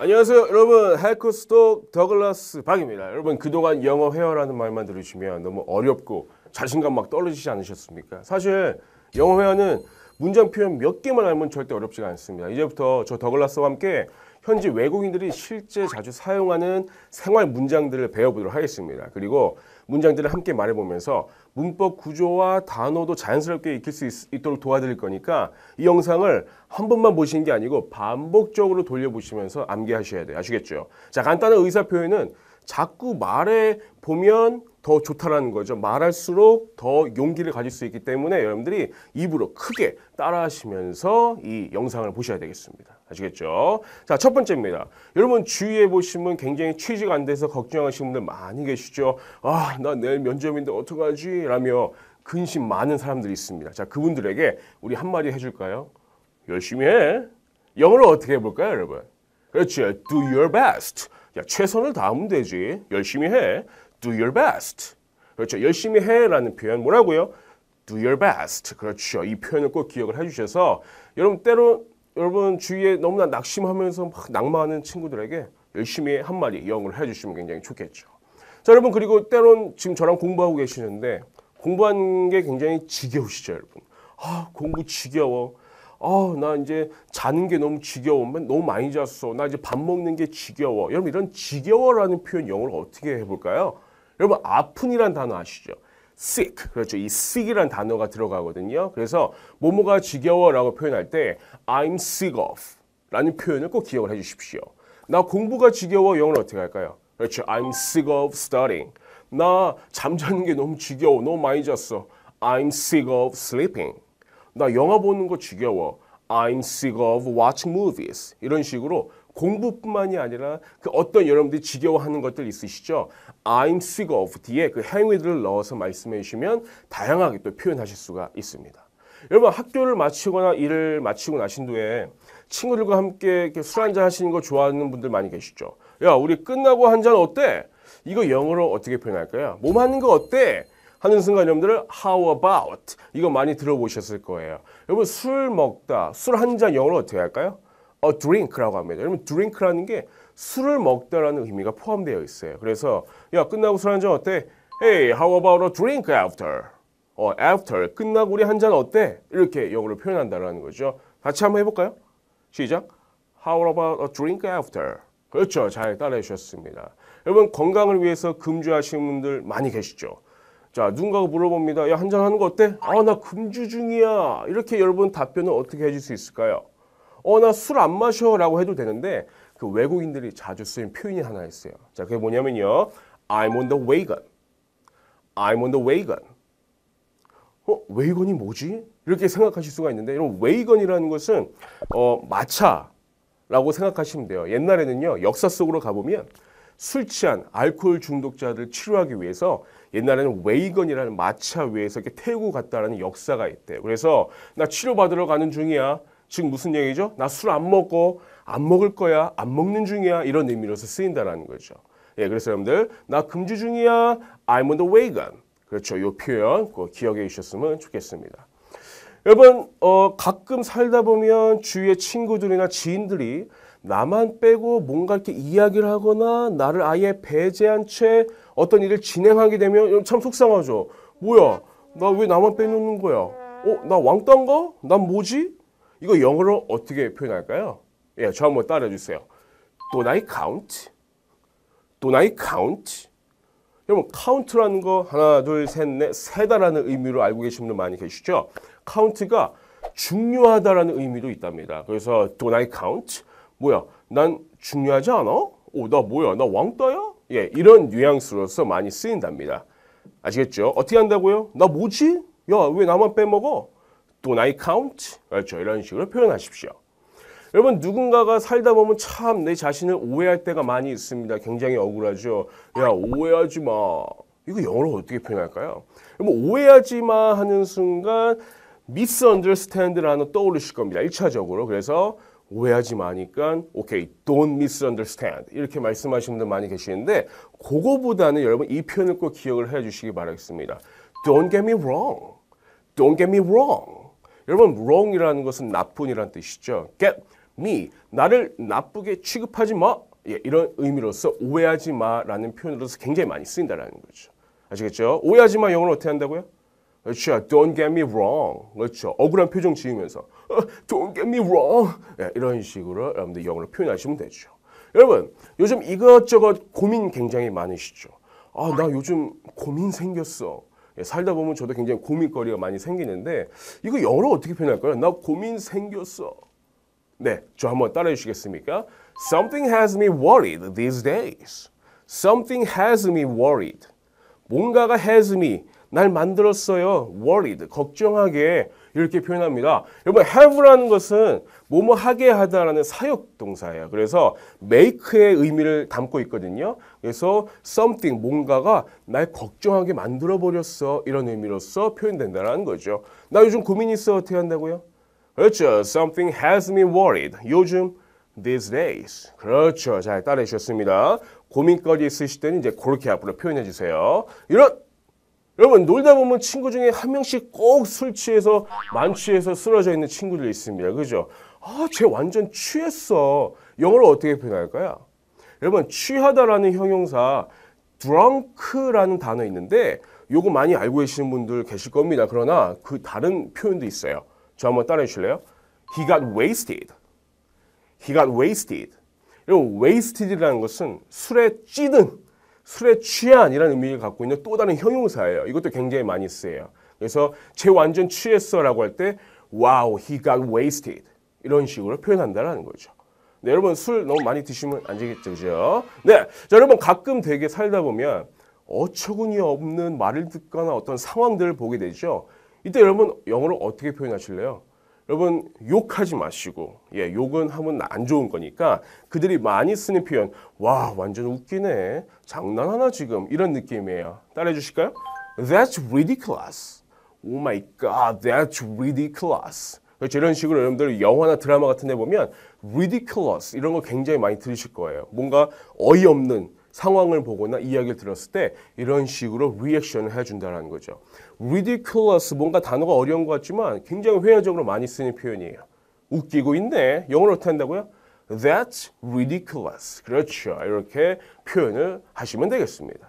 안녕하세요 여러분 헬크스톡 더글라스 박입니다 여러분 그동안 영어 회화라는 말만 들으시면 너무 어렵고 자신감 막 떨어지지 않으셨습니까 사실 영어 회화는 문장 표현 몇 개만 알면 절대 어렵지가 않습니다 이제부터 저 더글라스와 함께 현지 외국인들이 실제 자주 사용하는 생활 문장들을 배워보도록 하겠습니다 그리고 문장들을 함께 말해보면서 문법 구조와 단어도 자연스럽게 익힐 수 있, 도록 도와드릴 거니까 이 영상을 한 번만 보시는 게 아니고 반복적으로 돌려보시면서 암기하셔야 돼요. 아시겠죠? 자, 간단한 의사표현은 자꾸 말해 보면 더 좋다라는 거죠. 말할수록 더 용기를 가질 수 있기 때문에 여러분들이 입으로 크게 따라하시면서 이 영상을 보셔야 되겠습니다. 아시겠죠? 자, 첫 번째입니다. 여러분 주위에 보시면 굉장히 취직 안 돼서 걱정하시는 분들 많이 계시죠? 아, 나 내일 면접인데 어떡하지? 라며 근심 많은 사람들이 있습니다. 자, 그분들에게 우리 한마디 해줄까요? 열심히 해. 영어로 어떻게 해볼까요, 여러분? 그렇지. Do your best. 야, 최선을 다하면 되지. 열심히 해. Do your best. 그렇죠. 열심히 해라는 표현 뭐라고요? Do your best. 그렇죠. 이 표현을 꼭 기억을 해주셔서 여러분 때로 여러분 주위에 너무나 낙심하면서 막 낙마하는 친구들에게 열심히 한 마디 영을 해주시면 굉장히 좋겠죠. 자, 여러분 그리고 때론 지금 저랑 공부하고 계시는데 공부하는 게 굉장히 지겨우시죠, 여러분. 아, 공부 지겨워. 아, 나 이제 자는 게 너무 지겨워. 너무 많이 잤어. 나 이제 밥 먹는 게 지겨워. 여러분 이런 지겨워라는 표현 영어로 어떻게 해볼까요? 여러분 아픈이란 단어 아시죠? sick. 그렇죠. 이 sick이란 단어가 들어가거든요. 그래서 뭐뭐가 지겨워라고 표현할 때 I'm sick of 라는 표현을 꼭 기억을 해 주십시오. 나 공부가 지겨워 영어로 어떻게 할까요? 그렇죠. I'm sick of studying. 나 잠자는 게 너무 지겨워. 너무 많이 잤어. I'm sick of sleeping. 나 영화 보는 거 지겨워. I'm sick of watching movies. 이런 식으로 공부뿐만이 아니라 그 어떤 여러분들이 지겨워하는 것들 있으시죠? I'm sick of 뒤에 그 행위들을 넣어서 말씀해 주시면 다양하게 또 표현하실 수가 있습니다. 여러분 학교를 마치거나 일을 마치고 나신 후에 친구들과 함께 술 한잔 하시는 거 좋아하는 분들 많이 계시죠? 야 우리 끝나고 한 잔 어때? 이거 영어로 어떻게 표현할까요? 몸 하는 거 어때? 하는 순간 여러분들은 how about 이거 많이 들어보셨을 거예요. 여러분 술 먹다 술 한잔 영어로 어떻게 할까요? a 어, drink라고 합니다. 여러분 drink라는 게 술을 먹다라는 의미가 포함되어 있어요. 그래서 야 끝나고 술 한 잔 어때? Hey, how about a drink after? 어, after 끝나고 우리 한 잔 어때? 이렇게 영어로 표현한다라는 거죠. 같이 한번 해볼까요? 시작. How about a drink after? 그렇죠. 잘 따라해 주셨습니다. 여러분 건강을 위해서 금주하시는 분들 많이 계시죠. 자누군가 물어봅니다. 야한 잔 하는 거 어때? 아나 금주 중이야. 이렇게 여러분 답변을 어떻게 해줄 수 있을까요? 어나술안 마셔라고 해도 되는데 그 외국인들이 자주 쓰는 표현이 하나 있어요. 자 그게 뭐냐면요. I'm on the way gun. I'm on the w a gun. 어 웨이건이 뭐지? 이렇게 생각하실 수가 있는데 이런 웨이건이라는 것은 어 마차라고 생각하시면 돼요. 옛날에는요 역사 속으로 가보면 술 취한 알코올 중독자를 치료하기 위해서 옛날에는 웨이건이라는 마차 위에서 이렇게 태우고 갔다라는 역사가 있대요. 그래서 나 치료받으러 가는 중이야. 지금 무슨 얘기죠? 나 술 안 먹고 안 먹을 거야, 안 먹는 중이야 이런 의미로서 쓰인다라는 거죠. 예, 그래서 여러분들 나 금주 중이야, I'm on the w a gun. 그렇죠. 이 표현 꼭 기억해 주셨으면 좋겠습니다. 여러분 어, 가끔 살다 보면 주위의 친구들이나 지인들이 나만 빼고 뭔가 이렇게 이야기를 하거나 나를 아예 배제한 채 어떤 일을 진행하게 되면 참 속상하죠. 뭐야? 나 왜 나만 빼놓는 거야? 어? 나 왕따인가? 난 뭐지? 이거 영어로 어떻게 표현할까요? 예, 저 한번 따라해주세요. Do I count? Do I count? 여러분 count라는 거 하나 둘셋넷 세다라는 의미로 알고 계신 분들 많이 계시죠? count가 중요하다라는 의미도 있답니다. 그래서 do I count? 뭐야 난 중요하지 않아? 오나 뭐야 나 왕따야? 예 이런 뉘앙스로서 많이 쓰인답니다. 아시겠죠? 어떻게 한다고요? 나 뭐지? 야왜 나만 빼먹어? Don't I count? 그렇죠. 이런 식으로 표현하십시오. 여러분 누군가가 살다 보면 참 내 자신을 오해할 때가 많이 있습니다. 굉장히 억울하죠. 야 오해하지 마. 이거 영어로 어떻게 표현할까요? 여러분 오해하지 마 하는 순간 misunderstand라는 떠오르실 겁니다. 1차적으로. 그래서 오해하지 마니까 오케이, don't misunderstand 이렇게 말씀하시는 분들 많이 계시는데 그거보다는 여러분 이 표현을 꼭 기억을 해주시기 바라겠습니다. Don't get me wrong. Don't get me wrong. 여러분 wrong이라는 것은 나쁜이라는 뜻이죠. Get me 나를 나쁘게 취급하지 마 예, 이런 의미로서 오해하지 마라는 표현으로서 굉장히 많이 쓰인다라는 거죠. 아시겠죠? 오해하지 마 영어로 어떻게 한다고요? 그렇죠. Don't get me wrong. 그렇죠. 억울한 표정 지으면서 어, Don't get me wrong. 예, 이런 식으로 여러분들 영어로 표현하시면 되죠. 여러분 요즘 이것저것 고민 굉장히 많으시죠. 아나 요즘 고민 생겼어. 예, 살다 보면 저도 굉장히 고민거리가 많이 생기는데 이거 영어로 어떻게 표현할까요? 나 고민 생겼어. 네, 저 한번 따라해 주시겠습니까? Something has me worried these days. Something has me worried. 뭔가가 has me 날 만들었어요. worried 걱정하게 이렇게 표현합니다. 여러분 have라는 것은 뭐뭐 하게 하다라는 사역 동사예요. 그래서 make의 의미를 담고 있거든요. 그래서 something 뭔가가 날 걱정하게 만들어 버렸어 이런 의미로서 표현된다는 거죠. 나 요즘 고민 있어 어떻게 한다고요? 그렇죠. Something has me worried. 요즘 these days. 그렇죠. 잘 따라해 주셨습니다. 고민거리 있으실 때는 이제 그렇게 앞으로 표현해 주세요. 이런 여러분 놀다 보면 친구 중에 한 명씩 꼭 술 취해서 만취해서 쓰러져 있는 친구들 이 있습니다. 그죠? 아, 쟤 완전 취했어. 영어로 어떻게 표현할까요? 여러분 취하다라는 형용사 drunk라는 단어 있는데 요거 많이 알고 계시는 분들 계실 겁니다. 그러나 그 다른 표현도 있어요. 저 한번 따라해 주실래요? He got wasted. He got wasted. 여러분 w a s t e d 라는 것은 술에 찌든 술에 취한이라는 의미를 갖고 있는 또 다른 형용사예요. 이것도 굉장히 많이 쓰여요. 그래서 쟤 완전 취했어라고 할때 wow, he got wasted 이런 식으로 표현한다라는 거죠. 네, 여러분 술 너무 많이 드시면 안 되겠죠, 그죠? 네, 자 여러분 가끔 되게 살다 보면 어처구니 없는 말을 듣거나 어떤 상황들을 보게 되죠. 이때 여러분 영어로 어떻게 표현하실래요? 여러분 욕하지 마시고 예 욕은 하면 안 좋은 거니까 그들이 많이 쓰는 표현 와 완전 웃기네 장난하나 지금 이런 느낌이에요 따라해 주실까요? That's ridiculous. Oh my god, that's ridiculous. 그렇죠? 이런 식으로 여러분들 영화나 드라마 같은 데 보면 ridiculous 이런 거 굉장히 많이 들으실 거예요. 뭔가 어이없는 상황을 보거나 이야기를 들었을 때 이런 식으로 리액션을 해준다는 거죠. ridiculous 뭔가 단어가 어려운 것 같지만 굉장히 회화적으로 많이 쓰는 표현이에요. 웃기고 있네. 영어로 어떻게 한다고요? That's ridiculous. 그렇죠. 이렇게 표현을 하시면 되겠습니다.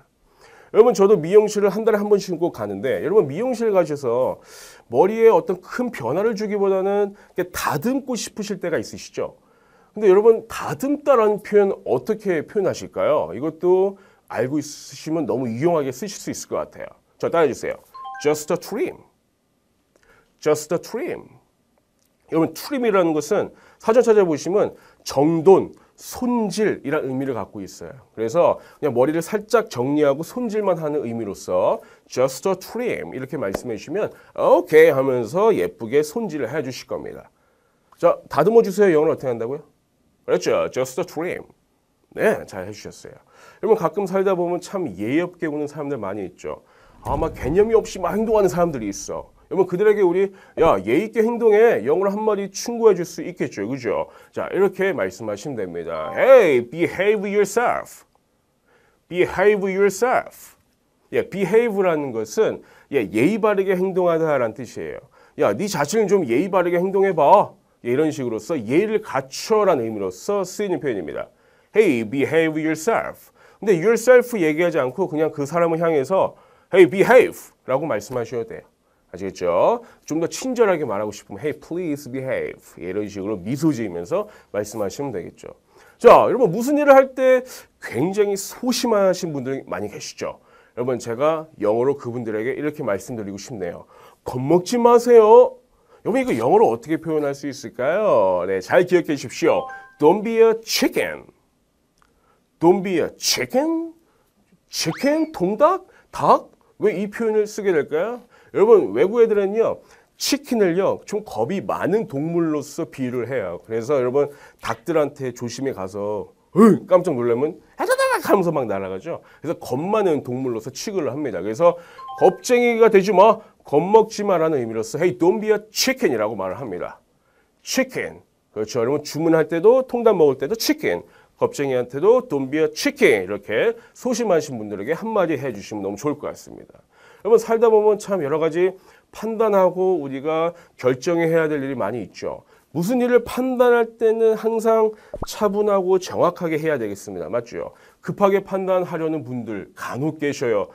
여러분 저도 미용실을 한 달에 한 번씩 꼭 가는데 여러분 미용실 가셔서 머리에 어떤 큰 변화를 주기보다는 다듬고 싶으실 때가 있으시죠? 근데 여러분 다듬다라는 표현 어떻게 표현하실까요? 이것도 알고 있으시면 너무 유용하게 쓰실 수 있을 것 같아요. 저 따라해주세요. just a trim. just a trim. 여러분 trim이라는 것은 사전 찾아보시면 정돈, 손질이란 의미를 갖고 있어요. 그래서 그냥 머리를 살짝 정리하고 손질만 하는 의미로서 just a trim 이렇게 말씀해 주시면 오케이 하면서 예쁘게 손질을 해 주실 겁니다. 자, 다듬어 주세요. 영어는 어떻게 한다고요? 그렇죠. just a trim. 네, 잘 해주셨어요. 여러분 가끔 살다 보면 참 예의 없게 우는 사람들 많이 있죠. 아마 개념이 없이 막 행동하는 사람들이 있어. 여러분 그들에게 우리 야 예의 있게 행동해 영어로 한마디 충고해 줄 수 있겠죠 그죠 자 이렇게 말씀하시면 됩니다 Hey behave yourself behave yourself 예, behave라는 것은 예, 예의 바르게 행동하다라는 뜻이에요 야네 자신을 좀 예의 바르게 행동해봐 예, 이런 식으로서 예의를 갖춰라는 의미로서 쓰이는 표현입니다 Hey behave yourself 근데 yourself 얘기하지 않고 그냥 그 사람을 향해서 Hey, behave! 라고 말씀하셔야 돼요. 아시겠죠? 좀 더 친절하게 말하고 싶으면 Hey, please behave. 이런 식으로 미소 지으면서 말씀하시면 되겠죠. 자, 여러분 무슨 일을 할 때 굉장히 소심하신 분들이 많이 계시죠? 여러분 제가 영어로 그분들에게 이렇게 말씀드리고 싶네요. 겁먹지 마세요. 여러분 이거 영어로 어떻게 표현할 수 있을까요? 네, 잘 기억해 주십시오. Don't be a chicken. Don't be a chicken. 치킨, 동닭, 닭, 왜이 표현을 쓰게 될까요? 여러분 외국 애들은요 치킨을요 좀 겁이 많은 동물로서 비유를 해요. 그래서 여러분 닭들한테 조심히 가서 으, 깜짝 놀라면 해다닥 하면서 막 날아가죠. 그래서 겁 많은 동물로서 취급을 합니다. 그래서 겁쟁이가 되지 마, 겁먹지 마라는 의미로서 Hey, don't be a chicken이라고 말을 합니다. 치킨. 그렇죠. 여러분 주문할 때도 통닭 먹을 때도 치킨. 겁쟁이한테도 Don't be a chicken 이렇게 소심하신 분들에게 한마디 해주시면 너무 좋을 것 같습니다. 여러분 살다 보면 참 여러 가지 판단하고 우리가 결정해야 될 일이 많이 있죠. 무슨 일을 판단할 때는 항상 차분하고 정확하게 해야 되겠습니다. 맞죠? 급하게 판단하려는 분들 간혹 계셔요.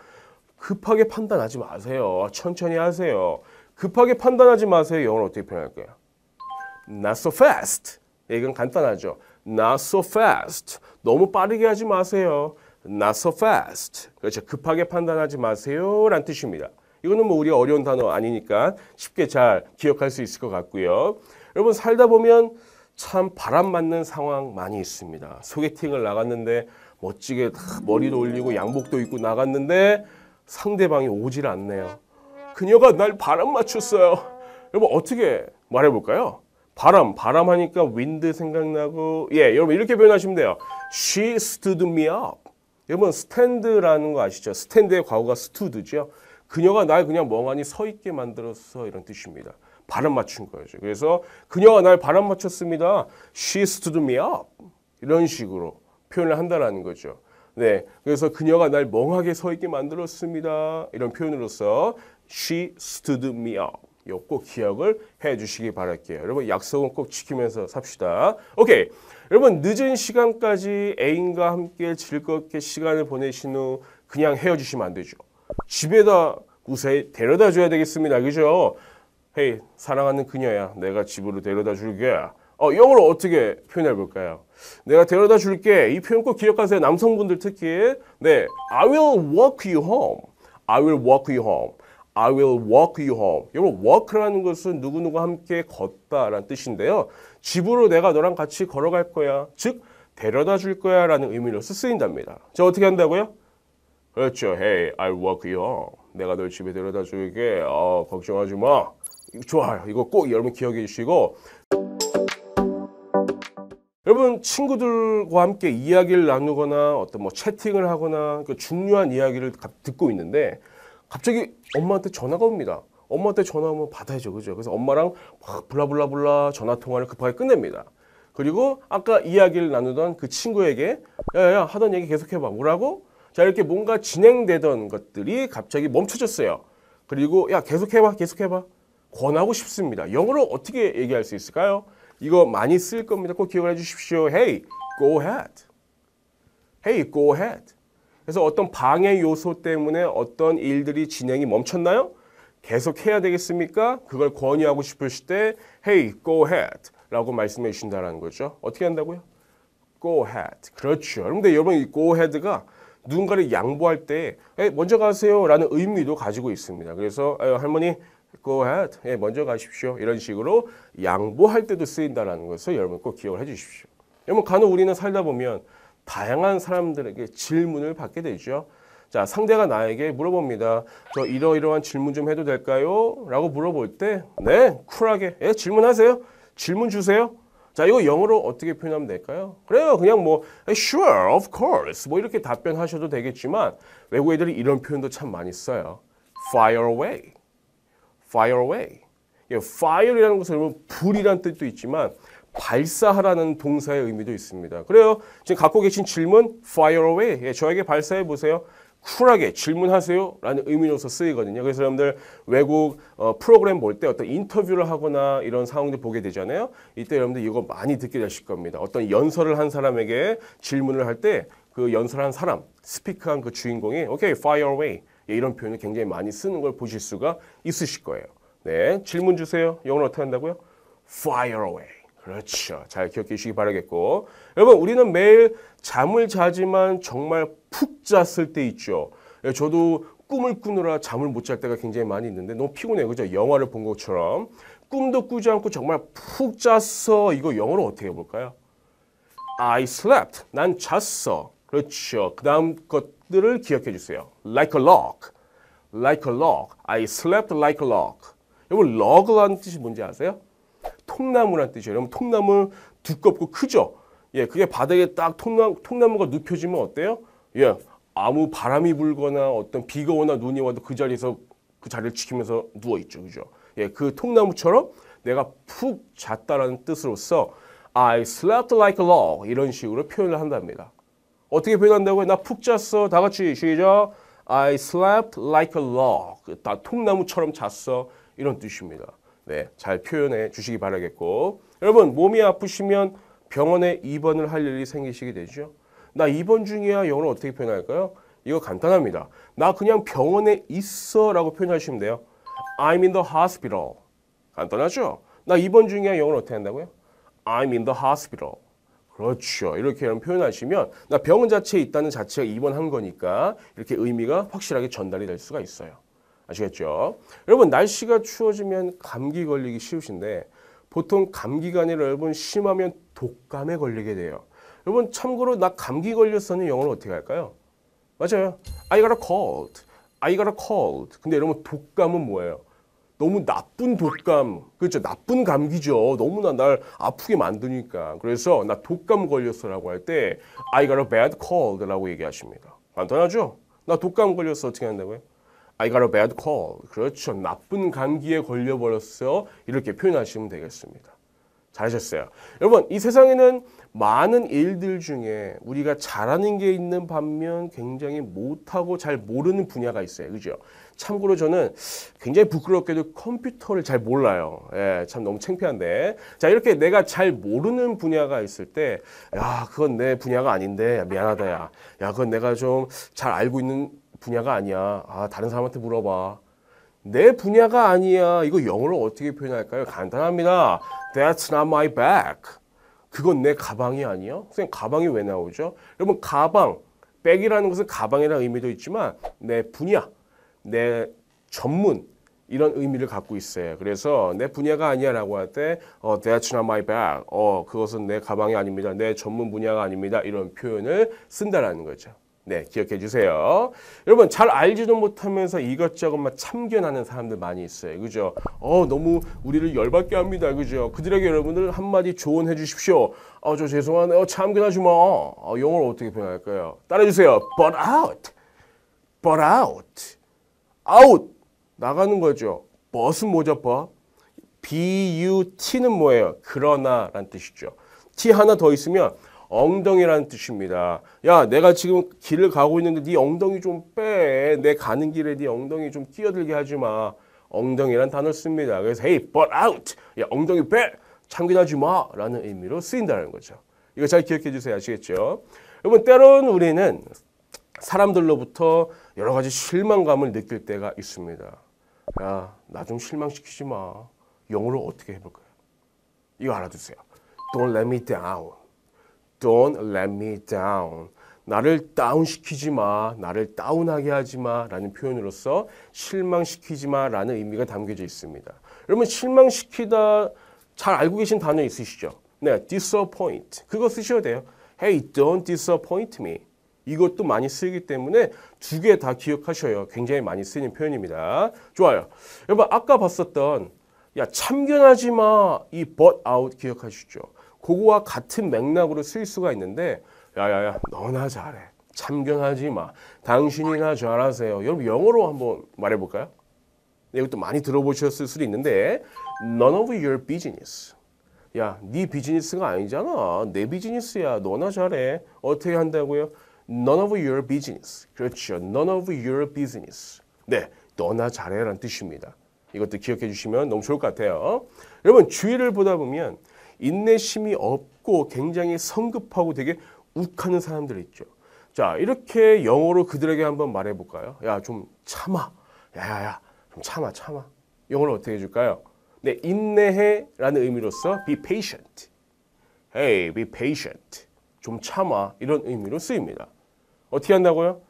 급하게 판단하지 마세요. 천천히 하세요. 급하게 판단하지 마세요. 영어로 어떻게 표현할까요? Not so fast. 예, 이건 간단하죠. not so fast. 너무 빠르게 하지 마세요. not so fast. 그렇죠. 급하게 판단하지 마세요. 란 뜻입니다. 이거는 뭐 우리 어려운 단어 아니니까 쉽게 잘 기억할 수 있을 것 같고요. 여러분 살다 보면 참 바람 맞는 상황 많이 있습니다. 소개팅을 나갔는데 멋지게 머리도 올리고 양복도 입고 나갔는데 상대방이 오질 않네요. 그녀가 날 바람 맞췄어요. 여러분 어떻게 말해볼까요? 바람, 바람 하니까 윈드 생각나고 예, 여러분 이렇게 표현하시면 돼요. She stood me up. 여러분 스탠드라는 거 아시죠? 스탠드의 과거가 스투드죠. 그녀가 날 그냥 멍하니 서 있게 만들어 이런 뜻입니다. 바람 맞춘 거죠. 그래서 그녀가 날 바람 맞췄습니다. She stood me up. 이런 식으로 표현을 한다라는 거죠. 네. 그래서 그녀가 날 멍하게 서 있게 만들었습니다. 이런 표현으로서 she stood me up. 요꼭 기억을 해 주시기 바랄게요. 여러분 약속은 꼭 지키면서 삽시다. 오케이. 여러분 늦은 시간까지 애인과 함께 즐겁게 시간을 보내신 후 그냥 헤어지시면 안 되죠. 집에다 우세 히 데려다 줘야 되겠습니다. 그죠? 헤이 사랑하는 그녀야 내가 집으로 데려다 줄게. 어, 영어로 어떻게 표현해 볼까요? 내가 데려다 줄게. 이 표현 꼭 기억하세요. 남성분들 특히. 네. I will walk you home. I will walk you home. I will walk you home. 여러분, walk라는 것은 누구누구 함께 걷다라는 뜻인데요. 집으로 내가 너랑 같이 걸어갈 거야. 즉, 데려다 줄 거야 라는 의미로 쓰인답니다. 자, 어떻게 한다고요? 그렇죠. Hey, I'll walk you home. 내가 널 집에 데려다 줄게. 어, 걱정하지 마. 좋아요. 이거 꼭 여러분 기억해 주시고. 여러분 친구들과 함께 이야기를 나누거나 어떤 뭐 채팅을 하거나 그 중요한 이야기를 듣고 있는데 갑자기 엄마한테 전화가 옵니다. 엄마한테 전화 오면 받아야죠. 그죠? 그래서 엄마랑 막 블라블라블라 전화 통화를 급하게 끝냅니다. 그리고 아까 이야기를 나누던 그 친구에게 야야야 하던 얘기 계속해봐. 뭐라고? 자 이렇게 뭔가 진행되던 것들이 갑자기 멈춰졌어요. 그리고 야 계속해봐 계속해봐 권하고 싶습니다. 영어로 어떻게 얘기할 수 있을까요? 이거 많이 쓸 겁니다. 꼭 기억해 주십시오. Hey, go ahead. Hey, go ahead. 그래서 어떤 방해 요소 때문에 어떤 일들이 진행이 멈췄나요? 계속 해야 되겠습니까? 그걸 권유하고 싶으실 때 Hey, go ahead 라고 말씀해 주신다는 거죠. 어떻게 한다고요? Go ahead. 그렇죠. 그런데 여러분 이 go ahead가 누군가를 양보할 때 먼저 가세요 라는 의미도 가지고 있습니다. 그래서 아, 할머니 go ahead. 예, 먼저 가십시오. 이런 식으로 양보할 때도 쓰인다는 것을 여러분 꼭 기억을 해 주십시오. 여러분 간혹 우리는 살다 보면 다양한 사람들에게 질문을 받게 되죠. 자, 상대가 나에게 물어봅니다. 저 이러이러한 질문 좀 해도 될까요? 라고 물어볼 때, 네, 쿨하게, 예, 질문하세요. 질문 주세요. 자, 이거 영어로 어떻게 표현하면 될까요? 그래요. 그냥 뭐, sure, of course. 뭐 이렇게 답변하셔도 되겠지만, 외국 애들이 이런 표현도 참 많이 써요. fire away. fire away. 예, fire이라는 것은 불이란 뜻도 있지만, 발사하라는 동사의 의미도 있습니다. 그래요. 지금 갖고 계신 질문 fire away. 예, 저에게 발사해 보세요. 쿨하게 질문하세요 라는 의미로서 쓰이거든요. 그래서 여러분들 외국 어, 프로그램 볼 때 어떤 인터뷰를 하거나 이런 상황도 보게 되잖아요. 이때 여러분들 이거 많이 듣게 되실 겁니다. 어떤 연설을 한 사람에게 질문을 할 때 그 연설한 사람, 스피크한 그 주인공이 오케이, fire away 예, 이런 표현을 굉장히 많이 쓰는 걸 보실 수가 있으실 거예요. 네, 질문 주세요. 영어로 어떻게 한다고요? fire away 그렇죠. 잘 기억해 주시기 바라겠고. 여러분, 우리는 매일 잠을 자지만 정말 푹 잤을 때 있죠. 예, 저도 꿈을 꾸느라 잠을 못 잘 때가 굉장히 많이 있는데 너무 피곤해요. 그죠? 영화를 본 것처럼. 꿈도 꾸지 않고 정말 푹 잤어. 이거 영어로 어떻게 해볼까요? I slept. 난 잤어. 그렇죠. 그 다음 것들을 기억해 주세요. Like a log. Like a log. I slept like a log. 여러분, log라는 뜻이 뭔지 아세요? 통나무란 뜻이에요. 여러분 통나무 두껍고 크죠? 예, 그게 바닥에 딱 통나, 통나무가 눕혀지면 어때요? 예, 아무 바람이 불거나 어떤 비가 오나 눈이 와도 그 자리에서 그 자리를 지키면서 누워있죠. 그죠? 예, 그 통나무처럼 내가 푹 잤다라는 뜻으로서 I slept like a log 이런 식으로 표현을 한답니다. 어떻게 표현한다고요? 나 푹 잤어. 다 같이 시작. I slept like a log. 나 통나무처럼 잤어. 이런 뜻입니다. 네, 잘 표현해 주시기 바라겠고 여러분 몸이 아프시면 병원에 입원을 할 일이 생기시게 되죠. 나 입원 중이야 영어로 어떻게 표현할까요? 이거 간단합니다. 나 그냥 병원에 있어 라고 표현하시면 돼요. I'm in the hospital. 간단하죠? 나 입원 중이야 영어로 어떻게 한다고요? I'm in the hospital. 그렇죠. 이렇게 표현하시면 나 병원 자체에 있다는 자체가 입원한 거니까 이렇게 의미가 확실하게 전달이 될 수가 있어요. 아시겠죠? 여러분 날씨가 추워지면 감기 걸리기 쉬우신데 보통 감기가 아니라 여러분 심하면 독감에 걸리게 돼요. 여러분 참고로 나 감기 걸렸어는 영어로 어떻게 할까요? 맞아요. I got a cold. I got a cold. 근데 여러분 독감은 뭐예요? 너무 나쁜 독감, 그렇죠? 나쁜 감기죠. 너무나 날 아프게 만드니까. 그래서 나 독감 걸렸어라고 할 때 I got a bad cold라고 얘기하십니다. 간단하죠? 나 독감 걸렸어 어떻게 한다고요? I got a bad cold. 그렇죠. 나쁜 감기에 걸려버렸어 이렇게 표현하시면 되겠습니다. 잘하셨어요. 여러분, 이 세상에는 많은 일들 중에 우리가 잘하는 게 있는 반면 굉장히 못하고 잘 모르는 분야가 있어요. 그죠? 참고로 저는 굉장히 부끄럽게도 컴퓨터를 잘 몰라요. 예, 참 너무 창피한데. 자, 이렇게 내가 잘 모르는 분야가 있을 때, 야, 그건 내 분야가 아닌데, 미안하다, 야. 야, 그건 내가 좀 잘 알고 있는 분야가 아니야. 아, 다른 사람한테 물어봐. 내 분야가 아니야. 이거 영어로 어떻게 표현할까요? 간단합니다. That's not my bag. 그건 내 가방이 아니야. 선생님, 가방이 왜 나오죠? 여러분, 가방, 백이라는 것은 가방이라는 의미도 있지만 내 분야, 내 전문, 이런 의미를 갖고 있어요. 그래서 내 분야가 아니야라고 할 때, 어, that's not my bag. 어, 그것은 내 가방이 아닙니다. 내 전문 분야가 아닙니다. 이런 표현을 쓴다라는 거죠. 네, 기억해 주세요. 여러분, 잘 알지도 못하면서 이것저것 막 참견하는 사람들 많이 있어요. 그죠? 어, 너무 우리를 열받게 합니다. 그죠? 그들에게 여러분들 한마디 조언해 주십시오. 어, 저 죄송한데, 어, 참견하지 마. 어, 영어로 어떻게 표현할까요? 따라해 주세요. But out. But out. Out. 나가는 거죠. But은 뭐 B-U-T는 뭐예요? 그러나 란 뜻이죠. T 하나 더 있으면 엉덩이라는 뜻입니다. 야, 내가 지금 길을 가고 있는데 네 엉덩이 좀 빼. 내 가는 길에 네 엉덩이 좀 끼어들게 하지 마. 엉덩이란 단어 씁니다. 그래서 hey, butt out. 야, 엉덩이 빼. 참견하지 마. 라는 의미로 쓰인다는 거죠. 이거 잘 기억해 주세요. 아시겠죠? 여러분, 때론 우리는 사람들로부터 여러 가지 실망감을 느낄 때가 있습니다. 야, 나 좀 실망시키지 마. 영어로 어떻게 해볼까요? 이거 알아두세요. Don't let me down. Don't let me down. 나를 다운시키지 마, 나를 다운하게 하지 마 라는 표현으로서 실망시키지 마 라는 의미가 담겨져 있습니다. 여러분 실망시키다 잘 알고 계신 단어 있으시죠? 네, disappoint. 그거 쓰셔야 돼요. Hey, don't disappoint me. 이것도 많이 쓰기 때문에 두 개 다 기억하셔요. 굉장히 많이 쓰는 표현입니다. 좋아요. 여러분 아까 봤었던 야 참견하지 마이 but out 기억하시죠? 그거와 같은 맥락으로 쓸 수가 있는데 야야야 너나 잘해. 참견하지 마. 당신이나 잘하세요. 여러분 영어로 한번 말해볼까요? 이것도 많이 들어보셨을 수도 있는데 None of your business. 야, 네 비즈니스가 아니잖아. 내 비즈니스야. 너나 잘해. 어떻게 한다고요? None of your business. 그렇죠. None of your business. 네, 너나 잘해라는 뜻입니다. 이것도 기억해 주시면 너무 좋을 것 같아요. 여러분, 주의를 보다 보면 인내심이 없고 굉장히 성급하고 되게 욱하는 사람들 있죠. 자, 이렇게 영어로 그들에게 한번 말해 볼까요? 야, 좀 참아. 야야야. 좀 참아, 참아. 영어로 어떻게 해 줄까요? 네, 인내해라는 의미로서 be patient. Hey, be patient. 좀 참아. 이런 의미로 쓰입니다. 어떻게 한다고요?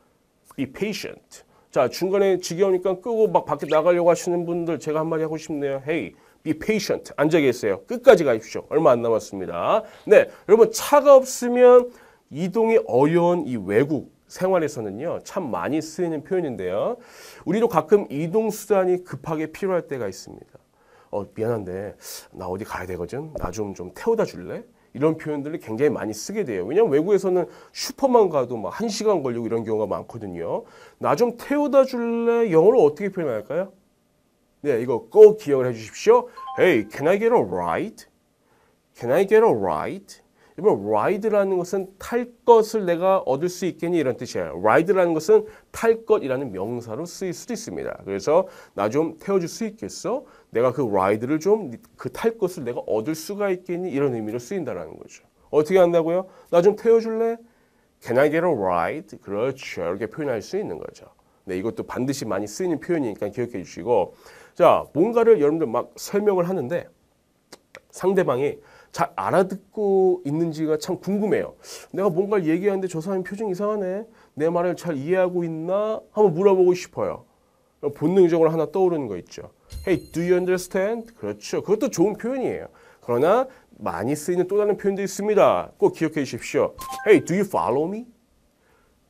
be patient. 자, 중간에 지겨우니까 끄고 막 밖에 나가려고 하시는 분들 제가 한마디 하고 싶네요. Hey, be patient. 앉아 계세요. 끝까지 가십시오. 얼마 안 남았습니다. 네, 여러분 차가 없으면 이동이 어려운 이 외국 생활에서는요 참 많이 쓰이는 표현인데요. 우리도 가끔 이동 수단이 급하게 필요할 때가 있습니다. 어 미안한데 나 어디 가야 되거든. 나 좀좀 좀 태워다 줄래? 이런 표현들을 굉장히 많이 쓰게 돼요. 왜냐하면 외국에서는 슈퍼만 가도 막 1시간 걸리고 이런 경우가 많거든요. 나 좀 태워다 줄래? 영어로 어떻게 표현할까요? 네, 이거 꼭 기억을 해주십시오. Hey, can I get a ride? Can I get a ride? 이번 ride라는 것은 탈 것을 내가 얻을 수 있겠니 이런 뜻이에요. ride라는 것은 탈 것이라는 명사로 쓰일 수도 있습니다. 그래서 나 좀 태워줄 수 있겠어? 내가 그 ride를 좀 그 탈 것을 내가 얻을 수가 있겠니 이런 의미로 쓰인다라는 거죠. 어떻게 한다고요? 나 좀 태워줄래? Can I get a ride? 그렇죠. 이렇게 표현할 수 있는 거죠. 네, 이것도 반드시 많이 쓰이는 표현이니까 기억해 주시고 자, 뭔가를 여러분들 막 설명을 하는데 상대방이 잘 알아듣고 있는지가 참 궁금해요. 내가 뭔가 얘기하는데 저사람 표정 이상하네. 내 말을 잘 이해하고 있나? 한번 물어보고 싶어요. 본능적으로 하나 떠오르는 거 있죠. Hey, do you understand? 그렇죠. 그것도 좋은 표현이에요. 그러나 많이 쓰이는 또 다른 표현도 있습니다. 꼭 기억해 주십시오. Hey, do you follow me?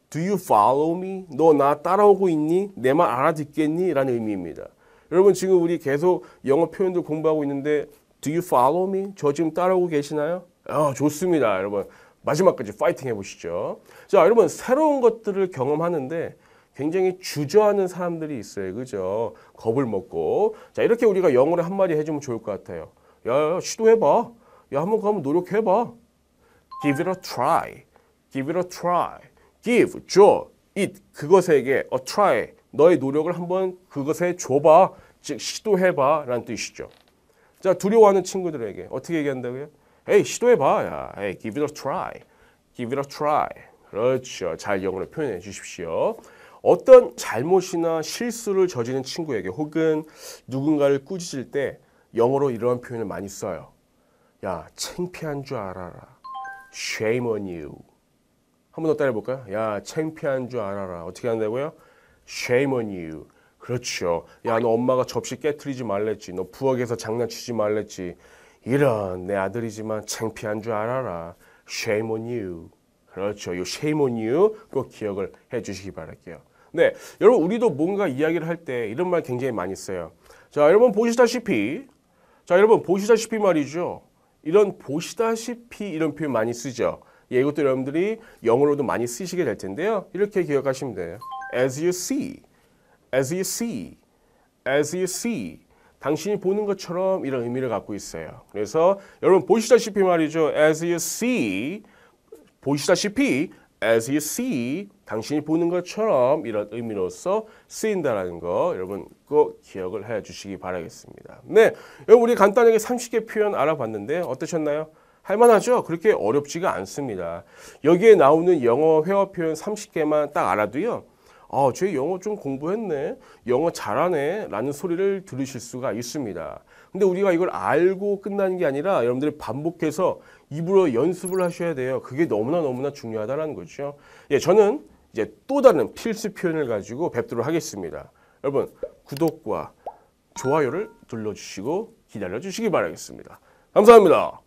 Do you follow me? 너 나 따라오고 있니? 내 말 알아듣겠니? 라는 의미입니다. 여러분 지금 우리 계속 영어 표현도 공부하고 있는데 Do you follow me? 저 지금 따라오고 계시나요? 아, 좋습니다. 여러분 마지막까지 파이팅 해보시죠. 자 여러분 새로운 것들을 경험하는데 굉장히 주저하는 사람들이 있어요. 그죠? 겁을 먹고. 자, 이렇게 우리가 영어로 한마디 해주면 좋을 것 같아요. 야, 야 시도해봐. 야, 한번 가면 노력해봐. Give it a try. Give it a try. Give, 줘, it, 그것에게 a try. 너의 노력을 한번 그것에 줘봐. 즉 시도해봐 라는 뜻이죠. 자 두려워하는 친구들에게 어떻게 얘기한다고요? 에이 시도해봐. 야, 에이 give it a try. give it a try. 그렇죠. 잘 영어로 표현해 주십시오. 어떤 잘못이나 실수를 저지른 친구에게 혹은 누군가를 꾸짖을 때 영어로 이러한 표현을 많이 써요. 야, 창피한 줄 알아라. Shame on you. 한번더 따라해볼까요? 야, 창피한 줄 알아라. 어떻게 한다고요? Shame on you. 그렇죠. 야, 너 엄마가 접시 깨트리지 말랬지. 너 부엌에서 장난치지 말랬지. 이런 내 아들이지만 창피한 줄 알아라. Shame on you. 그렇죠. 요 shame on you 꼭 기억을 해 주시기 바랄게요. 네, 여러분 우리도 뭔가 이야기를 할 때 이런 말 굉장히 많이 써요. 자, 여러분 보시다시피 자, 여러분 보시다시피 말이죠. 이런 보시다시피 이런 표현 많이 쓰죠. 예, 이것도 여러분들이 영어로도 많이 쓰시게 될 텐데요. 이렇게 기억하시면 돼요. As you see. as you see, as you see. 당신이 보는 것처럼 이런 의미를 갖고 있어요. 그래서 여러분 보시다시피 말이죠. as you see, 보시다시피 as you see, 당신이 보는 것처럼 이런 의미로서 쓰인다라는 거 여러분 꼭 기억을 해 주시기 바라겠습니다. 네, 여러분 우리 간단하게 30개 표현 알아봤는데 어떠셨나요? 할만하죠? 그렇게 어렵지가 않습니다. 여기에 나오는 영어 회화 표현 30개만 딱 알아도요. 아, 쟤 영어 좀 공부했네. 영어 잘하네. 라는 소리를 들으실 수가 있습니다. 근데 우리가 이걸 알고 끝나는 게 아니라 여러분들이 반복해서 입으로 연습을 하셔야 돼요. 그게 너무나 너무나 중요하다는 거죠. 예, 저는 이제 또 다른 필수 표현을 가지고 뵙도록 하겠습니다. 여러분, 구독과 좋아요를 눌러주시고 기다려주시기 바라겠습니다. 감사합니다.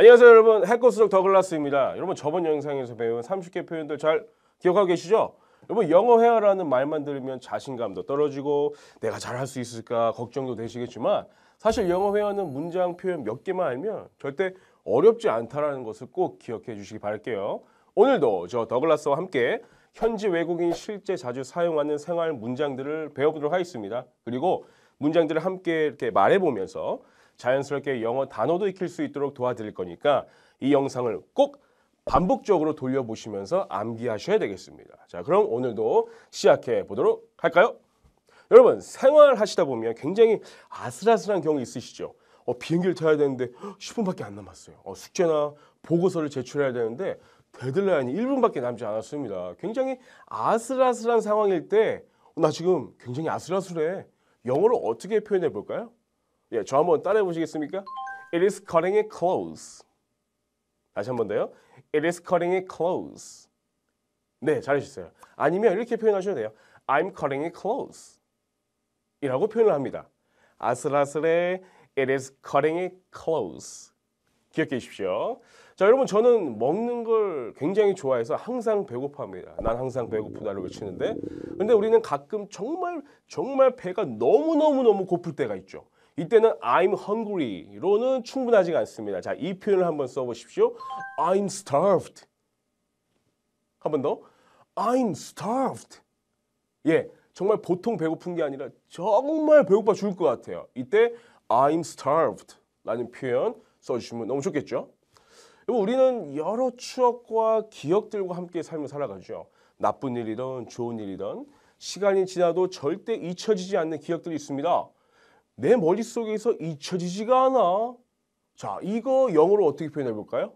안녕하세요 여러분 할것스록 더글라스입니다 여러분 저번 영상에서 배운 30개 표현들 잘 기억하고 계시죠? 여러분 영어 회화라는 말만 들으면 자신감도 떨어지고 내가 잘 할 수 있을까 걱정도 되시겠지만 사실 영어 회화는 문장 표현 몇 개만 알면 절대 어렵지 않다라는 것을 꼭 기억해 주시기 바랄게요 오늘도 저 더글라스와 함께 현지 외국인 실제 자주 사용하는 생활 문장들을 배워보도록 하겠습니다 그리고 문장들을 함께 이렇게 말해보면서 자연스럽게 영어 단어도 익힐 수 있도록 도와드릴 거니까 이 영상을 꼭 반복적으로 돌려보시면서 암기하셔야 되겠습니다. 자, 그럼 오늘도 시작해 보도록 할까요? 여러분, 생활하시다 보면 굉장히 아슬아슬한 경우 있으시죠? 어, 비행기를 타야 되는데 10분밖에 안 남았어요. 어, 숙제나 보고서를 제출해야 되는데 데들라인이 1분밖에 남지 않았습니다. 굉장히 아슬아슬한 상황일 때, 어, 나 지금 굉장히 아슬아슬해. 영어로 어떻게 표현해 볼까요? 예, 저 한번 따라해 보시겠습니까? It is cutting it close. 다시 한번 더요. It is cutting it close. 네, 잘하셨어요. 아니면 이렇게 표현하셔도 돼요. I'm cutting it close. 이라고 표현을 합니다. 아슬아슬해 It is cutting it close. 기억해 주십시오. 자, 여러분 저는 먹는 걸 굉장히 좋아해서 항상 배고파합니다. 난 항상 배고프다를 외치는데 근데 우리는 가끔 정말 정말 배가 너무너무너무 고플 때가 있죠. 이때는 I'm hungry로는 충분하지가 않습니다. 자, 이 표현을 한번 써보십시오. I'm starved. 한 번 더. I'm starved. 예, 정말 보통 배고픈 게 아니라 정말 배고파 죽을 것 같아요. 이때 I'm starved 라는 표현 써주시면 너무 좋겠죠? 우리는 여러 추억과 기억들과 함께 삶을 살아가죠. 나쁜 일이든 좋은 일이든 시간이 지나도 절대 잊혀지지 않는 기억들이 있습니다. 내 머릿속에서 잊혀지지가 않아. 자, 이거 영어로 어떻게 표현해 볼까요?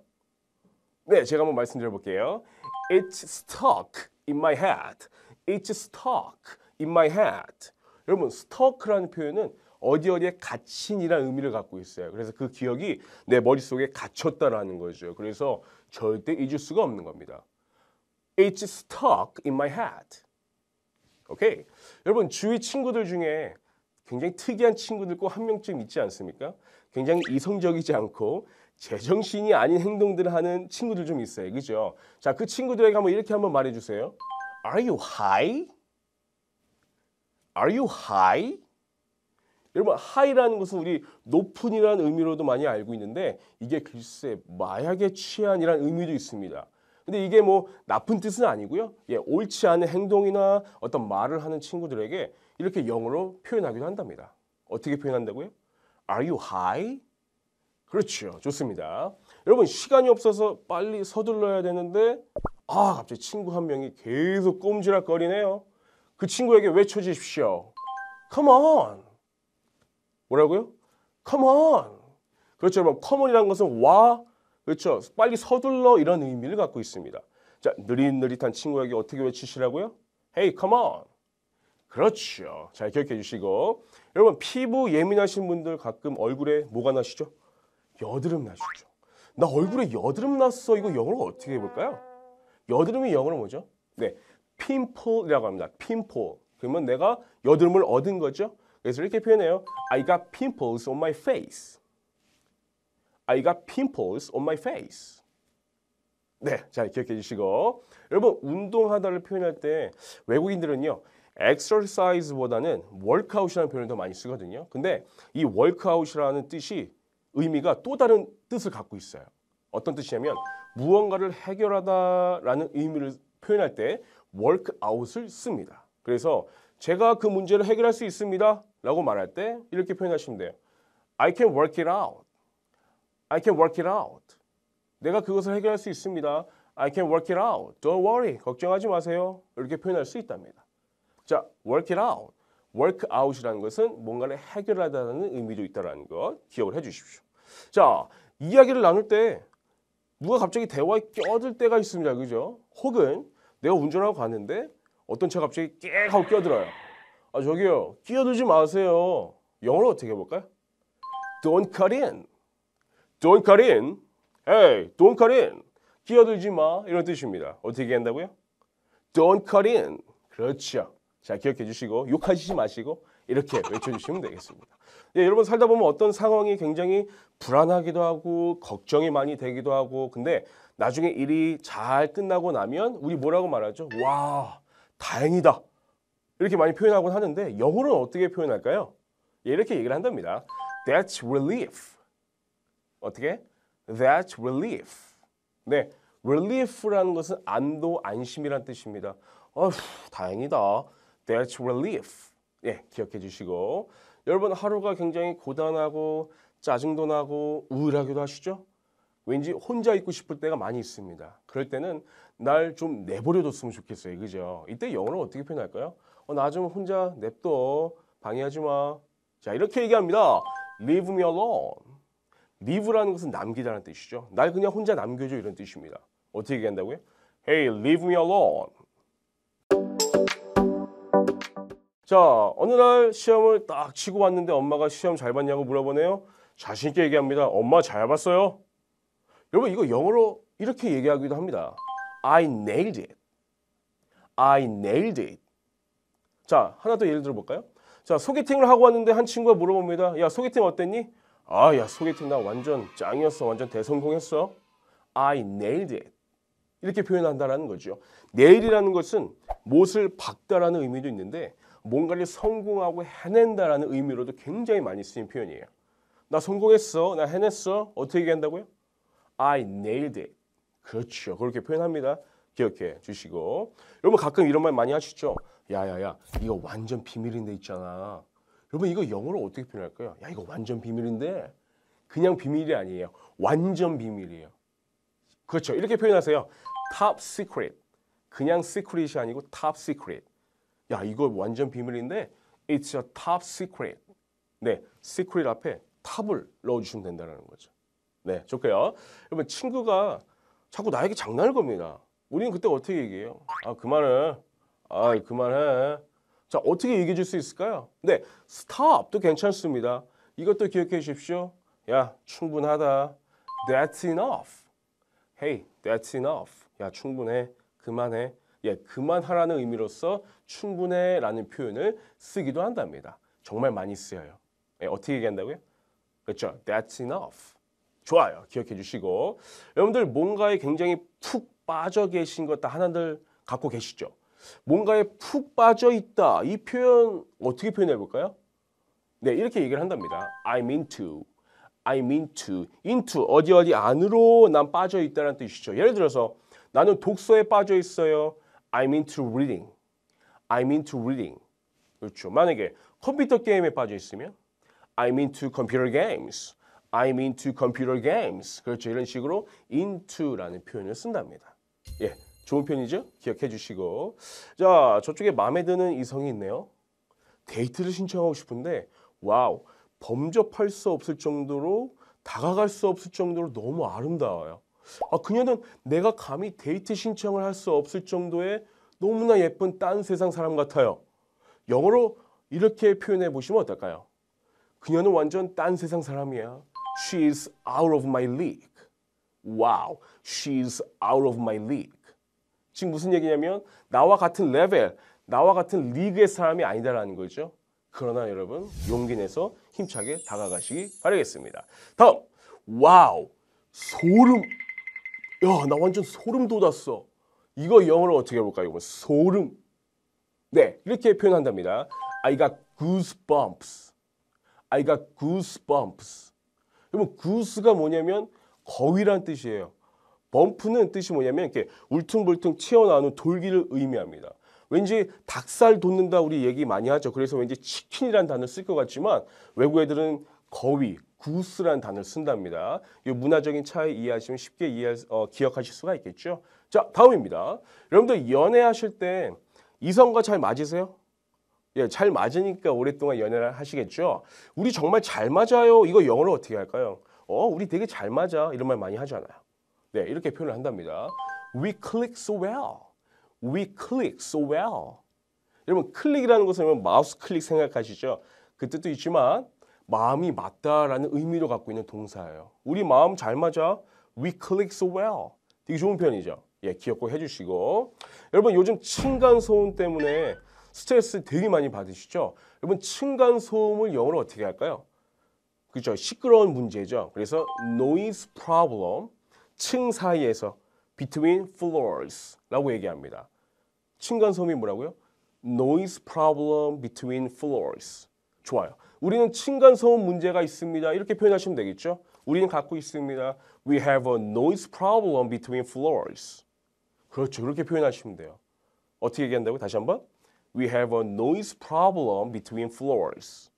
네, 제가 한번 말씀드려 볼게요. It's stuck in my head. It's stuck in my head. 여러분, stuck라는 표현은 어디 어디에 갇힌이라는 의미를 갖고 있어요. 그래서 그 기억이 내 머릿속에 갇혔다라는 거죠. 그래서 절대 잊을 수가 없는 겁니다. It's stuck in my head. 오케이. Okay. 여러분, 주위 친구들 중에 굉장히 특이한 친구들 꼭 한 명쯤 있지 않습니까? 굉장히 이성적이지 않고 제정신이 아닌 행동들을 하는 친구들 좀 있어요. 그죠? 자, 그 친구들에게 한번 이렇게 한번 말해 주세요. Are you high? Are you high? 여러분 high라는 것은 우리 높은이라는 의미로도 많이 알고 있는데 이게 글쎄 마약에 취한이라는 의미도 있습니다. 근데 이게 뭐 나쁜 뜻은 아니고요. 예, 옳지 않은 행동이나 어떤 말을 하는 친구들에게 이렇게 영어로 표현하기도 한답니다. 어떻게 표현한다고요? Are you high? 그렇죠. 좋습니다. 여러분 시간이 없어서 빨리 서둘러야 되는데 아 갑자기 친구 한 명이 계속 꼼지락거리네요. 그 친구에게 외쳐주십시오. Come on. 뭐라고요? Come on. 그렇죠. 여러분 come on이라는 것은 와 그렇죠. 빨리 서둘러 이런 의미를 갖고 있습니다. 자 느릿느릿한 친구에게 어떻게 외치시라고요? Hey, come on. 그렇죠. 잘 기억해 주시고 여러분 피부 예민하신 분들 가끔 얼굴에 뭐가 나시죠? 여드름 나시죠. 나 얼굴에 여드름 났어. 이거 영어로 어떻게 해볼까요? 여드름이 영어로 뭐죠? 네, 핀 i 이라고 합니다. 핀 i 그러면 내가 여드름을 얻은 거죠. 그래서 이렇게 표현해요. I got pimples on my face. I got pimples on my face. 네, 잘 기억해 주시고 여러분 운동하다를 표현할 때 외국인들은요 exercise보다는 workout이라는 표현을 더 많이 쓰거든요. 근데 이 workout이라는 뜻이 의미가 또 다른 뜻을 갖고 있어요. 어떤 뜻이냐면 무언가를 해결하다라는 의미를 표현할 때 workout을 씁니다. 그래서 제가 그 문제를 해결할 수 있습니다 라고 말할 때 이렇게 표현하시면 돼요. I can work it out. I can work it out. 내가 그것을 해결할 수 있습니다. I can work it out. Don't worry. 걱정하지 마세요. 이렇게 표현할 수 있답니다. 자, work it out. work out이라는 것은 뭔가를 해결하다는 의미도 있다는 것 기억을 해주십시오. 자, 이야기를 나눌 때 누가 갑자기 대화에 껴들 때가 있습니다. 그죠? 혹은 내가 운전하고 가는데 어떤 차 갑자기 깨 하고 끼들어요아 저기요 끼어들지 마세요. 영어로 어떻게 해볼까요? Don't cut in. Don't cut in. Hey, don't cut in. 끼어들지 마 이런 뜻입니다. 어떻게 한다고요? Don't cut in. 그렇죠. 자 기억해 주시고 욕하시지 마시고 이렇게 외쳐주시면 되겠습니다. 예, 여러분 살다 보면 어떤 상황이 굉장히 불안하기도 하고 걱정이 많이 되기도 하고 근데 나중에 일이 잘 끝나고 나면 우리 뭐라고 말하죠? 와 다행이다 이렇게 많이 표현하곤 하는데 영어로는 어떻게 표현할까요? 예, 이렇게 얘기를 한답니다. That's relief. 어떻게? That's relief. 네, relief라는 것은 안도 안심이란 뜻입니다. 어휴 다행이다. That's relief. 예, 기억해 주시고 여러분 하루가 굉장히 고단하고 짜증도 나고 우울하기도 하시죠? 왠지 혼자 있고 싶을 때가 많이 있습니다. 그럴 때는 날 좀 내버려뒀으면 좋겠어요. 그죠? 이때 영어를 어떻게 표현할까요? 어, 나 좀 혼자 냅둬. 방해하지 마. 자, 이렇게 얘기합니다. Leave me alone. leave라는 것은 남기다는 뜻이죠. 날 그냥 혼자 남겨줘 이런 뜻입니다. 어떻게 얘기한다고요? Hey, leave me alone. 자 어느 날 시험을 딱 치고 왔는데 엄마가 시험 잘 봤냐고 물어보네요. 자신 있게 얘기합니다. 엄마 잘 봤어요. 여러분 이거 영어로 이렇게 얘기하기도 합니다. I nailed it. I nailed it. 자 하나 더 예를 들어볼까요? 자 소개팅을 하고 왔는데 한 친구가 물어봅니다. 야 소개팅 어땠니? 아 야 소개팅 나 완전 짱이었어. 완전 대성공했어. I nailed it. 이렇게 표현한다라는 거죠. 내일이라는 것은 못을 박다라는 의미도 있는데 뭔가를 성공하고 해낸다라는 의미로도 굉장히 많이 쓰인 표현이에요. 나 성공했어. 나 해냈어. 어떻게 얘기한다고요? I nailed it. 그렇죠. 그렇게 표현합니다. 기억해 주시고. 여러분 가끔 이런 말 많이 하시죠? 야야야 이거 완전 비밀인데 있잖아. 여러분 이거 영어로 어떻게 표현할까요? 야 이거 완전 비밀인데 그냥 비밀이 아니에요. 완전 비밀이에요. 그렇죠. 이렇게 표현하세요. top secret. 그냥 secret이 아니고 top secret. 야 이거 완전 비밀인데 it's a top secret. 네, secret 앞에 t o p 을 넣어주시면 된다는 거죠. 네, 좋게요여러분 친구가 자꾸 나에게 장난을 겁니다. 우리는 그때 어떻게 얘기해요? 아 그만해. 아 그만해. 자 어떻게 얘기해 줄 수 있을까요? 네, stop도 괜찮습니다. 이것도 기억해 주십시오. 야 충분하다. That's enough. Hey, that's enough. 야 충분해. 그만해. 예, 그만하라는 의미로서 충분해라는 표현을 쓰기도 한답니다. 정말 많이 쓰여요. 예, 어떻게 얘기한다고요? 그렇죠. That's enough. 좋아요. 기억해 주시고 여러분들 뭔가에 굉장히 푹 빠져 계신 것 다 하나들 갖고 계시죠? 뭔가에 푹 빠져 있다. 이 표현 어떻게 표현해 볼까요? 네, 이렇게 얘기를 한답니다. I'm into. I'm into. into 어디 어디 안으로 난 빠져 있다는 뜻이죠. 예를 들어서 나는 독서에 빠져 있어요. I'm into reading. I'm into reading. 그렇죠. 만약에 컴퓨터 게임에 빠져 있으면 I'm into computer games. I'm into computer games. 그렇죠. 이런 식으로 into라는 표현을 쓴답니다. 예, 좋은 편이죠? 기억해 주시고. 자, 저쪽에 마음에 드는 이성이 있네요. 데이트를 신청하고 싶은데 와우, 범접할 수 없을 정도로 다가갈 수 없을 정도로 너무 아름다워요. 아, 그녀는 내가 감히 데이트 신청을 할 수 없을 정도의 너무나 예쁜 딴 세상 사람 같아요. 영어로 이렇게 표현해 보시면 어떨까요? 그녀는 완전 딴 세상 사람이야. She's out of my league. Wow, she's out of my league. 지금 무슨 얘기냐면 나와 같은 레벨, 나와 같은 리그의 사람이 아니다라는 거죠. 그러나 여러분 용기 내서 힘차게 다가가시기 바라겠습니다. 다음, 와우, wow, 소름. 야, 나 완전 소름 돋았어. 이거 영어로 어떻게 볼까요? 이거 뭐 소름. 네, 이렇게 표현한답니다. I got goosebumps. I got goosebumps. 여러분, goose가 뭐냐면 거위란 뜻이에요. 범프는 뜻이 뭐냐면 이렇게 울퉁불퉁 튀어나오는 돌기를 의미합니다. 왠지 닭살 돋는다 우리 얘기 많이 하죠. 그래서 왠지 치킨이란 단어 쓸 것 같지만 외국 애들은 거위, 구스라는 단어를 쓴답니다. 이 문화적인 차이 이해하시면 쉽게 이해 어, 기억하실 수가 있겠죠. 자, 다음입니다. 여러분들 연애하실 때 이성과 잘 맞으세요? 예, 잘 맞으니까 오랫동안 연애를 하시겠죠. 우리 정말 잘 맞아요. 이거 영어로 어떻게 할까요? 어, 우리 되게 잘 맞아. 이런 말 많이 하잖아요. 네, 이렇게 표현을 한답니다. We click so well. We click so well. 여러분 클릭이라는 것은 마우스 클릭 생각하시죠? 그 뜻도 있지만 마음이 맞다라는 의미로 갖고 있는 동사예요. 우리 마음 잘 맞아? We click so well. 되게 좋은 편이죠. 예, 기억 꼭 해주시고. 여러분 요즘 층간 소음 때문에 스트레스 되게 많이 받으시죠? 여러분 층간 소음을 영어로 어떻게 할까요? 그렇죠. 시끄러운 문제죠. 그래서 noise problem, 층 사이에서 between floors라고 얘기합니다. 층간 소음이 뭐라고요? noise problem between floors. 좋아요. 우리는 층간소음 문제가 있습니다. 이렇게 표현하시면 되겠죠. 우리는 갖고 있습니다. We have a noise problem between floors. 그렇죠. 그렇게 표현하시면 돼요. 어떻게 얘기한다고? 다시 한번. We have a noise problem between floors.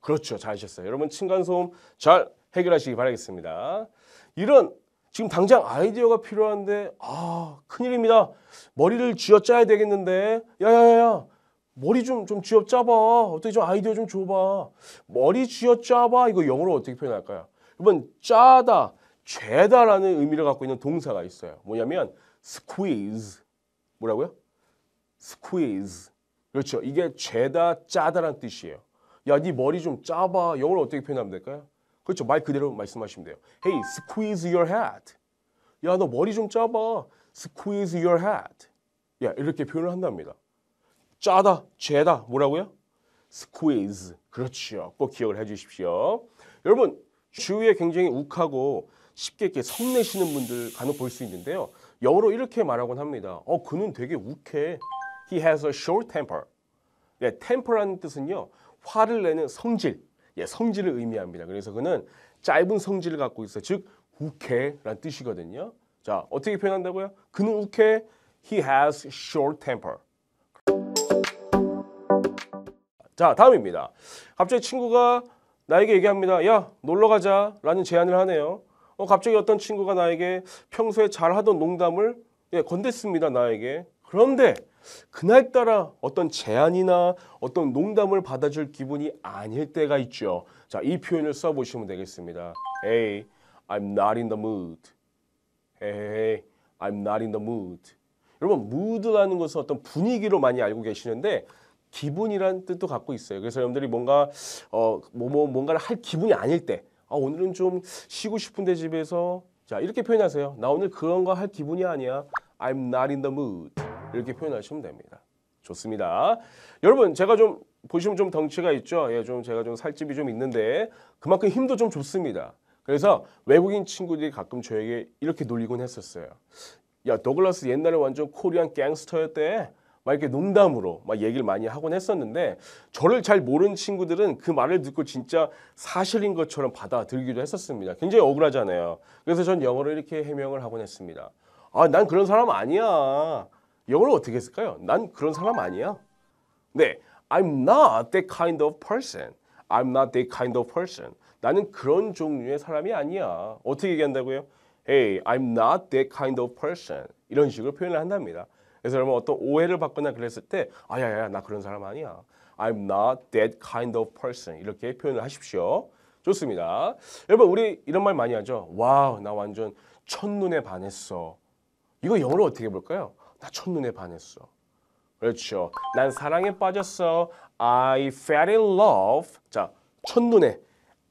그렇죠. 잘하셨어요. 여러분 층간소음 잘 해결하시기 바라겠습니다. 이런 지금 당장 아이디어가 필요한데 아 큰일입니다. 머리를 쥐어짜야 되겠는데 야야야야 머리 좀, 좀 쥐어짜봐. 어떻게 좀 아이디어 좀 줘봐. 머리 쥐어짜봐. 이거 영어로 어떻게 표현할까요? 여러분 짜다, 죄다라는 의미를 갖고 있는 동사가 있어요. 뭐냐면 squeeze. 뭐라고요? squeeze. 그렇죠. 이게 죄다, 짜다라는 뜻이에요. 야, 네 머리 좀 짜봐. 영어로 어떻게 표현하면 될까요? 그렇죠. 말 그대로 말씀하시면 돼요. Hey, squeeze your head. 야, 너 머리 좀 짜봐. squeeze your head. 야, 이렇게 표현을 한답니다. 짜다, 죄다. 뭐라고요? squeeze. 그렇죠. 꼭 기억을 해 주십시오. 여러분, 주위에 굉장히 욱하고 쉽게 이렇게 성내시는 분들 간혹 볼 수 있는데요. 영어로 이렇게 말하곤 합니다. 어, 그는 되게 욱해. He has a short temper. 예, temper라는 뜻은요. 화를 내는 성질. 예, 성질을 의미합니다. 그래서 그는 짧은 성질을 갖고 있어. 즉, 욱해라는 뜻이거든요. 자, 어떻게 표현한다고요? 그는 욱해. He has short temper. 자 다음입니다. 갑자기 친구가 나에게 얘기합니다. 야 놀러 가자 라는 제안을 하네요. 어, 갑자기 어떤 친구가 나에게 평소에 잘하던 농담을 예, 건댔습니다 나에게. 그런데 그날따라 어떤 제안이나 어떤 농담을 받아줄 기분이 아닐 때가 있죠. 자, 이 표현을 써보시면 되겠습니다. Hey, I'm not in the mood. Hey, I'm not in the mood. 여러분, mood라는 것은 어떤 분위기로 많이 알고 계시는데 기분이란 뜻도 갖고 있어요. 그래서 여러분들이 뭔가 어 뭐, 뭐, 뭔가를 할 기분이 아닐 때 아, 오늘은 좀 쉬고 싶은데 집에서 자 이렇게 표현하세요. 나 오늘 그런 거 할 기분이 아니야. I'm not in the mood. 이렇게 표현하시면 됩니다. 좋습니다. 여러분 제가 좀 보시면 좀 덩치가 있죠. 예, 좀 제가 좀 살집이 좀 있는데 그만큼 힘도 좀 좋습니다. 그래서 외국인 친구들이 가끔 저에게 이렇게 놀리곤 했었어요. 야, 더글라스 옛날에 완전 코리안 갱스터였대. 막 이렇게 농담으로 막 얘기를 많이 하곤 했었는데 저를 잘 모르는 친구들은 그 말을 듣고 진짜 사실인 것처럼 받아들기도 했었습니다. 굉장히 억울하잖아요. 그래서 전 영어로 이렇게 해명을 하곤 했습니다. 아, 난 그런 사람 아니야. 영어로 어떻게 했을까요? 난 그런 사람 아니야. 네, I'm not that kind of person. I'm not that kind of person. 나는 그런 종류의 사람이 아니야. 어떻게 얘기한다고요? Hey, I'm not that kind of person. 이런 식으로 표현을 한답니다. 그래서 여러분 어떤 오해를 받거나 그랬을 때 아야야야 나 그런 사람 아니야. I'm not that kind of person 이렇게 표현을 하십시오. 좋습니다. 여러분 우리 이런 말 많이 하죠. 와우 나 완전 첫눈에 반했어. 이거 영어로 어떻게 볼까요? 나 첫눈에 반했어. 그렇죠. 난 사랑에 빠졌어. I fell in love. 자, 첫눈에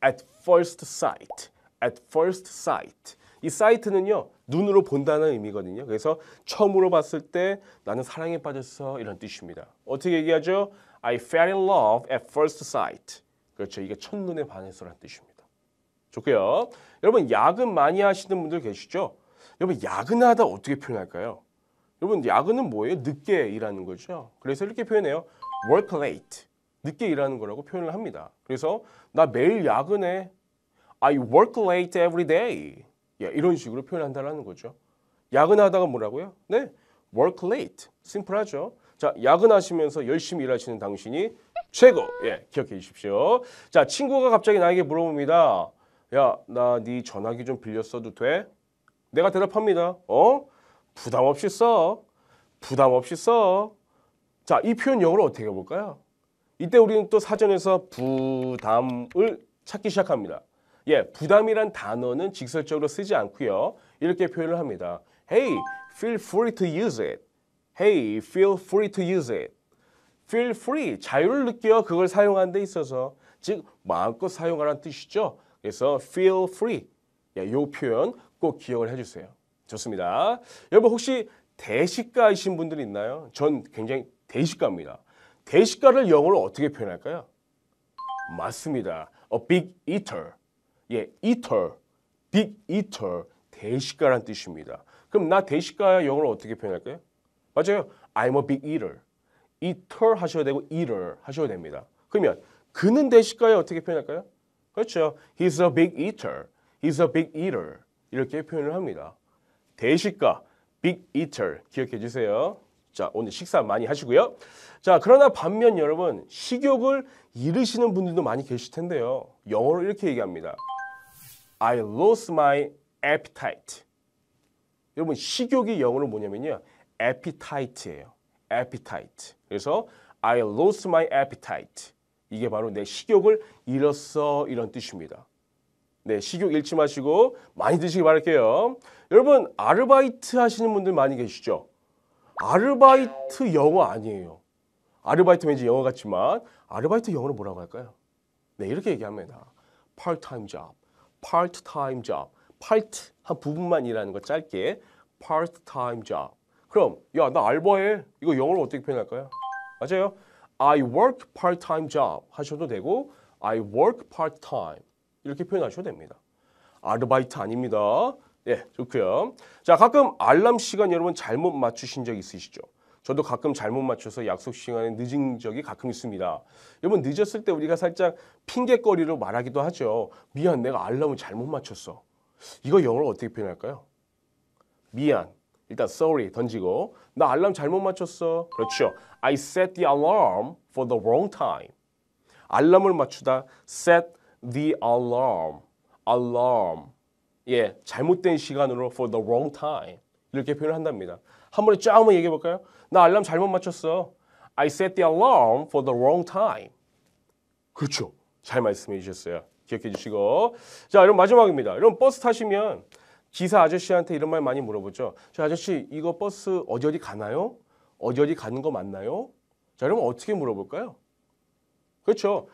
at first sight. at first sight. 이 s i g 는요 눈으로 본다는 의미거든요. 그래서 처음으로 봤을 때 나는 사랑에 빠졌어 이런 뜻입니다. 어떻게 얘기하죠? I fell in love at first sight. 그렇죠. 이게 첫눈에 반해서란 뜻입니다. 좋고요. 여러분 야근 많이 하시는 분들 계시죠? 여러분 야근하다 어떻게 표현할까요? 여러분 야근은 뭐예요? 늦게 일하는 거죠. 그래서 이렇게 표현해요. work late. 늦게 일하는 거라고 표현을 합니다. 그래서 나 매일 야근해. I work late every day. 예, 이런 식으로 표현한다는 거죠. 야근하다가 뭐라고요? 네, work late. 심플하죠. 자, 야근하시면서 열심히 일하시는 당신이 최고. 예, 기억해 주십시오. 자, 친구가 갑자기 나에게 물어봅니다. 야, 나 네 전화기 좀 빌렸어도 돼? 내가 대답합니다. 어? 부담 없이 써. 부담 없이 써. 자, 이 표현 영어로 어떻게 볼까요 이때 우리는 또 사전에서 부담을 찾기 시작합니다. 예, 부담이란 단어는 직설적으로 쓰지 않고요. 이렇게 표현을 합니다. Hey, feel free to use it. Hey, feel free to use it. Feel free, 자유를 느껴 그걸 사용하는 데 있어서 즉 마음껏 사용하라는 뜻이죠. 그래서 feel free, 예, 요 표현 꼭 기억을 해주세요. 좋습니다. 여러분 혹시 대식가이신 분들 있나요? 전 굉장히 대식가입니다. 대식가를 영어로 어떻게 표현할까요? 맞습니다. A big eater. 예, eater, big eater, 대식가란 뜻입니다. 그럼 나 대식가 영어로 어떻게 표현할까요? 맞아요. I'm a big eater. eater 하셔야 되고 eater 하셔야 됩니다. 그러면 그는 대식가에 어떻게 표현할까요? 그렇죠. He's a big eater. He's a big eater. 이렇게 표현을 합니다. 대식가, big eater 기억해 주세요. 자, 오늘 식사 많이 하시고요. 자, 그러나 반면 여러분 식욕을 잃으시는 분들도 많이 계실 텐데요. 영어로 이렇게 얘기합니다. I lost my appetite. 여러분 식욕이 영어로 뭐냐면요. appetite예요. appetite. 그래서 I lost my appetite. 이게 바로 내 식욕을 잃었어 이런 뜻입니다. 네, 식욕 잃지 마시고 많이 드시기 바랄게요. 여러분 아르바이트 하시는 분들 많이 계시죠? 아르바이트 영어 아니에요. 아르바이트 왠지 영어 같지만 아르바이트 영어로 뭐라고 할까요? 네, 이렇게 얘기합니다. part-time job. part-time job. part 한 부분만 일하는 거 짧게 part-time job. 그럼 야 나 알바해. 이거 영어로 어떻게 표현할까요? 맞아요. I work part-time job 하셔도 되고 I work part-time 이렇게 표현하셔도 됩니다. 아르바이트 아닙니다. 예, 좋고요. 자, 가끔 알람 시간 여러분 잘못 맞추신 적 있으시죠? 저도 가끔 잘못 맞춰서 약속 시간에 늦은 적이 가끔 있습니다. 여러분 늦었을 때 우리가 살짝 핑계거리로 말하기도 하죠. 미안 내가 알람을 잘못 맞췄어. 이거 영어로 어떻게 표현할까요? 미안. 일단 sorry 던지고 나 알람 잘못 맞췄어. 그렇죠. I set the alarm for the wrong time. 알람을 맞추다 set the alarm. alarm. 예, 잘못된 시간으로 for the wrong time. 이렇게 표현을 한답니다. 한 번에 쫙 한번 얘기해 볼까요? 나 알람 잘못 맞췄어. I set the alarm for the wrong time. 그렇죠. 잘 말씀해 주셨어요. 기억해 주시고. 자, 여러분 마지막입니다. 여러분 버스 타시면 기사 아저씨한테 이런 말 많이 물어보죠. 저 아저씨 이거 버스 어디 어디 가나요? 어디 어디 가는 거 맞나요? 자, 여러분 어떻게 물어볼까요? 그렇죠.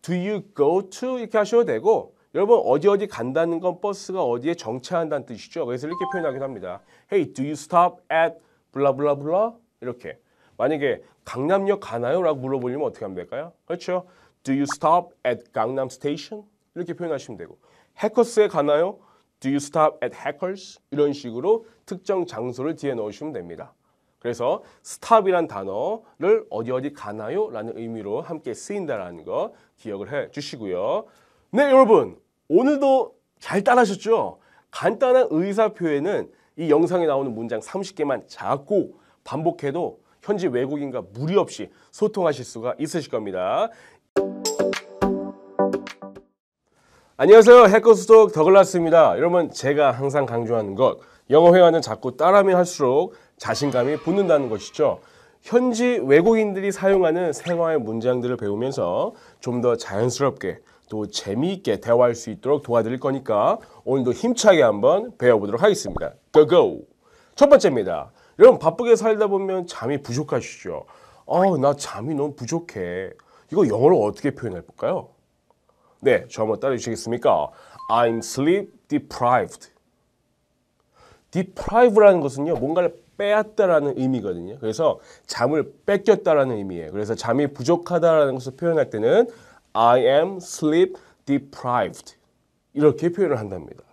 Do you go to 이렇게 하셔도 되고 여러분 어디 어디 간다는 건 버스가 어디에 정차한다는 뜻이죠. 그래서 이렇게 표현하기도 합니다. Hey, do you stop at 블라블라블라? 이렇게. 만약에 강남역 가나요? 라고 물어보려면 어떻게 하면 될까요? 그렇죠? Do you stop at 강남 s t a t 이렇게 표현하시면 되고 해커스에 가나요? Do you stop at Hackers? 이런 식으로 특정 장소를 뒤에 넣으시면 됩니다. 그래서 stop이란 단어를 어디 어디 가나요? 라는 의미로 함께 쓰인다라는 거 기억을 해 주시고요. 네, 여러분. 오늘도 잘 따라하셨죠? 간단한 의사표현은 이 영상에 나오는 문장 30개만 작고 반복해도 현지 외국인과 무리 없이 소통하실 수가 있으실 겁니다. 안녕하세요. 해커 스석 더글라스입니다. 여러분 제가 항상 강조하는 것 영어 회화는 자꾸 따라하면 할수록 자신감이 붙는다는 것이죠. 현지 외국인들이 사용하는 생활 문장들을 배우면서 좀 더 자연스럽게 또 재미있게 대화할 수 있도록 도와드릴 거니까 오늘도 힘차게 한번 배워보도록 하겠습니다. Go g 첫 번째입니다. 여러분 바쁘게 살다 보면 잠이 부족하시죠. 아, 나 잠이 너무 부족해. 이거 영어로 어떻게 표현해 볼까요? 네, 저 한번 따라 주시겠습니까? I'm sleep deprived. deprive라는 것은요, 뭔가를 빼앗다라는 의미거든요. 그래서 잠을 뺏겼다라는 의미예요. 그래서 잠이 부족하다라는 것을 표현할 때는 I am sleep deprived. 이렇게 표현을 한답니다.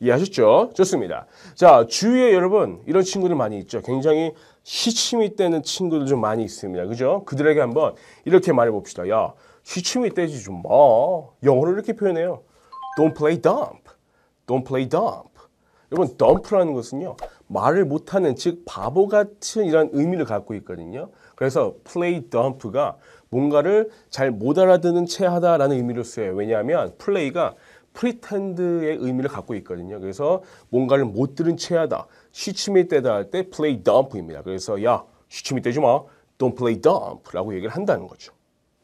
이해하셨죠? 좋습니다. 자, 주위에 여러분 이런 친구들 많이 있죠. 굉장히 시침이 떼는 친구들 좀 많이 있습니다. 그죠? 그들에게 한번 이렇게 말해 봅시다. 야, 시침이 떼지 좀 뭐. 영어로 이렇게 표현해요. Don't play dump. Don't play dump. 여러분, dump라는 것은요. 말을 못하는, 즉 바보 같은 이런 의미를 갖고 있거든요. 그래서 play dump가 뭔가를 잘 못 알아듣는 채 하다라는 의미로 쓰여요. 왜냐하면 play가 프리텐드의 의미를 갖고 있거든요. 그래서 뭔가를 못 들은 체하다, 시치미 때다 할 때 play dump입니다. 그래서 야, 시치미 때지 마. don't play dump라고 얘기를 한다는 거죠.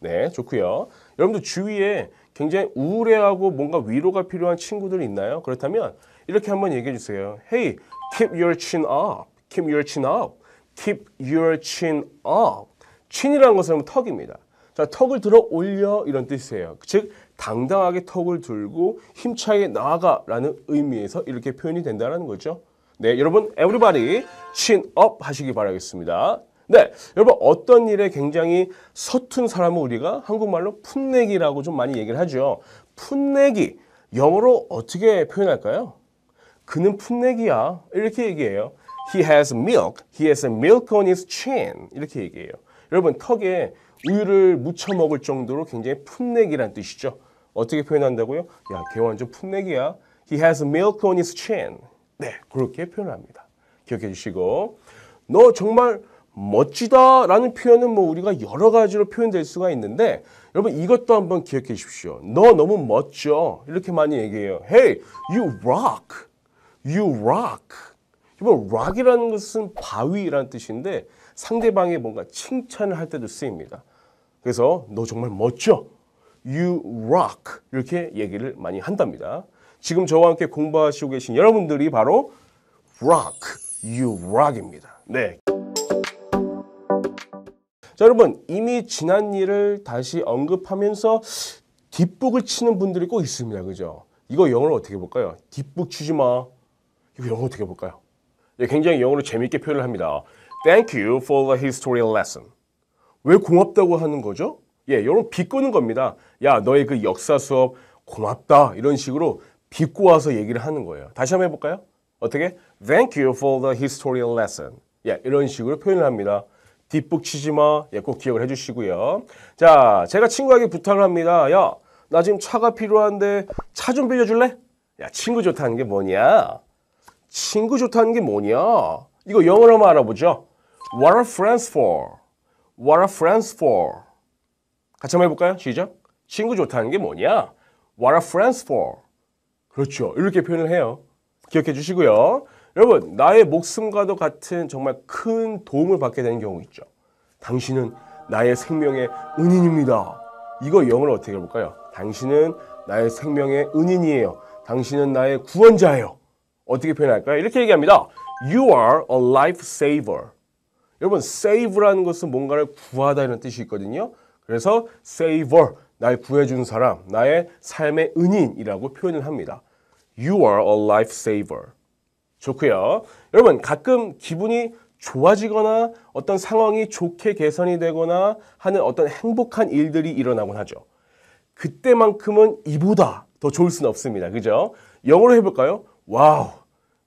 네, 좋고요. 여러분들 주위에 굉장히 우울해하고 뭔가 위로가 필요한 친구들 있나요? 그렇다면 이렇게 한번 얘기해 주세요. Hey, keep your chin up. keep your chin up. keep your chin up. chin이라는 것은 턱입니다. 자, 턱을 들어 올려 이런 뜻이에요. 즉 당당하게 턱을 들고 힘차게 나아가라는 의미에서 이렇게 표현이 된다는 거죠. 네, 여러분 에브리바디 친업 하시기 바라겠습니다. 네, 여러분 어떤 일에 굉장히 서툰 사람을 우리가 한국말로 풋내기라고 좀 많이 얘기를 하죠. 풋내기 영어로 어떻게 표현할까요? 그는 풋내기야 이렇게 얘기해요. He has milk. He has milk on his chin. 이렇게 얘기해요. 여러분 턱에 우유를 묻혀 먹을 정도로 굉장히 풋내기란 뜻이죠. 어떻게 표현한다고요? 야, 걔 완전 풋내기야. He has milk on his chin. 네, 그렇게 표현합니다. 기억해 주시고 너 정말 멋지다 라는 표현은 뭐 우리가 여러 가지로 표현될 수가 있는데 여러분 이것도 한번 기억해 주십시오. 너 너무 멋져 이렇게 많이 얘기해요. Hey, you rock. You rock. 여러분 뭐 rock이라는 것은 바위라는 뜻인데 상대방의 뭔가 칭찬을 할 때도 쓰입니다. 그래서 너 정말 멋져 You rock 이렇게 얘기를 많이 한답니다. 지금 저와 함께 공부하시고 계신 여러분들이 바로 rock, you rock입니다. 네. 자, 여러분 이미 지난 일을 다시 언급하면서 뒷북을 치는 분들이 꼭 있습니다. 그죠? 이거 영어로 어떻게 볼까요? 뒷북 치지 마. 이거 영어로 어떻게 볼까요? 예, 굉장히 영어로 재미있게 표현을 합니다. Thank you for the history lesson. 왜 고맙다고 하는 거죠? 예, 요런 비꼬는 겁니다. 야, 너의 그 역사 수업 고맙다. 이런 식으로 비꼬아서 얘기를 하는 거예요. 다시 한번 해볼까요? 어떻게? Thank you for the historical lesson. 예, 이런 식으로 표현을 합니다. 뒷북 치지 마. 예, 꼭 기억을 해주시고요. 자, 제가 친구에게 부탁을 합니다. 야, 나 지금 차가 필요한데 차 좀 빌려줄래? 야, 친구 좋다는 게 뭐냐? 친구 좋다는 게 뭐냐? 이거 영어로 한번 알아보죠. What are friends for? What are friends for? 같이 한번 해볼까요? 시작. 친구 좋다는 게 뭐냐? What are friends for? 그렇죠. 이렇게 표현을 해요. 기억해 주시고요. 여러분, 나의 목숨과도 같은 정말 큰 도움을 받게 되는 경우 있죠. 당신은 나의 생명의 은인입니다. 이거 영어로 어떻게 해볼까요? 당신은 나의 생명의 은인이에요. 당신은 나의 구원자예요. 어떻게 표현할까요? 이렇게 얘기합니다. You are a life saver. 여러분, save라는 것은 뭔가를 구하다 이런 뜻이 있거든요. 그래서 saver, 날 구해준 사람, 나의 삶의 은인이라고 표현을 합니다. You are a lifesaver. 좋고요. 여러분 가끔 기분이 좋아지거나 어떤 상황이 좋게 개선이 되거나 하는 어떤 행복한 일들이 일어나곤 하죠. 그때만큼은 이보다 더 좋을 수 없습니다. 그죠? 영어로 해볼까요? 와우,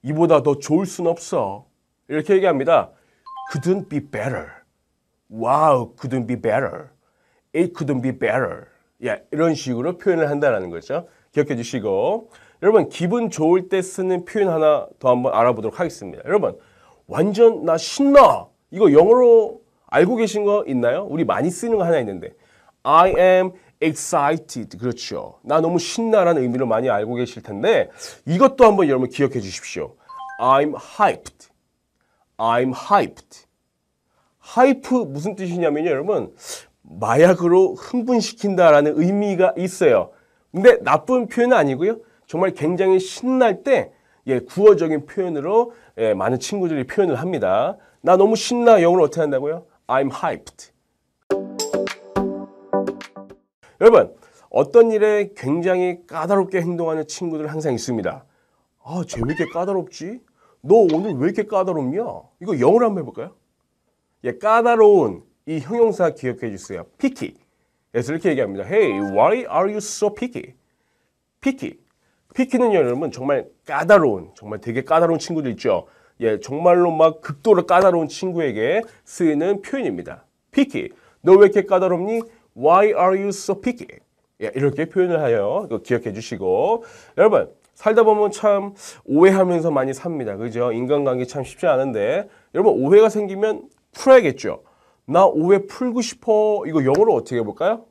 이보다 더 좋을 수 없어. 이렇게 얘기합니다. Couldn't be better. 와우, wow, couldn't be better. It couldn't be better. 예, 이런 식으로 표현을 한다라는 거죠. 기억해 주시고. 여러분, 기분 좋을 때 쓰는 표현 하나 더 한번 알아보도록 하겠습니다. 여러분, 완전 나 신나! 이거 영어로 알고 계신 거 있나요? 우리 많이 쓰는 거 하나 있는데. I am excited. 그렇죠. 나 너무 신나라는 의미로 많이 알고 계실 텐데 이것도 한번 여러분 기억해 주십시오. I'm hyped. I'm hyped. 하이프 무슨 뜻이냐면요, 여러분. 마약으로 흥분시킨다라는 의미가 있어요. 근데 나쁜 표현은 아니고요. 정말 굉장히 신날 때 예, 구어적인 표현으로 예, 많은 친구들이 표현을 합니다. 나 너무 신나 영어로 어떻게 한다고요? I'm hyped. 여러분 어떤 일에 굉장히 까다롭게 행동하는 친구들 항상 있습니다. 아, 쟤왜 이렇게 까다롭지? 너 오늘 왜 이렇게 까다롭냐? 이거 영어로 한번 해볼까요? 예, 까다로운 이 형용사 기억해 주세요. picky. 그서 이렇게 얘기합니다. Hey, why are you so picky? picky. 피키는 여러분 정말 까다로운, 정말 되게 까다로운 친구들 있죠. 예, 정말로 막 극도로 까다로운 친구에게 쓰이는 표현입니다. 피키. 너 왜 이렇게 까다롭니? Why are you so picky? 예, 이렇게 표현을 하여 기억해 주시고 여러분 살다 보면 참 오해하면서 많이 삽니다. 그죠? 인간관계 참 쉽지 않은데 여러분 오해가 생기면 풀어야겠죠. 나 오해 풀고 싶어. 이거 영어로 어떻게 해볼까요?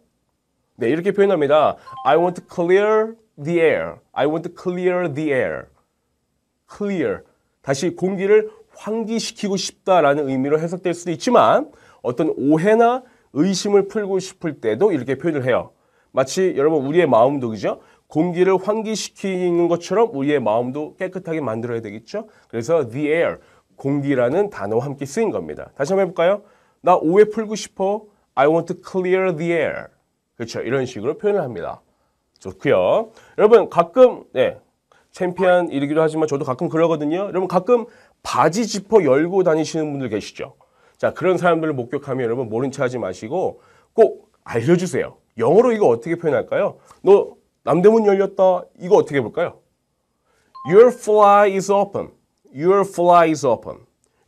네, 이렇게 표현합니다. I want to clear the air. I want to clear the air. clear. 다시 공기를 환기시키고 싶다라는 의미로 해석될 수도 있지만 어떤 오해나 의심을 풀고 싶을 때도 이렇게 표현을 해요. 마치 여러분 우리의 마음도 그죠? 공기를 환기시키는 것처럼 우리의 마음도 깨끗하게 만들어야 되겠죠? 그래서 the air, 공기라는 단어와 함께 쓰인 겁니다. 다시 한번 해볼까요? 나 오해 풀고 싶어. I want to clear the air. 그렇죠. 이런 식으로 표현을 합니다. 좋고요. 여러분 가끔 네, 챔피언이기도 하지만 저도 가끔 그러거든요. 여러분 가끔 바지 지퍼 열고 다니시는 분들 계시죠? 자 그런 사람들을 목격하면 여러분 모른 체 하지 마시고 꼭 알려주세요. 영어로 이거 어떻게 표현할까요? 너 남대문 열렸다. 이거 어떻게 볼까요? Your fly is open. Your fly is open.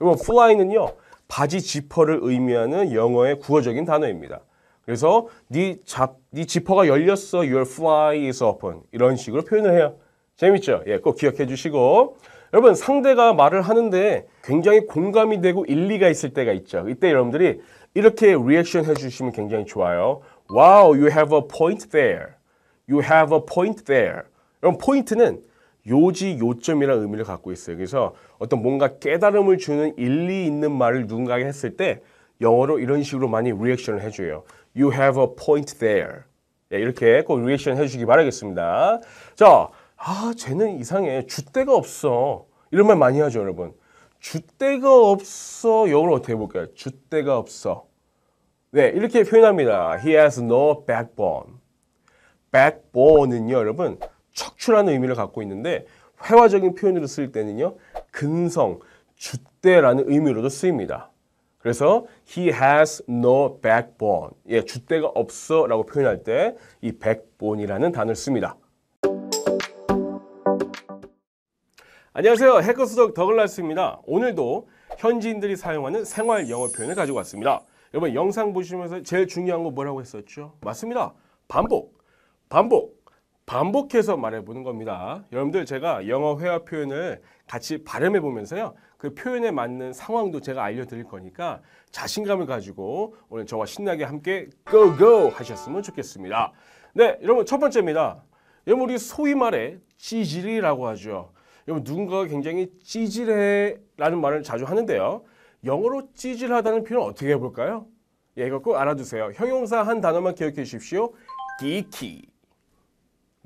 여러분 fly는요. 바지 지퍼를 의미하는 영어의 구어적인 단어입니다. 그래서 네, 잡, 네 지퍼가 열렸어. Your fly is open. 이런 식으로 표현을 해요. 재밌죠? 예, 꼭 기억해 주시고 여러분 상대가 말을 하는데 굉장히 공감이 되고 일리가 있을 때가 있죠. 이때 여러분들이 이렇게 리액션 해주시면 굉장히 좋아요. Wow, you have a point there. You have a point there. 여러분 포인트는 요지 요점이라는 의미를 갖고 있어요. 그래서 어떤 뭔가 깨달음을 주는 일리 있는 말을 누군가에게 했을 때 영어로 이런 식으로 많이 리액션을 해줘요. You have a point there. 네, 이렇게 꼭 리액션 해주시기 바라겠습니다. 자, 아, 쟤는 이상해. 줏대가 없어. 이런 말 많이 하죠, 여러분. 줏대가 없어. 영어로 어떻게 해볼까요? 줏대가 없어. 네, 이렇게 표현합니다. He has no backbone. backbone은요, 여러분. 척추라는 의미를 갖고 있는데 회화적인 표현으로 쓰일 때는요. 근성, 주대라는 의미로도 쓰입니다. 그래서 he has no backbone. 예, 주대가 없어라고 표현할 때 이 backbone이라는 단어를 씁니다. 안녕하세요. 해커수석 더글라스입니다. 오늘도 현지인들이 사용하는 생활 영어 표현을 가지고 왔습니다. 여러분 영상 보시면서 제일 중요한 거 뭐라고 했었죠? 맞습니다. 반복. 반복. 반복해서 말해보는 겁니다. 여러분들 제가 영어 회화 표현을 같이 발음해 보면서요. 그 표현에 맞는 상황도 제가 알려드릴 거니까 자신감을 가지고 오늘 저와 신나게 함께 go 하셨으면 좋겠습니다. 네, 여러분 첫 번째입니다. 여러분 우리 소위 말해 찌질이라고 하죠. 여러분 누군가가 굉장히 찌질해 라는 말을 자주 하는데요. 영어로 찌질하다는 표현 어떻게 해볼까요? 예, 이거 꼭 알아두세요. 형용사 한 단어만 기억해 주십시오. geeky.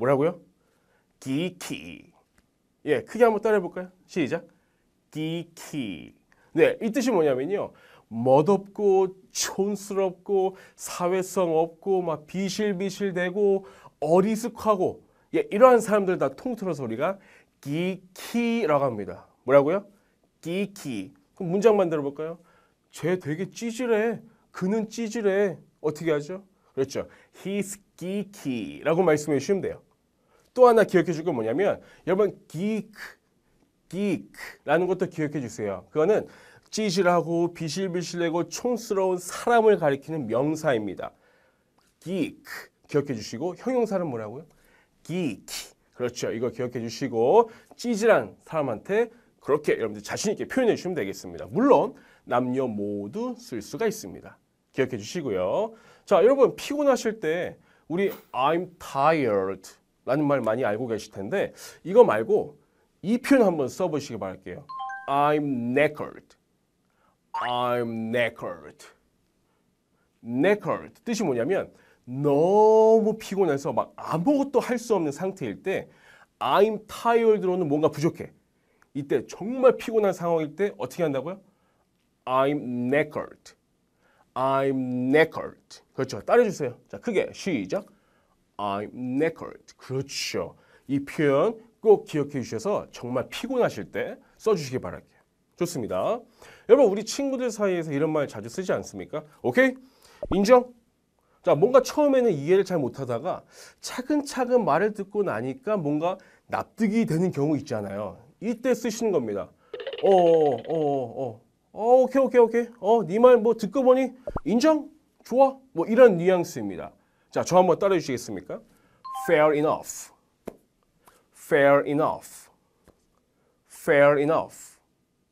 뭐라고요? 기키. 예, 크게 한번 따라해 볼까요? 시작. 기키. 네, 이 뜻이 뭐냐면요. 멋없고 촌스럽고 사회성 없고 막 비실비실대고 어리숙하고 예, 이러한 사람들 다 통틀어서 우리가 기키라고 합니다. 뭐라고요? 기키. 그럼 문장 만들어 볼까요? 쟤 되게 찌질해. 그는 찌질해. 어떻게 하죠? 그렇죠. He's geeky라고 말씀해 주시면 돼요. 또 하나 기억해 줄건 뭐냐면 여러분 geek, 라는 것도 기억해 주세요. 그거는 찌질하고 비실비실내고 촌스러운 사람을 가리키는 명사입니다. g e 기억해 주시고 형용사는 뭐라고요? g e 그렇죠. 이거 기억해 주시고 찌질한 사람한테 그렇게 여러분들 자신 있게 표현해 주시면 되겠습니다. 물론 남녀 모두 쓸 수가 있습니다. 기억해 주시고요. 자, 여러분 피곤하실 때 우리 I'm tired 라는 말 많이 알고 계실 텐데 이거 말고 이 표현 한번 써보시기 바랄게요. I'm knackered. I'm knackered. knackered 뜻이 뭐냐면 너무 피곤해서 막 아무것도 할 수 없는 상태일 때 I'm tired로는 뭔가 부족해. 이때 정말 피곤한 상황일 때 어떻게 한다고요? I'm knackered. I'm knackered. 그렇죠. 따라해주세요. 자, 크게 시작. I'm knackered. 그렇죠. 이 표현 꼭 기억해 주셔서 정말 피곤하실 때 써주시기 바랄게요. 좋습니다. 여러분 우리 친구들 사이에서 이런 말 자주 쓰지 않습니까? 오케이? 인정? 자 뭔가 처음에는 이해를 잘 못하다가 차근차근 말을 듣고 나니까 뭔가 납득이 되는 경우 있잖아요. 이때 쓰시는 겁니다. 어어어어 어, 어. 어, 오케이 오케이 오케이 어니 말뭐 네 듣고 보니 인정? 좋아? 뭐 이런 뉘앙스입니다. 자, 저 한번 따라해 주시겠습니까? fair enough. fair enough. fair enough.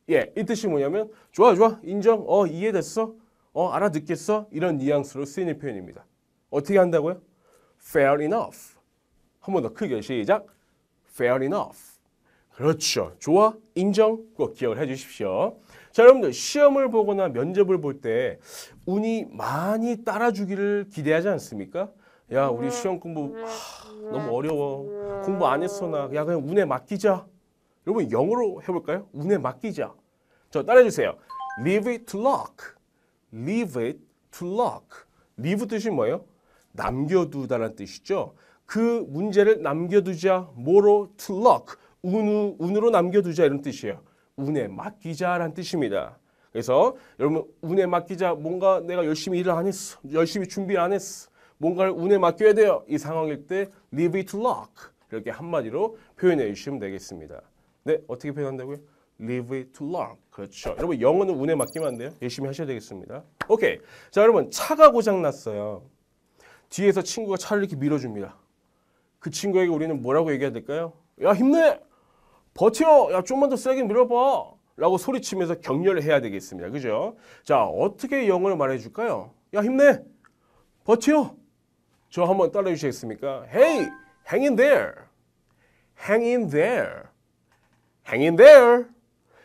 예, 이 뜻이 뭐냐면 좋아, 좋아. 인정. 어, 이해됐어. 어, 알아듣겠어. 이런 뉘앙스로 쓰이는 표현입니다. 어떻게 한다고요? fair enough. 한 번 더 크게 시작. fair enough. 그렇죠. 좋아, 인정 꼭 기억을 해 주십시오. 자, 여러분들 시험을 보거나 면접을 볼 때 운이 많이 따라주기를 기대하지 않습니까? 야, 우리 시험 공부 하, 너무 어려워. 공부 안 했어 나. 야, 그냥 운에 맡기자. 여러분 영어로 해볼까요? 운에 맡기자. 저 따라해주세요. Leave it to luck. Leave it to luck. Leave 뜻이 뭐예요? 남겨두다라는 뜻이죠. 그 문제를 남겨두자. 뭐로? To luck. 운 운으로 남겨두자 이런 뜻이에요. 운에 맡기자란 뜻입니다. 그래서 여러분 운에 맡기자 뭔가 내가 열심히 일을 안 했어. 열심히 준비안 했어. 뭔가를 운에 맡겨야 돼요. 이 상황일 때 leave it to luck. 이렇게 한마디로 표현해 주시면 되겠습니다. 네, 어떻게 표현한다고요? leave it to luck. 그렇죠. 여러분 영어는 운에 맡기면 안 돼요. 열심히 하셔야 되겠습니다. 오케이. 자, 여러분 차가 고장 났어요. 뒤에서 친구가 차를 이렇게 밀어줍니다. 그 친구에게 우리는 뭐라고 얘기해야 될까요? 야, 힘내! 버텨! 야, 좀만 더 세게 밀어봐! 라고 소리치면서 격려를 해야 되겠습니다. 그죠? 자, 어떻게 영어를 말해줄까요? 야, 힘내! 버텨! 저 한번 따라해 주시겠습니까? Hey! Hang in there! Hang in there! Hang in there!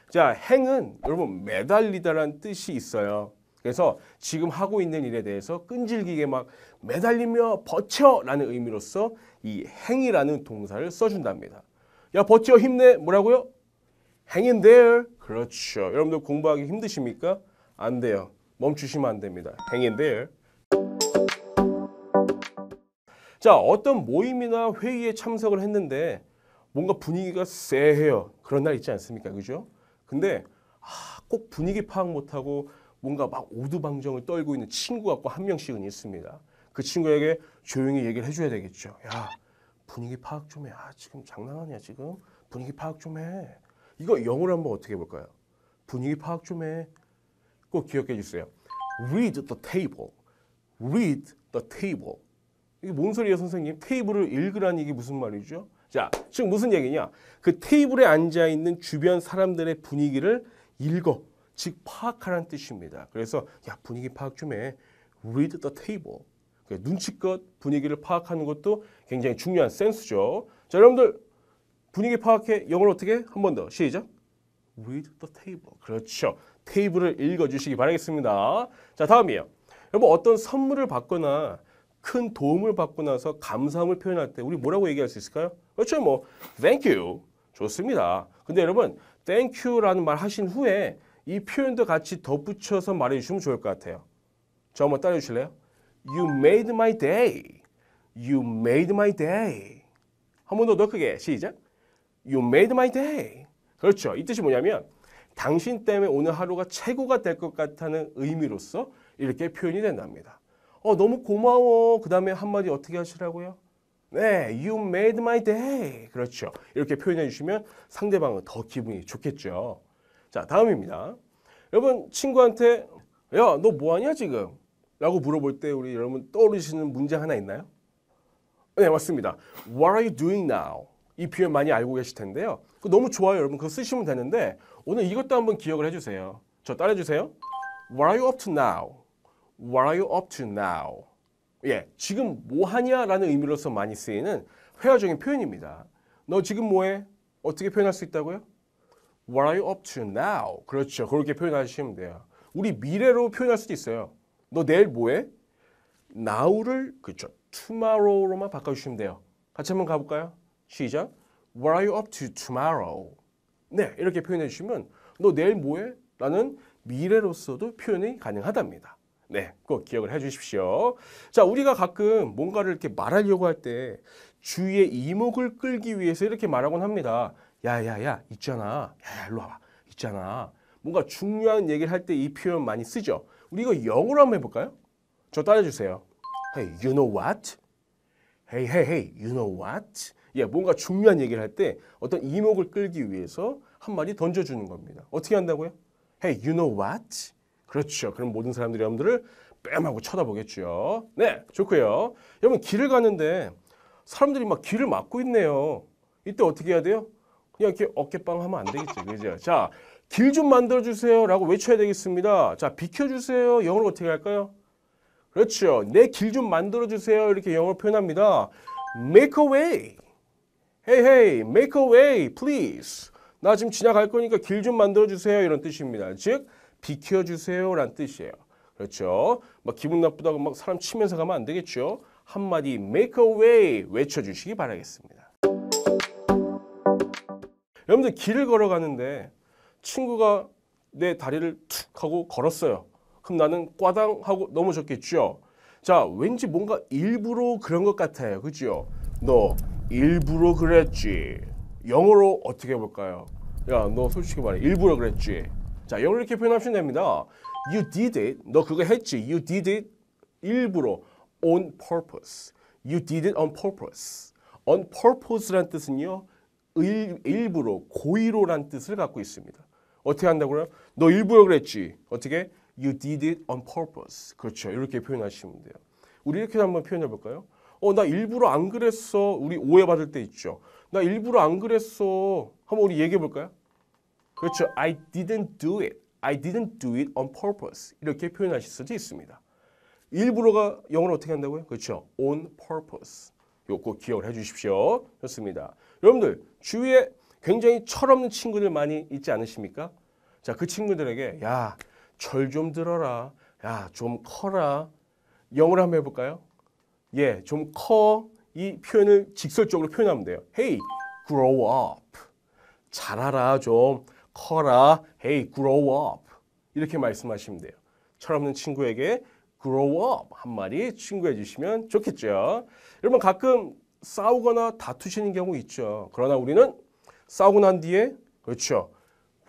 자, hang은 여러분 매달리다라는 뜻이 있어요. 그래서 지금 하고 있는 일에 대해서 끈질기게 막 매달리며 버텨라는 의미로써이 행이라는 동사를 써준답니다. 야 버텨 힘내 뭐라고요? Hang in there. 그렇죠. 여러분들 공부하기 힘드십니까? 안 돼요. 멈추시면 안 됩니다. Hang in there. 자 어떤 모임이나 회의에 참석을 했는데 뭔가 분위기가 쎄해요. 그런 날 있지 않습니까? 그죠? 근데 아, 꼭 분위기 파악 못하고 뭔가 막 오두방정을 떨고 있는 친구 갖고 한 명씩은 있습니다. 그 친구에게 조용히 얘기를 해줘야 되겠죠. 야, 분위기 파악 좀 해. 아, 지금 장난하냐, 지금? 분위기 파악 좀 해. 이거 영어로 한번 어떻게 볼까요? 분위기 파악 좀 해. 꼭 기억해 주세요. Read the table. Read the table. 이게 뭔 소리예요, 선생님? 테이블을 읽으라니 이게 무슨 말이죠? 자, 지금 무슨 얘기냐? 그 테이블에 앉아 있는 주변 사람들의 분위기를 읽어. 즉 파악하라는 뜻입니다. 그래서 야, 분위기 파악 좀 해. Read the table. 그 눈치껏 분위기를 파악하는 것도 굉장히 중요한 센스죠. 자, 여러분들 분위기 파악해 영어를 어떻게? 한 번 더 시작. Read the table. 그렇죠. 테이블을 읽어주시기 바라겠습니다. 자, 다음이요 여러분 어떤 선물을 받거나 큰 도움을 받고 나서 감사함을 표현할 때 우리 뭐라고 얘기할 수 있을까요? 그렇죠. 뭐 thank you. 좋습니다. 근데 여러분 thank you라는 말 하신 후에 이 표현도 같이 덧붙여서 말해 주시면 좋을 것 같아요. 저 한번 따라해 주실래요? You made my day. You made my day. 한 번 더 더 크게 시작. You made my day. 그렇죠. 이 뜻이 뭐냐면 당신 때문에 오늘 하루가 최고가 될 것 같다는 의미로서 이렇게 표현이 된답니다. 어, 너무 고마워. 그 다음에 한마디 어떻게 하시라고요? 네, you made my day. 그렇죠. 이렇게 표현해 주시면 상대방은 더 기분이 좋겠죠. 자, 다음입니다. 여러분, 친구한테, 야, 너 뭐하냐, 지금? 라고 물어볼 때 우리 여러분 떠오르시는 문제 하나 있나요? 네, 맞습니다. What are you doing now? 이 표현 많이 알고 계실 텐데요. 그 너무 좋아요, 여러분. 그거 쓰시면 되는데 오늘 이것도 한번 기억을 해주세요. 저 따라해 주세요. What are you up to now? What are you up to now? 예, 지금 뭐 하냐라는 의미로서 많이 쓰이는 회화적인 표현입니다. 너 지금 뭐해? 어떻게 표현할 수 있다고요? What are you up to now? 그렇죠. 그렇게 표현하시면 돼요. 우리 미래로 표현할 수도 있어요. 너 내일 뭐해? now를 그렇 tomorrow로만 바꿔주시면 돼요. 같이 한번 가볼까요? 시작. What are you up to tomorrow? 네, 이렇게 표현해 주시면 너 내일 뭐해? 라는 미래로서도 표현이 가능하답니다. 네, 꼭 기억을 해 주십시오. 자, 우리가 가끔 뭔가를 이렇게 말하려고 할 때 주위의 이목을 끌기 위해서 이렇게 말하곤 합니다. 야, 야, 야, 있잖아. 야, 야, 일로 와봐. 있잖아. 뭔가 중요한 얘기를 할 때 이 표현 많이 쓰죠. 우리 이거 영어로 한번 해볼까요? 저 따라해주세요. Hey, you know what? Hey, hey, hey, you know what? 예, 뭔가 중요한 얘기를 할 때 어떤 이목을 끌기 위해서 한 마디 던져주는 겁니다. 어떻게 한다고요? Hey, you know what? 그렇죠. 그럼 모든 사람들이 여러분들을 뺨하고 쳐다보겠죠. 네, 좋고요. 여러분 길을 가는데 사람들이 막 길을 막고 있네요. 이때 어떻게 해야 돼요? 그냥 이렇게 어깨빵 하면 안 되겠죠. 그죠? 자, 길좀 만들어주세요 라고 외쳐야 되겠습니다. 자, 비켜주세요. 영어로 어떻게 할까요? 그렇죠. 내 길 좀 만들어주세요. 이렇게 영어로 표현합니다. Make a way. Hey, hey, make a way, please. 나 지금 지나갈 거니까 길 좀 만들어주세요. 이런 뜻입니다. 즉, 비켜주세요. 라는 뜻이에요. 그렇죠. 막 기분 나쁘다고 막 사람 치면서 가면 안 되겠죠. 한마디 make a way 외쳐주시기 바라겠습니다. 여러분들 길을 걸어가는데 친구가 내 다리를 툭 하고 걸었어요. 그럼 나는 꽈당 하고 넘어졌겠죠. 자, 왠지 뭔가 일부러 그런 것 같아요. 그죠? 너 일부러 그랬지. 영어로 어떻게 볼까요 야, 너 솔직히 말해. 일부러 그랬지. 자, 영어로 이렇게 표현하시면 됩니다. You did it. 너 그거 했지. You did it. 일부러. On purpose. You did it on purpose. On purpose란 뜻은요. 일, 일부러, 고의로란 뜻을 갖고 있습니다. 어떻게 한다고요? 너 일부러 그랬지. 어떻게? You did it on purpose. 그렇죠. 이렇게 표현하시면 돼요. 우리 이렇게 한번 표현해 볼까요? 어, 나 일부러 안 그랬어. 우리 오해받을 때 있죠. 나 일부러 안 그랬어. 한번 우리 얘기해 볼까요? 그렇죠. I didn't do it. I didn't do it on purpose. 이렇게 표현하실 수도 있습니다. 일부러가 영어로 어떻게 한다고요? 그렇죠. on purpose. 요거 기억을 해 주십시오. 좋습니다. 여러분들 주위에 굉장히 철없는 친구들 많이 있지 않으십니까? 자, 그 친구들에게 야, 철 좀 들어라. 야, 좀 커라. 영어로 한번 해볼까요? 예, 좀 커. 이 표현을 직설적으로 표현하면 돼요. Hey, grow up. 잘하라 좀. 커라. Hey, grow up. 이렇게 말씀하시면 돼요. 철없는 친구에게 grow up 한마디 친구해 주시면 좋겠죠. 여러분 가끔 싸우거나 다투시는 경우 있죠. 그러나 우리는 싸우고 난 뒤에 그렇죠.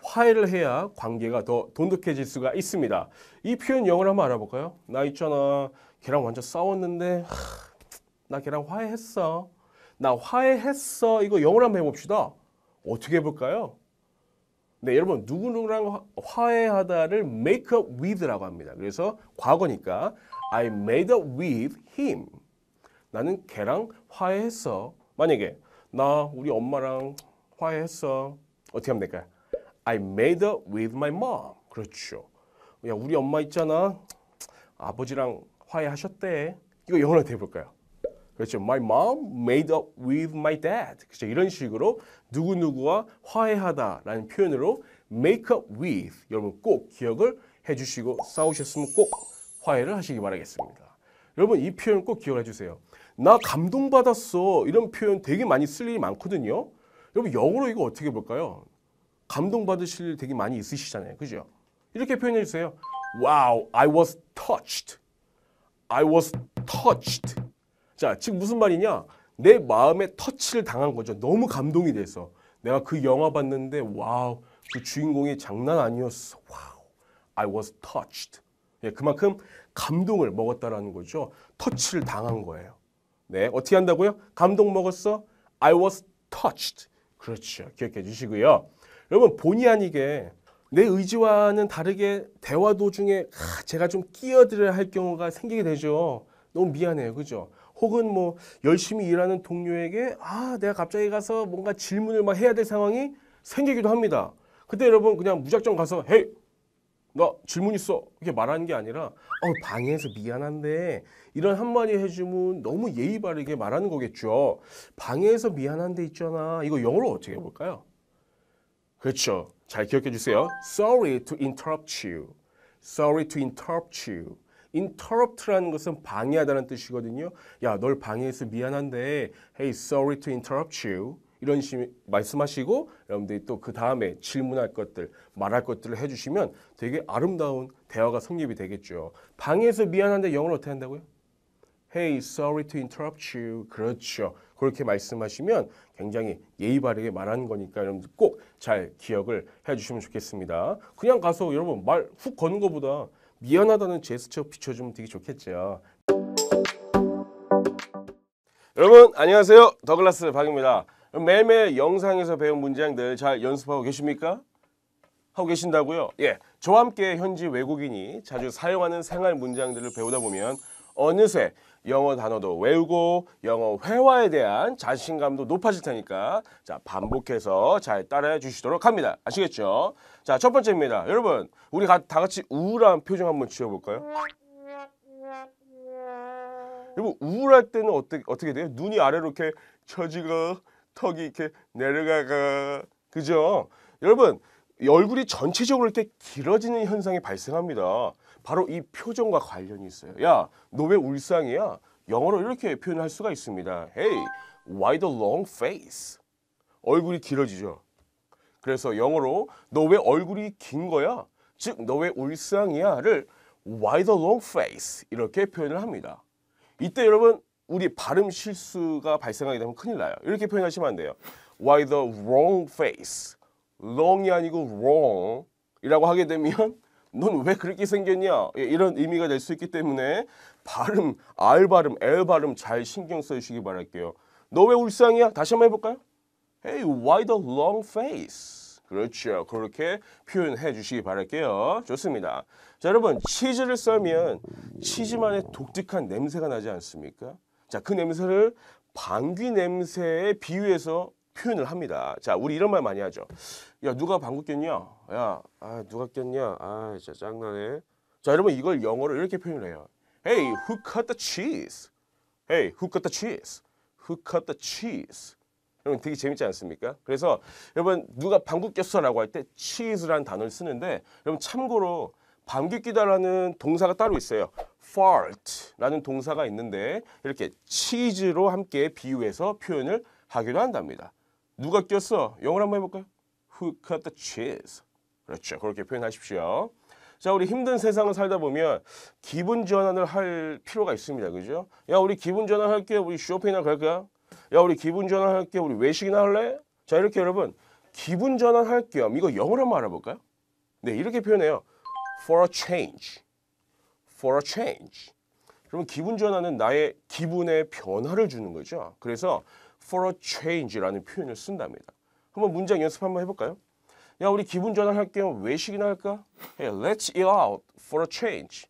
화해를 해야 관계가 더 돈독해질 수가 있습니다. 이 표현 영어로 한번 알아볼까요? 나 있잖아. 걔랑 완전 싸웠는데 하, 나 걔랑 화해했어. 나 화해했어. 이거 영어로 한번 해봅시다. 어떻게 해볼까요? 네, 여러분 누구누구랑 화해하다를 make up with라고 합니다. 그래서 과거니까 I made up with him. 나는 걔랑 화해했어. 만약에 나 우리 엄마랑 화해했어. 어떻게 하면 될까요? I made up with my mom. 그렇죠. 야, 우리 엄마 있잖아. 아버지랑 화해하셨대. 이거 영어로 해볼까요? 그렇죠. My mom made up with my dad. 그렇죠. 이런 식으로 누구누구와 화해하다라는 표현으로 make up with. 여러분 꼭 기억을 해주시고 싸우셨으면 꼭 화해를 하시기 바라겠습니다. 여러분 이 표현 꼭 기억해 주세요. 나 감동받았어. 이런 표현 되게 많이 쓸 일이 많거든요. 여러분 영어로 이거 어떻게 볼까요? 감동받으실 일 되게 많이 있으시잖아요. 그죠? 이렇게 표현해 주세요. Wow, I was touched. I was touched. 자, 지금 무슨 말이냐? 내 마음에 터치를 당한 거죠. 너무 감동이 돼서. 내가 그 영화 봤는데 와우, 그 주인공이 장난 아니었어. 와우, I was touched. 예, 그만큼 감동을 먹었다라는 거죠. 터치를 당한 거예요. 네, 어떻게 한다고요? 감동 먹었어? I was touched. 그렇죠. 기억해 주시고요. 여러분 본의 아니게 내 의지와는 다르게 대화 도중에 아, 제가 좀 끼어들어야 할 경우가 생기게 되죠. 너무 미안해요. 그죠? 혹은 뭐 열심히 일하는 동료에게 아 내가 갑자기 가서 뭔가 질문을 막 해야 될 상황이 생기기도 합니다. 그때 여러분 그냥 무작정 가서 헤이 너 질문 있어 이렇게 말하는 게 아니라 어, 방해해서 미안한데 이런 한마디 해주면 너무 예의 바르게 말하는 거겠죠. 방해해서 미안한데 있잖아. 이거 영어로 어떻게 해볼까요? 그렇죠. 잘 기억해 주세요. Sorry to interrupt you. Sorry to interrupt you. interrupt라는 것은 방해하다는 뜻이거든요. 야, 널 방해해서 미안한데 hey, sorry to interrupt you. 이런 식의 말씀하시고 여러분들이 또 그 다음에 질문할 것들, 말할 것들을 해주시면 되게 아름다운 대화가 성립이 되겠죠. 방에서 미안한데 영어를 어떻게 한다고요? Hey, sorry to interrupt you. 그렇죠. 그렇게 말씀하시면 굉장히 예의 바르게 말하는 거니까 여러분들 꼭 잘 기억을 해주시면 좋겠습니다. 그냥 가서 여러분 말 훅 거는 것보다 미안하다는 제스처 비춰주면 되게 좋겠죠. 여러분 안녕하세요. 더글라스 박입니다. 매일매일 영상에서 배운 문장들 잘 연습하고 계십니까? 하고 계신다고요? 예, 저와 함께 현지 외국인이 자주 사용하는 생활 문장들을 배우다 보면 어느새 영어 단어도 외우고 영어 회화에 대한 자신감도 높아질 테니까 자 반복해서 잘 따라해 주시도록 합니다. 아시겠죠? 자첫 번째입니다. 여러분 우리 다 같이 우울한 표정 한번 지어볼까요? 여러분 우울할 때는 어떻게, 어떻게 돼요? 눈이 아래로 이렇게 처지가 턱이 이렇게 내려가가 그죠? 여러분 얼굴이 전체적으로 이렇게 길어지는 현상이 발생합니다. 바로 이 표정과 관련이 있어요. 야, 너 왜 울상이야? 영어로 이렇게 표현할 수가 있습니다. Hey, why the long face? 얼굴이 길어지죠. 그래서 영어로 너 왜 얼굴이 긴 거야? 즉, 너 왜 울상이야?를 why the long face? 이렇게 표현을 합니다. 이때 여러분 우리 발음 실수가 발생하게 되면 큰일 나요. 이렇게 표현하시면 안 돼요. Why the wrong face? w o n g 이 아니고 wrong 이라고 하게 되면 넌 왜 그렇게 생겼냐 예, 이런 의미가 될 수 있기 때문에 발음, R 발음, L 발음 잘 신경 써주시기 바랄게요. 너 왜 울상이야? 다시 한번 해볼까요? Hey, why the long face? 그렇죠. 그렇게 표현해 주시기 바랄게요. 좋습니다. 자, 여러분 치즈를 써면 치즈만의 독특한 냄새가 나지 않습니까? 자, 그 냄새를 방귀 냄새에 비유해서 표현을 합니다. 자, 우리 이런 말 많이 하죠. 야, 누가 방구 꼈냐? 야, 아, 누가 꼈냐? 아, 진짜 짱나네. 자, 여러분 이걸 영어로 이렇게 표현을 해요. Hey, who cut the cheese? Hey, who cut the cheese? Who cut the cheese? 여러분 되게 재밌지 않습니까? 그래서 여러분 누가 방구 꼈어라고 할 때 cheese라는 단어를 쓰는데 여러분 참고로 방귀 뀌다라는 동사가 따로 있어요. fart라는 동사가 있는데 이렇게 치즈로 함께 비유해서 표현을 하기도 한답니다. 누가 꼈어? 영어로 한번 해볼까요? Who cut the cheese? 그렇죠. 그렇게 표현하십시오. 자, 우리 힘든 세상을 살다 보면 기분 전환을 할 필요가 있습니다. 그죠? 야, 우리 기분 전환할게. 우리 쇼핑이나 갈까? 야, 우리 기분 전환할게. 우리 외식이나 할래? 자, 이렇게 여러분 기분 전환할 겸 이거 영어로 한번 알아볼까요? 네, 이렇게 표현해요. for a change. for a change. 그러면 기분 전환은 나의 기분의 변화를 주는 거죠. 그래서 for a change라는 표현을 쓴답니다. 한번 문장 연습 한번 해볼까요? 야 우리 기분 전환할 겸 외식이나 할까? Hey, let's eat out for a change.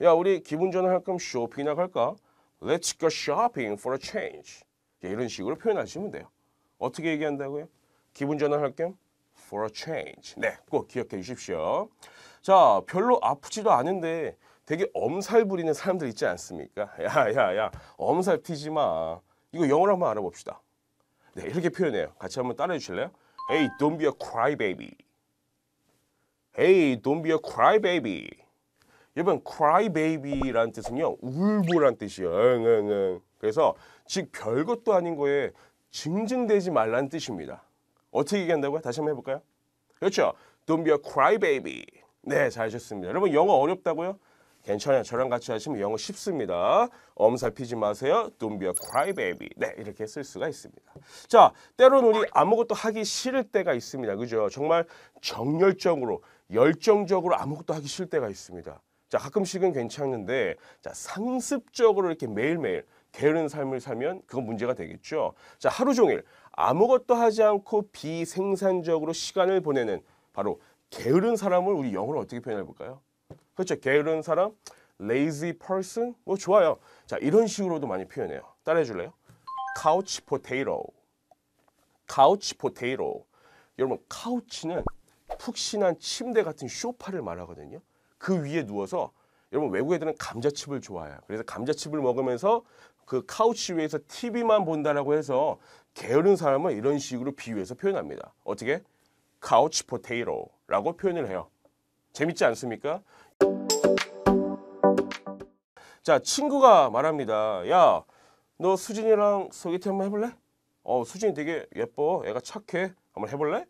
야 우리 기분 전환할 겸 쇼핑이나 갈까? Let's go shopping for a change. 야, 이런 식으로 표현하시면 돼요. 어떻게 얘기한다고요? 기분 전환할 겸 for a change. 네, 꼭 기억해 주십시오. 자, 별로 아프지도 않은데 되게 엄살 부리는 사람들 있지 않습니까? 야, 야, 야, 엄살 피지 마. 이거 영어로 한번 알아봅시다. 네, 이렇게 표현해요. 같이 한번 따라해 주실래요? Hey, don't be a crybaby. Hey, don't be a crybaby. 여러분, crybaby란 뜻은요, 울보란 뜻이에요. 응, 응, 응. 그래서 즉 별것도 아닌 거에 증증되지 말라는 뜻입니다. 어떻게 얘기한다고요? 다시 한번 해볼까요? 그렇죠. Don't be a crybaby. 네, 잘하셨습니다. 여러분 영어 어렵다고요? 괜찮아요. 저랑 같이 하시면 영어 쉽습니다. 엄살피지 마세요. Don't be a crybaby. 네, 이렇게 쓸 수가 있습니다. 자, 때론 우리 아무것도 하기 싫을 때가 있습니다. 그죠? 정말 정열적으로, 열정적으로 아무것도 하기 싫을 때가 있습니다. 자, 가끔씩은 괜찮은데 자, 상습적으로 이렇게 매일매일 게으른 삶을 살면 그건 문제가 되겠죠. 자, 하루 종일 아무것도 하지 않고 비생산적으로 시간을 보내는 바로 게으른 사람을 우리 영어로 어떻게 표현해 볼까요? 그렇죠. 게으른 사람, lazy person. 뭐 좋아요. 자, 이런 식으로도 많이 표현해요. 따라해 줄래요? couch potato. couch potato. 여러분, couch는 푹신한 침대 같은 쇼파를 말하거든요. 그 위에 누워서 여러분 외국 애들은 감자칩을 좋아해요. 그래서 감자칩을 먹으면서 그 카우치 위에서 TV만 본다라고 해서 게으른 사람은 이런 식으로 비유해서 표현합니다. 어떻게? 카우치 포테이로. 라고 표현을 해요. 재밌지 않습니까? 자 친구가 말합니다. 야 너 수진이랑 소개팅 한번 해볼래? 어 수진이 되게 예뻐. 애가 착해. 한번 해볼래?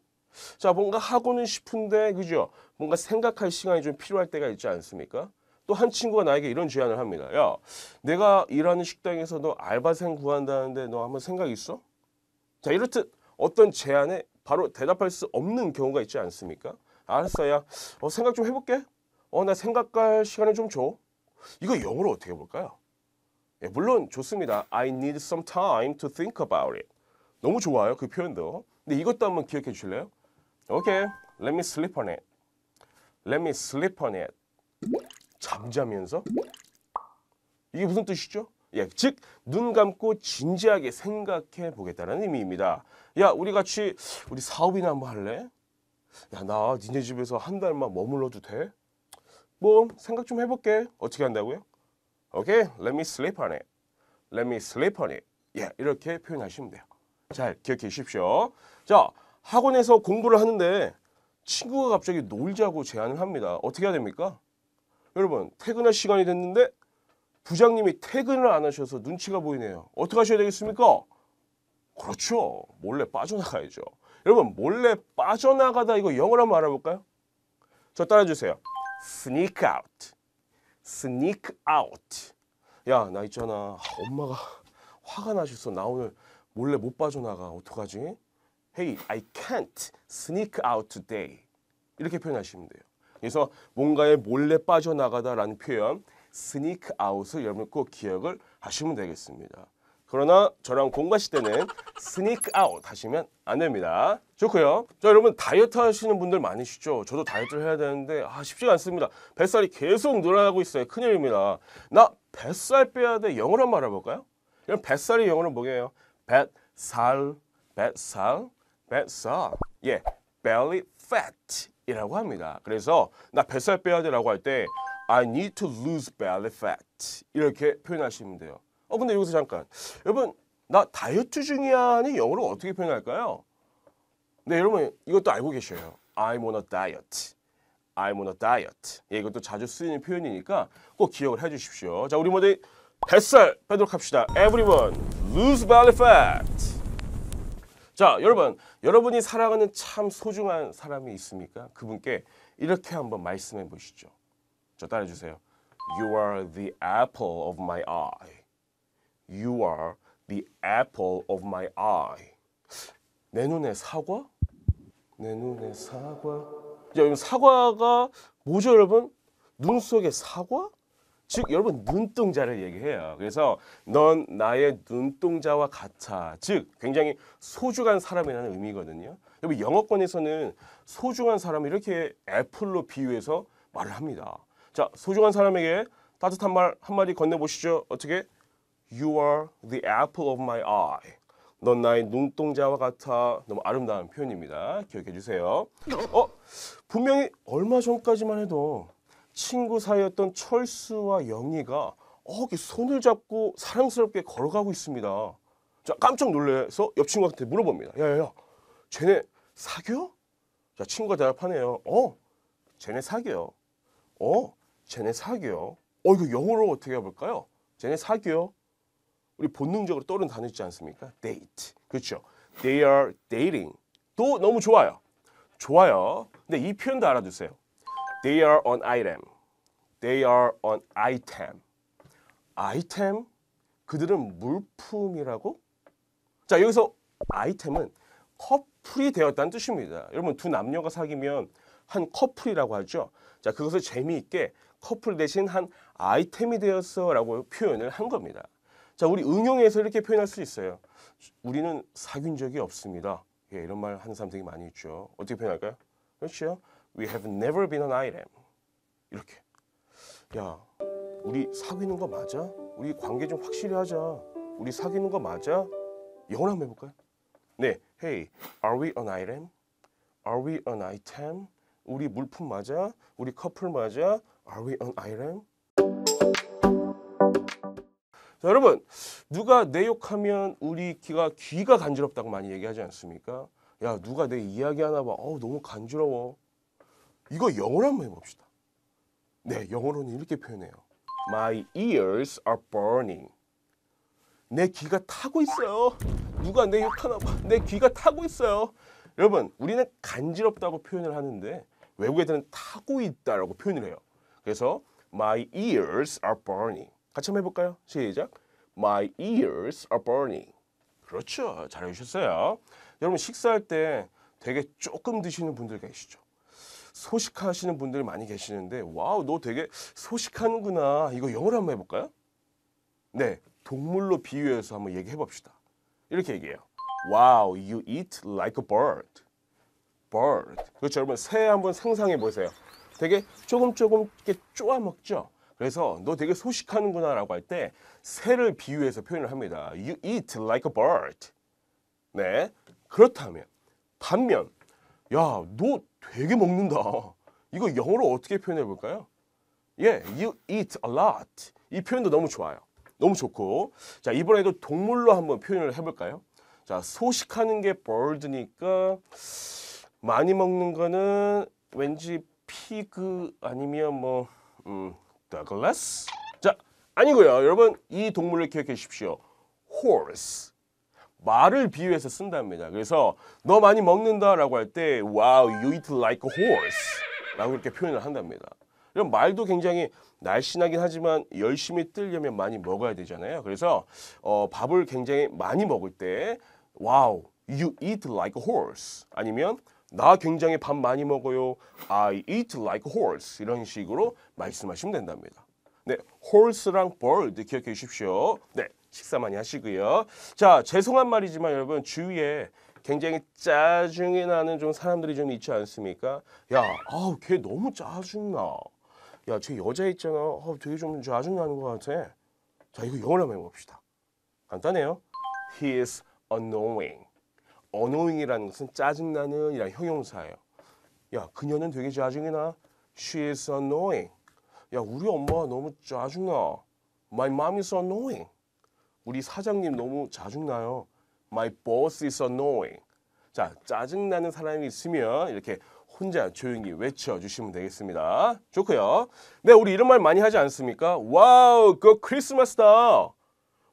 자 뭔가 하고는 싶은데 그죠? 뭔가 생각할 시간이 좀 필요할 때가 있지 않습니까? 또 한 친구가 나에게 이런 제안을 합니다. 야 내가 일하는 식당에서 너 알바생 구한다는데 너 한번 생각 있어? 자 이렇듯 어떤 제안에 바로 대답할 수 없는 경우가 있지 않습니까? 알았어요. 어, 생각 좀 해볼게. 어, 나 생각할 시간을 좀 줘. 이거 영어로 어떻게 볼까요? 예, 물론 좋습니다. I need some time to think about it. 너무 좋아요. 그 표현도. 근데 이것도 한번 기억해 주실래요? 오케이. Okay. Let me sleep on it. Let me sleep on it. 잠자면서? 이게 무슨 뜻이죠? 예, 즉, 눈 감고 진지하게 생각해 보겠다는 의미입니다. 야, 우리 같이 우리 사업이나 한번 할래? 야나 니네 집에서 한 달만 머물러도 돼? 뭐 생각 좀 해볼게 어떻게 한다고요? 오케이 okay, let me sleep on it let me sleep on it 예, 이렇게 표현하시면 돼요 잘 기억해 주십시오 자 학원에서 공부를 하는데 친구가 갑자기 놀자고 제안을 합니다 어떻게 해야 됩니까? 여러분 퇴근할 시간이 됐는데 부장님이 퇴근을 안 하셔서 눈치가 보이네요 어떻게 하셔야 되겠습니까? 그렇죠 몰래 빠져나가야죠 여러분 몰래 빠져나가다 이거 영어로 한번 알아볼까요? 저 따라해주세요. sneak out, sneak out. 야나 있잖아 엄마가 화가 나셨어 나 오늘 몰래 못 빠져나가 어떡하지? Hey, I can't sneak out today. 이렇게 표현하시면 돼요. 그래서 뭔가에 몰래 빠져나가다라는 표현 sneak out을 여러분 꼭 기억을 하시면 되겠습니다. 그러나 저랑 공과시 때는 스니크 아웃 하시면 안 됩니다. 좋고요. 자 여러분 다이어트 하시는 분들 많으시죠? 저도 다이어트를 해야 되는데 아 쉽지가 않습니다. 뱃살이 계속 늘어나고 있어요. 큰일입니다. 나 뱃살 빼야 돼. 영어로 한번 알아볼까요? 이런 뱃살이 영어로 뭐예요? 뱃살, 뱃살, 뱃살. 예, belly fat 이라고 합니다. 그래서 나 뱃살 빼야 돼라고 할 때 I need to lose belly fat 이렇게 표현하시면 돼요. 어 근데 여기서 잠깐 여러분 나 다이어트 중이야니 영어로 어떻게 표현할까요? 네 여러분 이것도 알고 계셔요. I'm on a diet. I'm on a diet. 예, 이것도 자주 쓰이는 표현이니까 꼭 기억을 해주십시오. 자 우리 모두 뱃살 빼도록 합시다. Everyone lose belly fat. 자 여러분 여러분이 사랑하는 참 소중한 사람이 있습니까? 그분께 이렇게 한번 말씀해 보시죠. 저 따라해 주세요. You are the apple of my eye. You are the apple of my eye. 내 눈에 사과? 내 눈에 사과. 여러분 사과가 뭐죠, 여러분? 눈 속에 사과? 즉 여러분 눈동자를 얘기해요. 그래서 넌 나의 눈동자와 같아. 즉 굉장히 소중한 사람이라는 의미거든요. 여러분 영어권에서는 소중한 사람 이렇게 애플로 비유해서 말을 합니다. 자 소중한 사람에게 따뜻한 말 한마디 건네보시죠. 어떻게? You are the apple of my eye. 넌 나의 눈동자와 같아. 너무 아름다운 표현입니다. 기억해 주세요. 어? 분명히 얼마 전까지만 해도 친구 사이였던 철수와 영희가 어, 이렇게 손을 잡고 사랑스럽게 걸어가고 있습니다. 자, 깜짝 놀래서 옆 친구한테 물어봅니다. 야야야, 쟤네 사겨? 자, 친구가 대답하네요. 어, 쟤네 사겨. 어, 쟤네 사겨. 어, 이거 영어로 어떻게 해볼까요? 쟤네 사겨. 우리 본능적으로 떠오른는 단어 있지 않습니까? date. 그렇죠. They are dating. 또 너무 좋아요. 좋아요. 근데 이 표현도 알아두세요. They are on item. They are on item. 아이템? 그들은 물품이라고? 자, 여기서 아이템은 커플이 되었다는 뜻입니다. 여러분, 두 남녀가 사귀면 한 커플이라고 하죠. 자, 그것을 재미있게 커플 대신 한 아이템이 되었어 라고 표현을 한 겁니다. 자, 우리 응용해서 이렇게 표현할 수 있어요. 우리는 사귄 적이 없습니다. 예, 이런 말 하는 사람 되게 많이 있죠. 어떻게 표현할까요? 그렇죠. We have never been an item. 이렇게. 야, 우리 사귀는 거 맞아? 우리 관계 좀 확실히 하자. 우리 사귀는 거 맞아? 영어로 한번 해볼까요? 네, Hey, are we an item? Are we an item? 우리 물품 맞아? 우리 커플 맞아? Are we an item? 자, 여러분 누가 내 욕하면 우리 귀가 귀가 간지럽다고 많이 얘기하지 않습니까? 야 누가 내 이야기 하나 봐. 어우 너무 간지러워. 이거 영어로 한번 해봅시다. 네 영어로는 이렇게 표현해요. My ears are burning. 내 귀가 타고 있어요. 누가 내 욕하나 봐. 내 귀가 타고 있어요. 여러분 우리는 간지럽다고 표현을 하는데 외국 애들은 타고 있다라고 표현을 해요. 그래서 my ears are burning. 같이 한번 해볼까요? 시작. My ears are burning. 그렇죠. 잘해주셨어요. 여러분 식사할 때 되게 조금 드시는 분들 계시죠? 소식하시는 분들 많이 계시는데 와우 너 되게 소식하는구나. 이거 영어로 한번 해볼까요? 네. 동물로 비유해서 한번 얘기해봅시다. 이렇게 얘기해요. Wow, you eat like a bird. Bird. 그렇죠 여러분 새 한번 상상해보세요. 되게 조금 조금 이렇게 쪼아 먹죠? 그래서 너 되게 소식하는구나 라고 할 때 새를 비유해서 표현을 합니다. You eat like a bird. 네. 그렇다면 반면 야, 너 되게 먹는다. 이거 영어로 어떻게 표현해 볼까요? 예, you eat a lot. 이 표현도 너무 좋아요. 너무 좋고. 자, 이번에도 동물로 한번 표현을 해 볼까요? 자, 소식하는 게 bird니까 많이 먹는 거는 왠지 피그 아니면 뭐 음, 더글라스. 자, 아니고요. 여러분 이 동물을 기억해 주십시오. horse. 말을 비유해서 쓴답니다. 그래서 너 많이 먹는다라고 할때 wow, you eat like a horse 라고 이렇게 표현을 한답니다. 이런 말도 굉장히 날씬하긴 하지만 열심히 뜨려면 많이 먹어야 되잖아요. 그래서 어, 밥을 굉장히 많이 먹을 때 wow, you eat like a horse 아니면 나 굉장히 밥 많이 먹어요. I eat like a horse 이런 식으로 말씀하시면 된답니다. 네, horse랑 bird 기억해 주십시오. 네, 식사 많이 하시고요. 자, 죄송한 말이지만 여러분 주위에 굉장히 짜증이 나는 좀 사람들이 좀 있지 않습니까? 야, 아우 걔 너무 짜증나. 야, 쟤 여자 있잖아. 아, 되게 좀 짜증나는 것 같아. 자, 이거 영어로 한번 해봅시다. 간단해요. He is annoying. annoying이라는 것은 짜증나는 이란 형용사예요. 야, 그녀는 되게 짜증이 나. She is annoying. 야 우리 엄마 너무 짜증나. My mom is annoying. 우리 사장님 너무 짜증나요. My boss is annoying. 자 짜증나는 사람이 있으면 이렇게 혼자 조용히 외쳐주시면 되겠습니다. 좋고요. 네, 우리 이런 말 많이 하지 않습니까? 와우, 그 크리스마스다.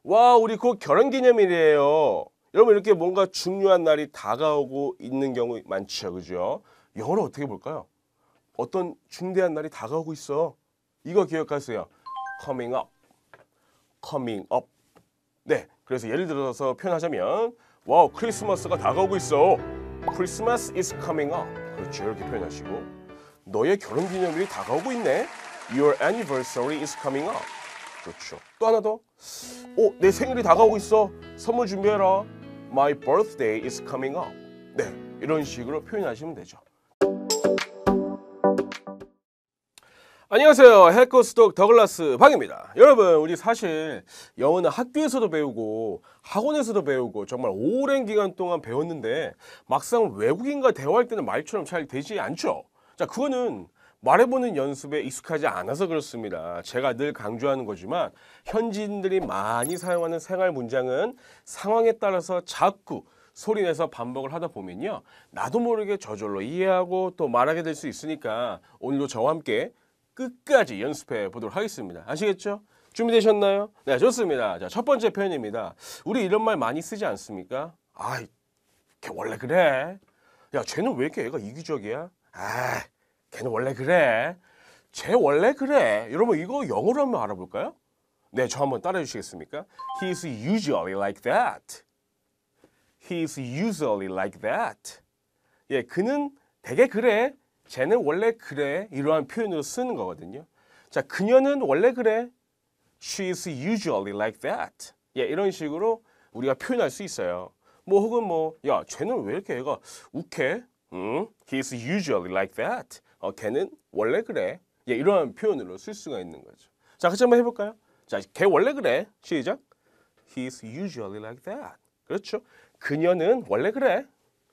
와, 우리 그 결혼기념일이에요. 여러분 이렇게 뭔가 중요한 날이 다가오고 있는 경우 많죠, 그죠? 영어로 어떻게 볼까요? 어떤 중대한 날이 다가오고 있어. 이거 기억하세요. coming up, coming up. 네, 그래서 예를 들어서 표현하자면 와우, 크리스마스가 다가오고 있어. Christmas is coming up. 그렇죠, 이렇게 표현하시고 너의 결혼기념일이 다가오고 있네. Your anniversary is coming up. 그렇죠. 또 하나 더. 오, 내 생일이 다가오고 있어. 선물 준비해라. My birthday is coming up. 네, 이런 식으로 표현하시면 되죠. 안녕하세요. 헬코스톡 더글라스 박입니다. 여러분, 우리 사실 영어는 학교에서도 배우고 학원에서도 배우고 정말 오랜 기간 동안 배웠는데 막상 외국인과 대화할 때는 말처럼 잘 되지 않죠? 자, 그거는 말해보는 연습에 익숙하지 않아서 그렇습니다. 제가 늘 강조하는 거지만 현지인들이 많이 사용하는 생활 문장은 상황에 따라서 자꾸 소리내서 반복을 하다 보면요. 나도 모르게 저절로 이해하고 또 말하게 될 수 있으니까 오늘도 저와 함께 끝까지 연습해 보도록 하겠습니다. 아시겠죠? 준비되셨나요? 네, 좋습니다. 자, 첫 번째 표현입니다. 우리 이런 말 많이 쓰지 않습니까? 아이, 걔 원래 그래. 야, 쟤는 왜 이렇게 애가 이기적이야? 아, 걔는 원래 그래. 쟤 원래 그래. 여러분, 이거 영어로 한번 알아볼까요? 네, 저 한번 따라해 주시겠습니까? He's i usually like that. He's i usually like that. 예, 그는 되게 그래. 쟤는 원래 그래 이러한 표현으로 쓰는 거거든요. 자, 그녀는 원래 그래. She is usually like that. 예, 이런 식으로 우리가 표현할 수 있어요. 뭐 혹은 뭐, 야, 쟤는 왜 이렇게 애가 욱해? 음, he is usually like that. 어, 걔는 원래 그래. 예, 이러한 표현으로 쓸 수가 있는 거죠. 자, 같이 한번 해볼까요? 자, 걔 원래 그래. 시작. He is usually like that. 그렇죠? 그녀는 원래 그래.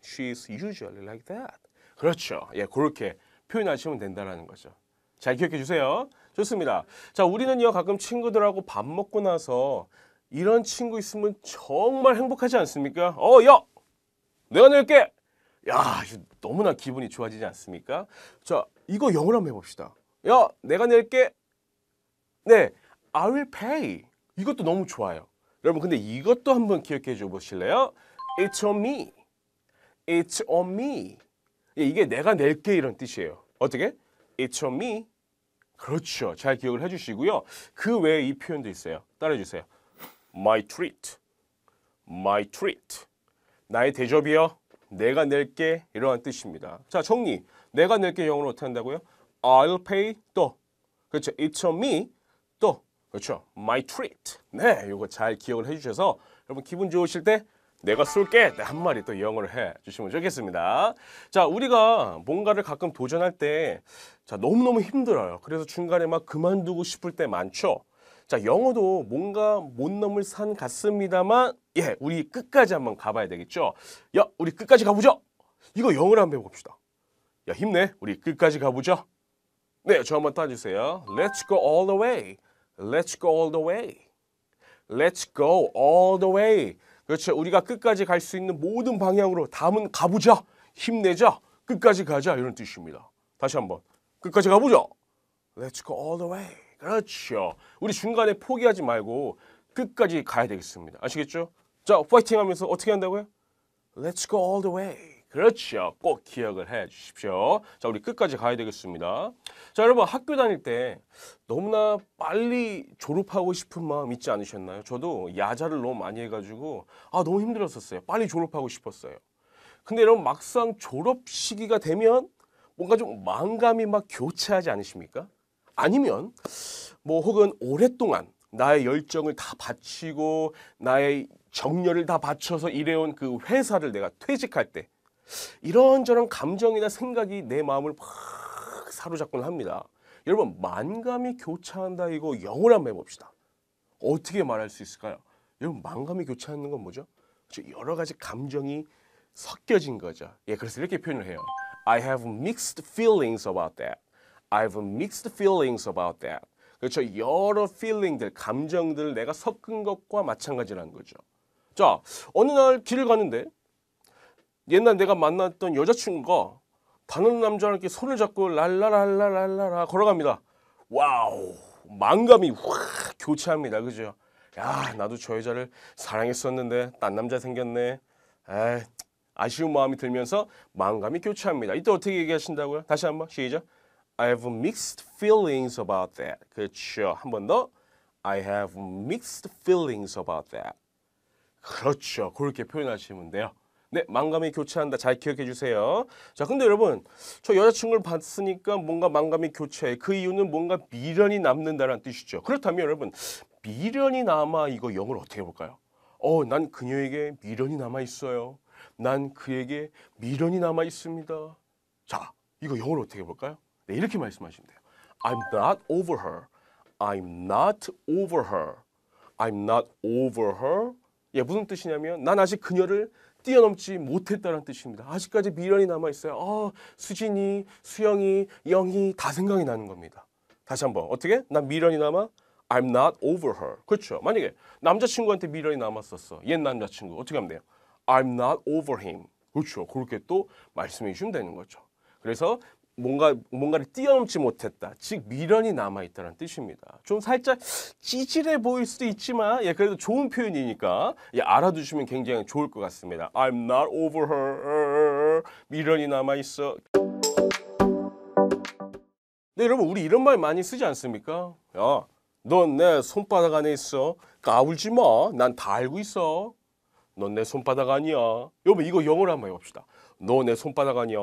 She is usually like that. 그렇죠. 예, 그렇게 표현하시면 된다라는 거죠. 잘 기억해 주세요. 좋습니다. 자, 우리는요, 가끔 친구들하고 밥 먹고 나서 이런 친구 있으면 정말 행복하지 않습니까? 어, 여! 내가 낼게! 야, 너무나 기분이 좋아지지 않습니까? 자, 이거 영어로 한번 해봅시다. 여! 내가 낼게! 네, I will pay. 이것도 너무 좋아요. 여러분, 근데 이것도 한번 기억해 줘 보실래요? It's on me. It's on me. 예, 이게 내가 낼게 이런 뜻이에요. 어떻게? It's on me. 그렇죠. 잘 기억을 해주시고요. 그 외에 이 표현도 있어요. 따라해주세요. My treat. My treat. 나의 대접이요. 내가 낼게 이러한 뜻입니다. 자 정리. 내가 낼게 영어로 어떻게 한다고요? I'll pay 또. 그렇죠. It's on me 또. 그렇죠. My treat. 네, 이거 잘 기억을 해주셔서 여러분 기분 좋으실 때 내가 쏠게 네, 한 마리 또 영어를 해 주시면 좋겠습니다 자 우리가 뭔가를 가끔 도전할 때 자 너무너무 힘들어요 그래서 중간에 막 그만두고 싶을 때 많죠 자 영어도 뭔가 못 넘을 산 같습니다만 예 우리 끝까지 한번 가봐야 되겠죠 야 우리 끝까지 가보죠 이거 영어로 한번 배워봅시다야 힘내 우리 끝까지 가보죠 네저 한번 따주세요 Let's go all the way Let's go all the way Let's go all the way 그렇죠. 우리가 끝까지 갈 수 있는 모든 방향으로 다음은 가보자. 힘내자. 끝까지 가자. 이런 뜻입니다. 다시 한번. 끝까지 가보자. Let's go all the way. 그렇죠. 우리 중간에 포기하지 말고 끝까지 가야 되겠습니다. 아시겠죠? 자, 파이팅 하면서 어떻게 한다고요? Let's go all the way. 그렇죠. 꼭 기억을 해 주십시오. 자, 우리 끝까지 가야 되겠습니다. 자, 여러분 학교 다닐 때 너무나 빨리 졸업하고 싶은 마음 있지 않으셨나요? 저도 야자를 너무 많이 해가지고 아, 너무 힘들었었어요. 빨리 졸업하고 싶었어요. 근데 여러분 막상 졸업 시기가 되면 뭔가 좀 망감이 막교체하지 않으십니까? 아니면 뭐 혹은 오랫동안 나의 열정을 다 바치고 나의 정열을 다 바쳐서 일해온 그 회사를 내가 퇴직할 때 이런저런 감정이나 생각이 내 마음을 막 사로잡곤 합니다. 여러분 만감이 교차한다 이거 영어로 한번 해봅시다. 어떻게 말할 수 있을까요? 여러분 만감이 교차하는 건 뭐죠? 그렇죠. 여러 가지 감정이 섞여진 거죠. 예, 그래서 이렇게 표현을 해요. I have mixed feelings about that. I have mixed feelings about that. 그렇죠. 여러 feeling들, 감정들 내가 섞은 것과 마찬가지라는 거죠. 자, 어느 날 길을 가는데 옛날 내가 만났던 여자친구가 다른 남자랑 이 손을 잡고 랄라랄라랄라라 걸어갑니다. 와우 망감이확 교차합니다. 그죠? 야 나도 저 여자를 사랑했었는데 딴 남자 생겼네. 에이, 아쉬운 마음이 들면서 망감이 교차합니다. 이때 어떻게 얘기하신다고요? 다시 한번 시작. I have mixed feelings about that. 그렇죠. 한 번 더. I have mixed feelings about that. 그렇죠. 그렇게 표현하시면 돼요. 네, 만감이 교체한다. 잘 기억해 주세요. 자, 근데 여러분, 저 여자친구를 봤으니까 뭔가 만감이 교체해. 그 이유는 뭔가 미련이 남는다라는 뜻이죠. 그렇다면 여러분, 미련이 남아 이거 영어를 어떻게 볼까요? 어, 난 그녀에게 미련이 남아 있어요. 난 그에게 미련이 남아 있습니다. 자, 이거 영어를 어떻게 볼까요? 네, 이렇게 말씀하시면 돼요. I'm not over her. I'm not over her. I'm not over her. 예, 무슨 뜻이냐면 난 아직 그녀를 뛰어넘지 못했다는 뜻입니다. 아직까지 미련이 남아 있어요. 아, 수진이, 수영이, 영희 다 생각이 나는 겁니다. 다시 한번 어떻게? 난 미련이 남아 I'm not over her. 그렇죠. 만약에 남자친구한테 미련이 남았었어. 옛 남자친구 어떻게 하면 돼요? I'm not over him. 그렇죠. 그렇게 또 말씀해 주시면 되는 거죠. 그래서 뭔가 뭔가를 뛰어넘지 못했다. 즉 미련이 남아 있다는 뜻입니다. 좀 살짝 찌질해 보일 수도 있지만 예, 그래도 좋은 표현이니까 예, 알아두시면 굉장히 좋을 것 같습니다. I'm not over her. 미련이 남아 있어. 네, 여러분 우리 이런 말 많이 쓰지 않습니까? 야, 넌 내 손바닥 안에 있어. 까불지 마. 난 다 알고 있어. 넌 내 손바닥 아니야. 여러분 이거 영어로 한번 해봅시다. 너 내 손바닥 아니야.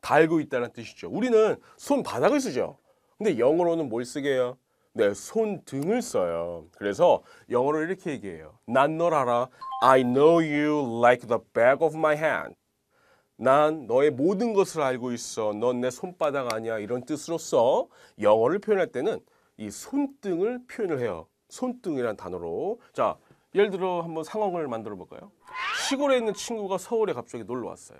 달고 있다는 뜻이죠. 우리는 손바닥을 쓰죠. 근데 영어로는 뭘 쓰게 해요? 네, 손등을 써요. 그래서 영어로 이렇게 얘기해요. 난 널 알아. I know you like the back of my hand. 난 너의 모든 것을 알고 있어. 넌 내 손바닥 아니야. 이런 뜻으로써 영어를 표현할 때는 이 손등을 표현을 해요. 손등이란 단어로. 자, 예를 들어 한번 상황을 만들어 볼까요? 시골에 있는 친구가 서울에 갑자기 놀러 왔어요.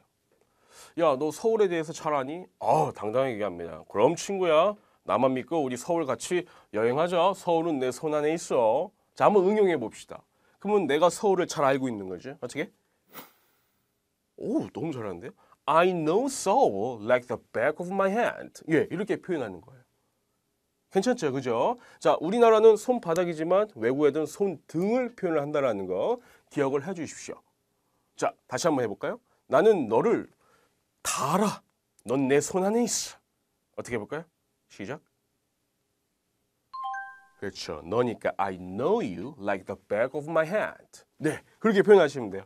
야너 서울에 대해서 잘 아니? 아 당당하게 얘기합니다. 그럼 친구야 나만 믿고 우리 서울 같이 여행하자. 서울은 내 손 안에 있어. 자 한번 응용해 봅시다. 그러면 내가 서울을 잘 알고 있는 거지. 어떻게? 오 너무 잘하는데? I know Seoul like the back of my hand. 예 이렇게 표현하는 거예요. 괜찮죠? 그죠? 자, 우리나라는 손바닥이지만 외국에는 손등을 표현을 한다는거 기억을 해 주십시오. 자, 다시 한번 해볼까요? 나는 너를 다 알아. 넌 내 손 안에 있어. 어떻게 해볼까요? 시작. 그렇죠. 너니까 I know you like the back of my hand. 네, 그렇게 표현하시면 돼요.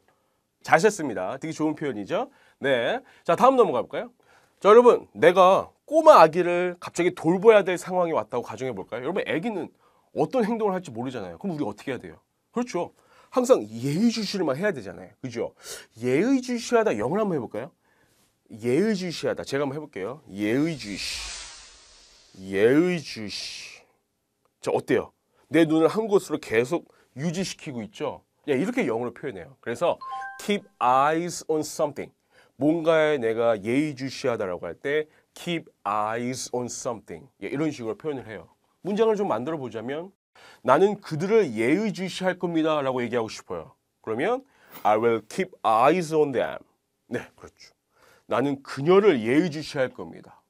잘셨습니다. 되게 좋은 표현이죠. 네, 자 다음 넘어가 볼까요? 자 여러분, 내가 꼬마 아기를 갑자기 돌봐야 될 상황이 왔다고 가정해 볼까요? 여러분, 아기는 어떤 행동을 할지 모르잖아요. 그럼 우리 어떻게 해야 돼요? 그렇죠. 항상 예의주시를만 해야 되잖아요. 그죠? 예의주시하다 영을 한번 해볼까요? 예의주시하다. 제가 한번 해볼게요. 예의주시. 예의주시. 자, 어때요? 내 눈을 한 곳으로 계속 유지시키고 있죠? 예, 이렇게 영어로 표현해요. 그래서 keep eyes on something. 뭔가에 내가 예의주시하다라고 할 때 keep eyes on something. 예, 이런 식으로 표현을 해요. 문장을 좀 만들어 보자면 나는 그들을 예의주시할 겁니다. 라고 얘기하고 싶어요. 그러면 I will keep eyes on them. 네, 그렇죠. 나는 그녀를 예의주시할 겁니다.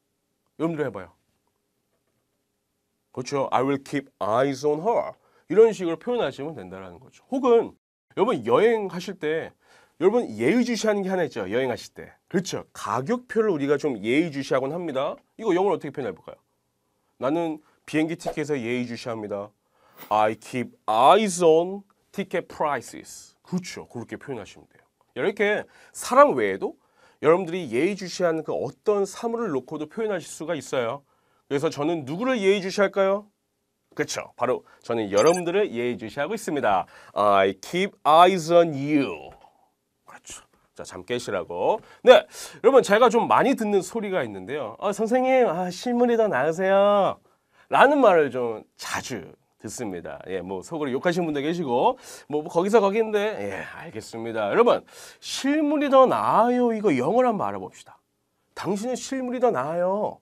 여러분들 해봐요. 그렇죠. I will keep eyes on her. 이런 식으로 표현하시면 된다는 거죠. 혹은 여러분 여행하실 때 여러분 예의주시하는 게 하나 있죠. 여행하실 때. 그렇죠. 가격표를 우리가 좀 예의주시하곤 합니다. 이거 영어로 어떻게 표현해 볼까요? 나는 비행기 티켓에 예의주시합니다. I keep eyes on ticket prices. 그렇죠. 그렇게 표현하시면 돼요. 이렇게 사람 외에도 여러분들이 예의주시하는그 어떤 사물을 놓고도 표현하실 수가 있어요. 그래서 저는 누구를 예의주시할까요? 그렇죠. 바로 저는 여러분들을 예의주시하고 있습니다. I keep eyes on you. 그렇죠. 자, 잠 깨시라고. 네, 여러분 제가 좀 많이 듣는 소리가 있는데요. 아, 선생님, 아, 실물이 더 나으세요. 라는 말을 좀 자주 듣습니다. 예, 뭐 속으로 욕하시는 분도 계시고 뭐, 뭐 거기서 거기인데 예, 알겠습니다. 여러분 실물이 더 나아요. 이거 영어로 한번 알아봅시다. 당신은 실물이 더 나아요.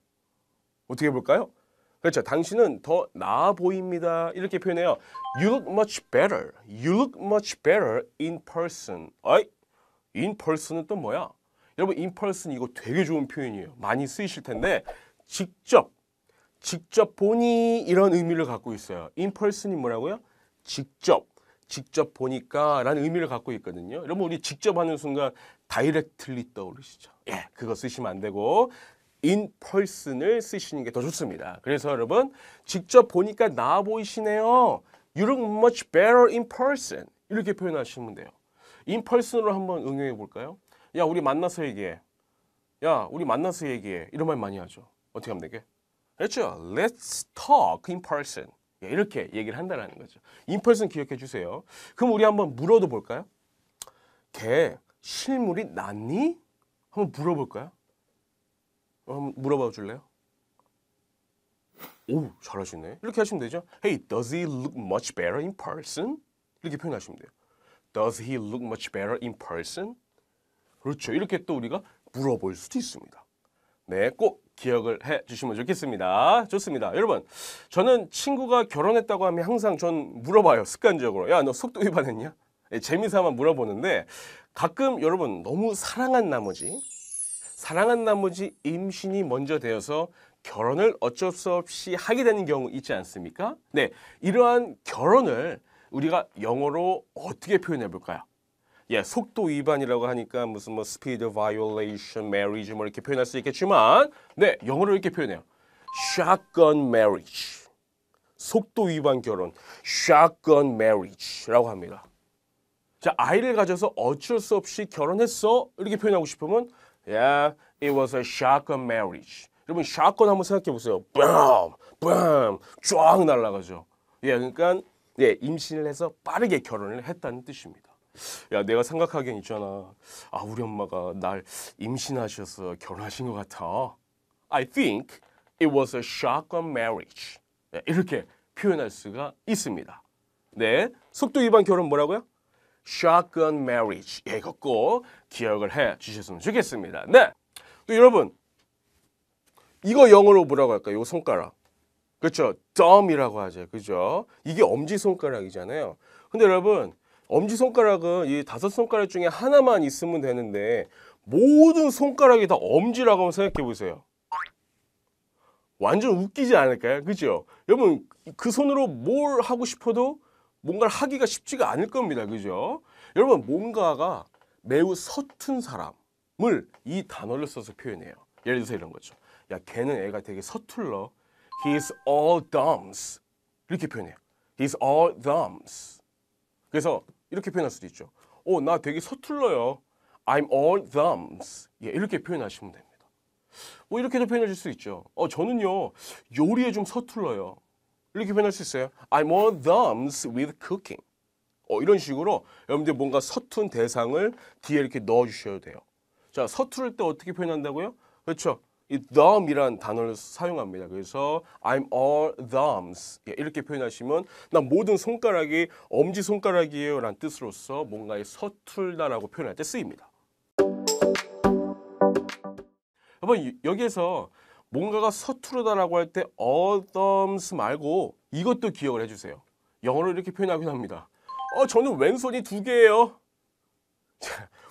어떻게 볼까요? 그렇죠. 당신은 더 나아 보입니다. 이렇게 표현해요. You look much better. You look much better in person. 어이, in person은 또 뭐야? 여러분 in person 이거 되게 좋은 표현이에요. 많이 쓰이실 텐데 직접 직접 보니 이런 의미를 갖고 있어요. 인펄슨이 뭐라고요? 직접, 직접 보니까 라는 의미를 갖고 있거든요. 여러분 우리 직접 하는 순간 다이렉트리 떠오르시죠. 예, 그거 쓰시면 안 되고 인펄슨을 쓰시는 게 더 좋습니다. 그래서 여러분 직접 보니까 나아 보이시네요. You look much better in person. 이렇게 표현하시면 돼요. 인펄슨으로 한번 응용해 볼까요? 야, 우리 만나서 얘기해. 야, 우리 만나서 얘기해. 이런 말 많이 하죠. 어떻게 하면 되게? 그렇죠? Let's talk in person. 예, 이렇게 얘기를 한다는 거죠. in person 기억해 주세요. 그럼 우리 한번 물어도 볼까요? 걔 실물이 낫니? 한번 물어볼까요? 한번 물어봐 줄래요? 오, 잘하시네. 이렇게 하시면 되죠. Hey, does he look much better in person? 이렇게 표현하시면 돼요. Does he look much better in person? 그렇죠. 이렇게 또 우리가 물어볼 수도 있습니다. 네, 꼭 기억을 해 주시면 좋겠습니다. 좋습니다. 여러분, 저는 친구가 결혼했다고 하면 항상 전 물어봐요. 습관적으로. 야, 너 속도 위반했냐? 예, 재미삼아 물어보는데 가끔 여러분 너무 사랑한 나머지 사랑한 나머지 임신이 먼저 되어서 결혼을 어쩔 수 없이 하게 되는 경우 있지 않습니까? 네, 이러한 결혼을 우리가 영어로 어떻게 표현해 볼까요? 예, 속도 위반이라고 하니까 무슨 뭐 스피드 바이올레이션 메리지 뭐 이렇게 표현할 수 있겠지만 네, 영어로 이렇게 표현해요. 샷건 메리지. 속도 위반 결혼. 샷건 메리지라고 합니다. 자, 아이를 가져서 어쩔 수 없이 결혼했어. 이렇게 표현하고 싶으면 yeah, it was a shotgun marriage. 여러분 샷건 한번 생각해 보세요. 빰! 빰! 쫙 날아가죠. 예, 그러니까 예, 임신을 해서 빠르게 결혼을 했다는 뜻입니다. 야 내가 생각하기엔 있잖아 아 우리 엄마가 날 임신하셔서 결혼하신 것 같아 I think it was a shotgun marriage 네, 이렇게 표현할 수가 있습니다 네 속도 위반 결혼 뭐라고요? shotgun marriage 예, 이거 꼭 기억을 해 주셨으면 좋겠습니다 네또 여러분 이거 영어로 뭐라고 할까요? 요 손가락 그렇죠? dumb이라고 하죠 그죠? 이게 엄지손가락이잖아요 근데 여러분 엄지손가락은 이 다섯 손가락 중에 하나만 있으면 되는데 모든 손가락이 다 엄지라고 한번 생각해 보세요. 완전 웃기지 않을까요? 그죠? 여러분 그 손으로 뭘 하고 싶어도 뭔가를 하기가 쉽지가 않을 겁니다. 그죠? 여러분 뭔가가 매우 서툰 사람을 이 단어를 써서 표현해요. 예를 들어서 이런 거죠. 야 걔는 애가 되게 서툴러. He's all thumbs. 이렇게 표현해요. He's all thumbs. 그래서 이렇게 표현할 수도 있죠. 오, 나 되게 서툴러요. I'm all thumbs. 예, 이렇게 표현하시면 됩니다. 뭐 이렇게도 표현하실 수 있죠. 어, 저는요 요리에 좀 서툴러요. 이렇게 표현할 수 있어요. I'm all thumbs with cooking. 어, 이런 식으로 여러분들 뭔가 서툰 대상을 뒤에 이렇게 넣어주셔야 돼요. 자, 서툴때 어떻게 표현한다고요? 그렇죠. 이 t h e m 이란 단어를 사용합니다. 그래서 I'm all thumbs 예, 이렇게 표현하시면 나 모든 손가락이 엄지 손가락이에요 라는 뜻으로서 뭔가에 서툴다라고 표현할 때 쓰입니다. 여러분 여기에서 뭔가가 서투르다라고 할 때 all thumbs 말고 이것도 기억을 해주세요. 영어로 이렇게 표현하기도 합니다. 어, 저는 왼손이 두 개예요.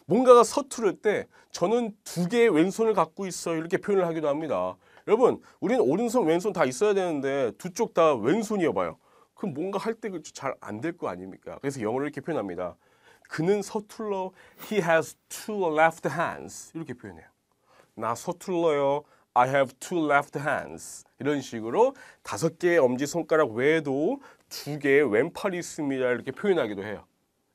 뭔가가 서투를 때 저는 두 개의 왼손을 갖고 있어 이렇게 표현을 하기도 합니다. 여러분 우리는 오른손 왼손 다 있어야 되는데 두 쪽 다 왼손이어봐요. 그럼 뭔가 할때잘안 될거 그렇죠? 아닙니까? 그래서 영어로 이렇게 표현합니다. 그는 서툴러. He has two left hands. 이렇게 표현해요. 나 서툴러요. I have two left hands. 이런 식으로 다섯 개의 엄지손가락 외에도 두 개의 왼팔이 있습니다. 이렇게 표현하기도 해요.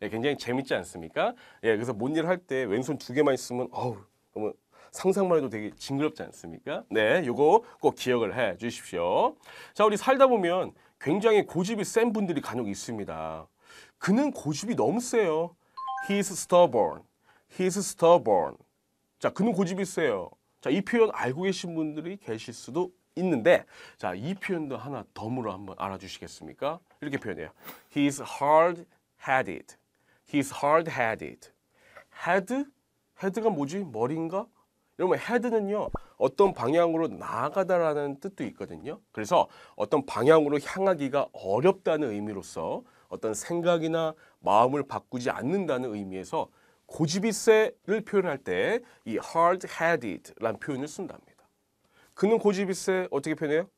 예, 굉장히 재밌지 않습니까? 예, 그래서 뭔 일을 할때 왼손 두 개만 있으면 어우, 그러 상상만 해도 되게 징그럽지 않습니까? 네, 요거 꼭 기억을 해 주십시오. 자, 우리 살다 보면 굉장히 고집이 센 분들이 간혹 있습니다. 그는 고집이 너무 세요. He's stubborn. He's stubborn. 자, 그는 고집이 세요. 자, 이 표현 알고 계신 분들이 계실 수도 있는데 자, 이 표현도 하나 덤으로 한번 알아주시겠습니까? 이렇게 표현해요. He's hard-headed. He's hard-headed. head? head가 뭐지? 머리인가? 여러분 헤드는요 어떤 방향으로 나아가다라는 뜻도 있거든요. 그래서 어떤 방향으로 향하기가 어렵다는 의미로서 어떤 생각이나 마음을 바꾸지 않는다는 의미에서 고집이 세를 표현할 때 이 hard-headed라는 표현을 쓴답니다. 그는 고집이 세 어떻게 표현해요?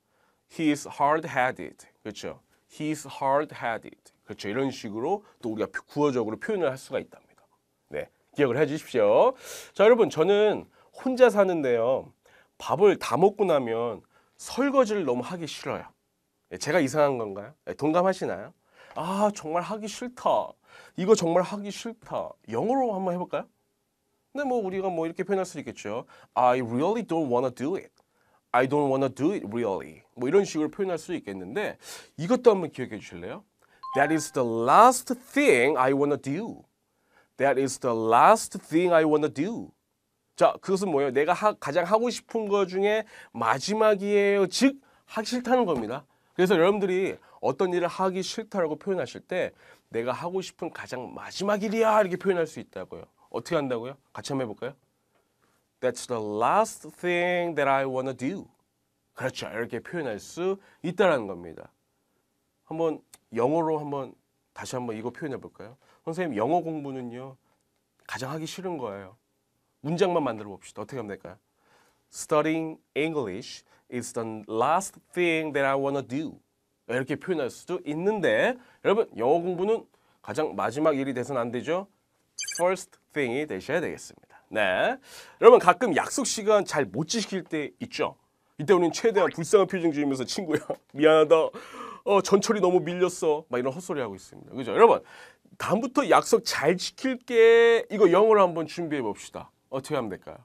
He is hard-headed. 그렇죠? He is hard-headed. 그렇죠. 이런 식으로 또 우리가 구어적으로 표현을 할 수가 있답니다. 네. 기억을 해 주십시오. 자, 여러분, 저는 혼자 사는데요. 밥을 다 먹고 나면 설거지를 너무 하기 싫어요. 예, 제가 이상한 건가요? 예, 동감하시나요? 아, 정말 하기 싫다. 이거 정말 하기 싫다. 영어로 한번 해볼까요? 근데 네, 뭐 우리가 뭐 이렇게 표현할 수 있겠죠. I really don't wanna do it. I don't wanna do it really. 뭐 이런 식으로 표현할 수 있겠는데 이것도 한번 기억해 주실래요? That is the last thing I wanna do. That is the last thing I wanna do. 자, 그것은 뭐예요? 내가 하, 가장 하고 싶은 것 중에 마지막이에요. 즉, 하기 싫다는 겁니다. 그래서 여러분들이 어떤 일을 하기 싫다라고 표현하실 때 내가 하고 싶은 가장 마지막 일이야 이렇게 표현할 수 있다고요. 어떻게 한다고요? 같이 한번 해볼까요? That's the last thing that I wanna do. 그렇죠. 이렇게 표현할 수있다는 겁니다. 한번 영어로 한번 다시 한번 이거 표현해 볼까요? 선생님 영어 공부는요 가장 하기 싫은 거예요. 문장만 만들어 봅시다. 어떻게 하면 될까요? Studying English is the last thing that I wanna do. 이렇게 표현할 수도 있는데 여러분 영어 공부는 가장 마지막 일이 돼선 안 되죠. First thing이 되셔야 되겠습니다. 네, 여러분 가끔 약속 시간 잘 못 지킬 때 있죠. 이때 우리는 최대한 불쌍한 표정 지으면서 친구야 미안하다 어, 전철이 너무 밀렸어. 막 이런 헛소리 하고 있습니다. 그죠? 여러분, 다음부터 약속 잘 지킬게. 이거 영어로 한번 준비해 봅시다. 어떻게 하면 될까요?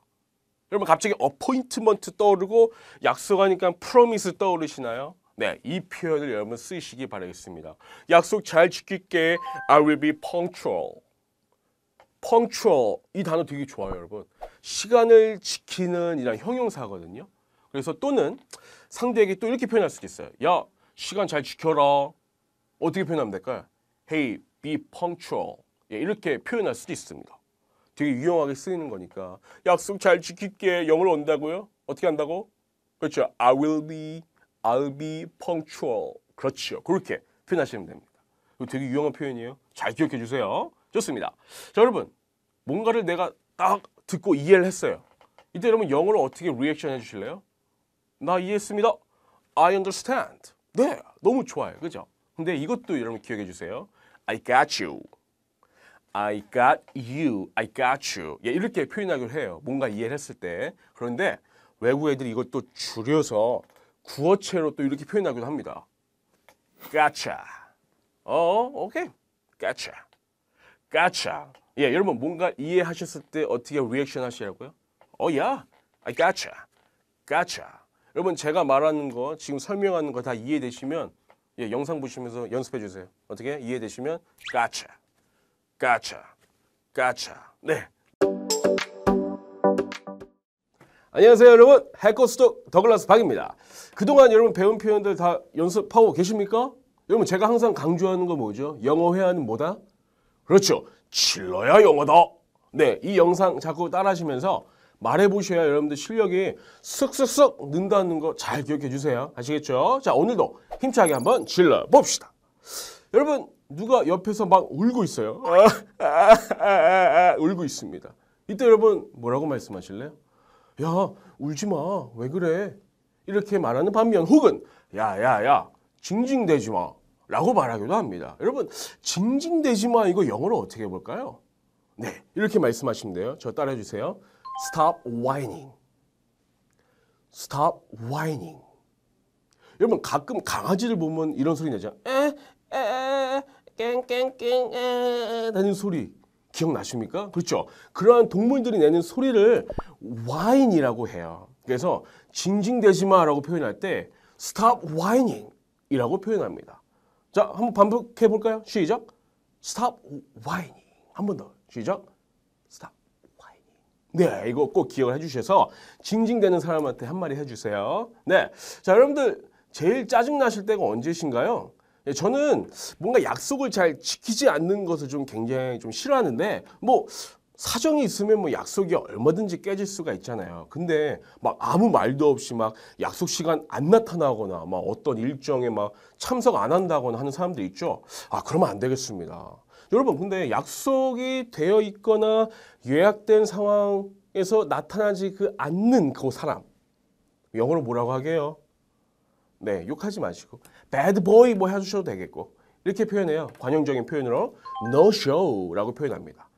여러분, 갑자기 어포인트먼트 떠오르고 약속하니까 프로미스 떠오르시나요? 네, 이 표현을 여러분 쓰시기 바라겠습니다. 약속 잘 지킬게. I will be punctual. punctual 이 단어 되게 좋아요, 여러분. 시간을 지키는 이런 형용사거든요. 그래서 또는 상대에게 또 이렇게 표현할 수 있어요. 야, 시간 잘 지켜라. 어떻게 표현하면 될까요? Hey, be punctual. 예, 이렇게 표현할 수도 있습니다. 되게 유용하게 쓰이는 거니까 약속 잘 지킬게. 영어로 온다고요? 어떻게 한다고? 그렇죠. I will be, I'll be punctual. 그렇죠. 그렇게 표현하시면 됩니다. 되게 유용한 표현이에요. 잘 기억해 주세요. 좋습니다. 자, 여러분. 뭔가를 내가 딱 듣고 이해를 했어요. 이때 여러분 영어로 어떻게 리액션 해주실래요? 나 이해했습니다. I understand. 네, 너무 좋아요. 그죠? 근데 이것도 여러분 기억해 주세요. I got you. I got you. I got you. 예, 이렇게 표현하기로 해요. 뭔가 이해를 했을 때. 그런데 외국 애들이 이것도 줄여서 구어체로 또 이렇게 표현하기도 합니다. Gotcha. 어, 오케이. Gotcha. Gotcha. 예, 여러분 뭔가 이해하셨을 때 어떻게 리액션 하시라고요? 어, oh, 야. Yeah. I gotcha. Gotcha. 여러분 제가 말하는 거 지금 설명하는 거 다 이해되시면 예, 영상 보시면서 연습해 주세요. 어떻게 이해되시면 까차, 까차, 까차. 네. 안녕하세요 여러분 해커스도 더글라스 박입니다. 그동안 여러분 배운 표현들 다 연습하고 계십니까? 여러분 제가 항상 강조하는 거 뭐죠? 영어 회화는 뭐다? 그렇죠. 질러야 영어다. 네, 이 영상 자꾸 따라하시면서 말해보셔야 여러분들 실력이 쓱쓱쓱 는다는 거 잘 기억해 주세요. 아시겠죠? 자, 오늘도 힘차게 한번 질러봅시다. 여러분, 누가 옆에서 막 울고 있어요. 아, 아, 아, 울고 있습니다. 이때 여러분 뭐라고 말씀하실래요? 야, 울지 마. 왜 그래? 이렇게 말하는 반면 혹은 야, 야, 야. 징징대지 마. 라고 말하기도 합니다. 여러분, 징징대지 마 이거 영어로 어떻게 해 볼까요? 네, 이렇게 말씀하시면 돼요. 저 따라해 주세요. Stop whining. Stop whining. 여러분 가끔 강아지를 보면 이런 소리 내죠. 에에 깽깽깽 에 하는 소리 기억나십니까? 그렇죠. 그러한 동물들이 내는 소리를 whine이라고 해요. 그래서 징징대지 마라고 표현할 때 stop whining이라고 표현합니다. 자, 한번 반복해 볼까요? 시작. stop whining. 한 번 더. 시작. 네, 이거 꼭 기억을 해주셔서 징징대는 사람한테 한마디 해주세요. 네, 자 여러분들 제일 짜증나실 때가 언제신가요? 예, 저는 뭔가 약속을 잘 지키지 않는 것을 좀 굉장히 좀 싫어하는데 뭐 사정이 있으면 뭐 약속이 얼마든지 깨질 수가 있잖아요. 근데 막 아무 말도 없이 막 약속 시간 안 나타나거나 막 어떤 일정에 막 참석 안 한다거나 하는 사람들 있죠. 아, 그러면 안 되겠습니다. 여러분 근데 약속이 되어 있거나 예약된 상황에서 나타나지 그 않는 그 사람 영어로 뭐라고 하게요? 네 욕하지 마시고 bad boy 뭐 해주셔도 되겠고 이렇게 표현해요. 관용적인 표현으로 no show라고 표현합니다.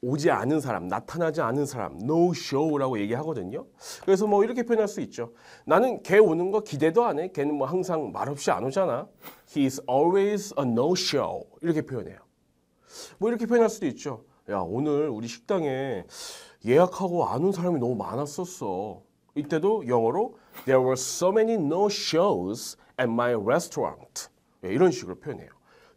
오지 않은 사람, 나타나지 않은 사람, no show라고 얘기하거든요. 그래서 뭐 이렇게 표현할 수 있죠. 나는 걔 오는 거 기대도 안 해. 걔는 뭐 항상 말없이 안 오잖아. He is always a no show. 이렇게 표현해요. 뭐 이렇게 표현할 수도 있죠. 야 오늘 우리 식당에 예약하고 안 온 사람이 너무 많았었어. 이때도 영어로 There were so many no shows at my restaurant. 예, 이런 식으로 표현해요.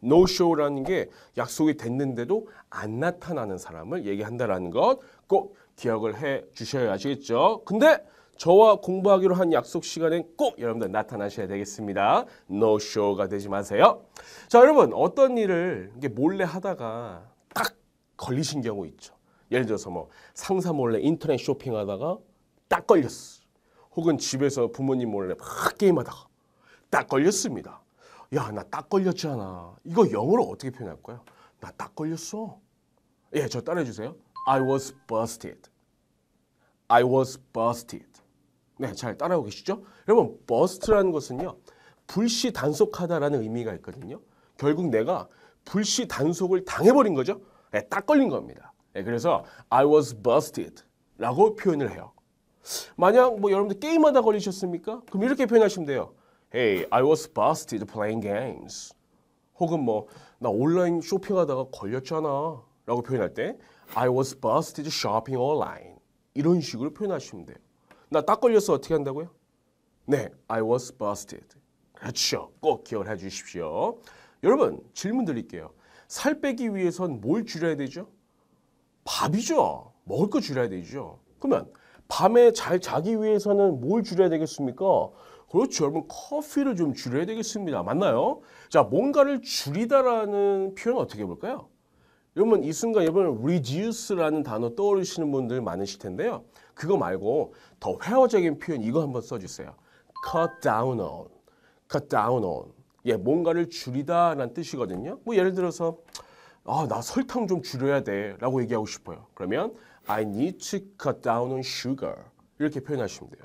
no show라는 게 약속이 됐는데도 안 나타나는 사람을 얘기한다라는 것 꼭 기억을 해 주셔야 아시겠죠? 근데 저와 공부하기로 한 약속 시간엔 꼭 여러분들 나타나셔야 되겠습니다. No 가 되지 마세요. 자, 여러분 어떤 일을 몰래 하다가 딱 걸리신 경우 있죠. 예를 들어서 뭐 상사 몰래 인터넷 쇼핑하다가 딱 걸렸어. 혹은 집에서 부모님 몰래 막 게임하다가 딱 걸렸습니다. 야, 나 딱 걸렸잖아. 이거 영어로 어떻게 표현할까요? 나 딱 걸렸어. 예, 저 따라해 주세요. I was busted. I was busted. 네, 잘 따라오고 계시죠? 여러분, 버스트라는 것은요. 불시 단속하다라는 의미가 있거든요. 결국 내가 불시 단속을 당해버린 거죠. 네, 딱 걸린 겁니다. 네, 그래서 I was busted 라고 표현을 해요. 만약 뭐 여러분들 게임하다 걸리셨습니까? 그럼 이렇게 표현하시면 돼요. Hey, I was busted playing games. 혹은 뭐 나 온라인 쇼핑하다가 걸렸잖아 라고 표현할 때 I was busted shopping online 이런 식으로 표현하시면 돼요. 나딱 걸려서 어떻게 한다고요? 네, I was busted. 그렇죠. 꼭기억해 주십시오. 여러분, 질문 드릴게요. 살 빼기 위해선 뭘 줄여야 되죠? 밥이죠. 먹을 거 줄여야 되죠. 그러면 밤에 잘 자기 위해서는 뭘 줄여야 되겠습니까? 그렇죠. 여러분, 커피를 좀 줄여야 되겠습니다. 맞나요? 자, 뭔가를 줄이다라는 표현 어떻게 볼까요? 여러분, 이 순간 여러분, reduce라는 단어 떠오르시는 분들 많으실 텐데요. 그거 말고 더 회화적인 표현 이거 한번 써주세요. cut down on, cut down on. 예, 뭔가를 줄이다라는 뜻이거든요. 뭐 예를 들어서 아, 나 설탕 좀 줄여야 돼라고 얘기하고 싶어요. 그러면 I need to cut down on sugar 이렇게 표현하시면 돼요.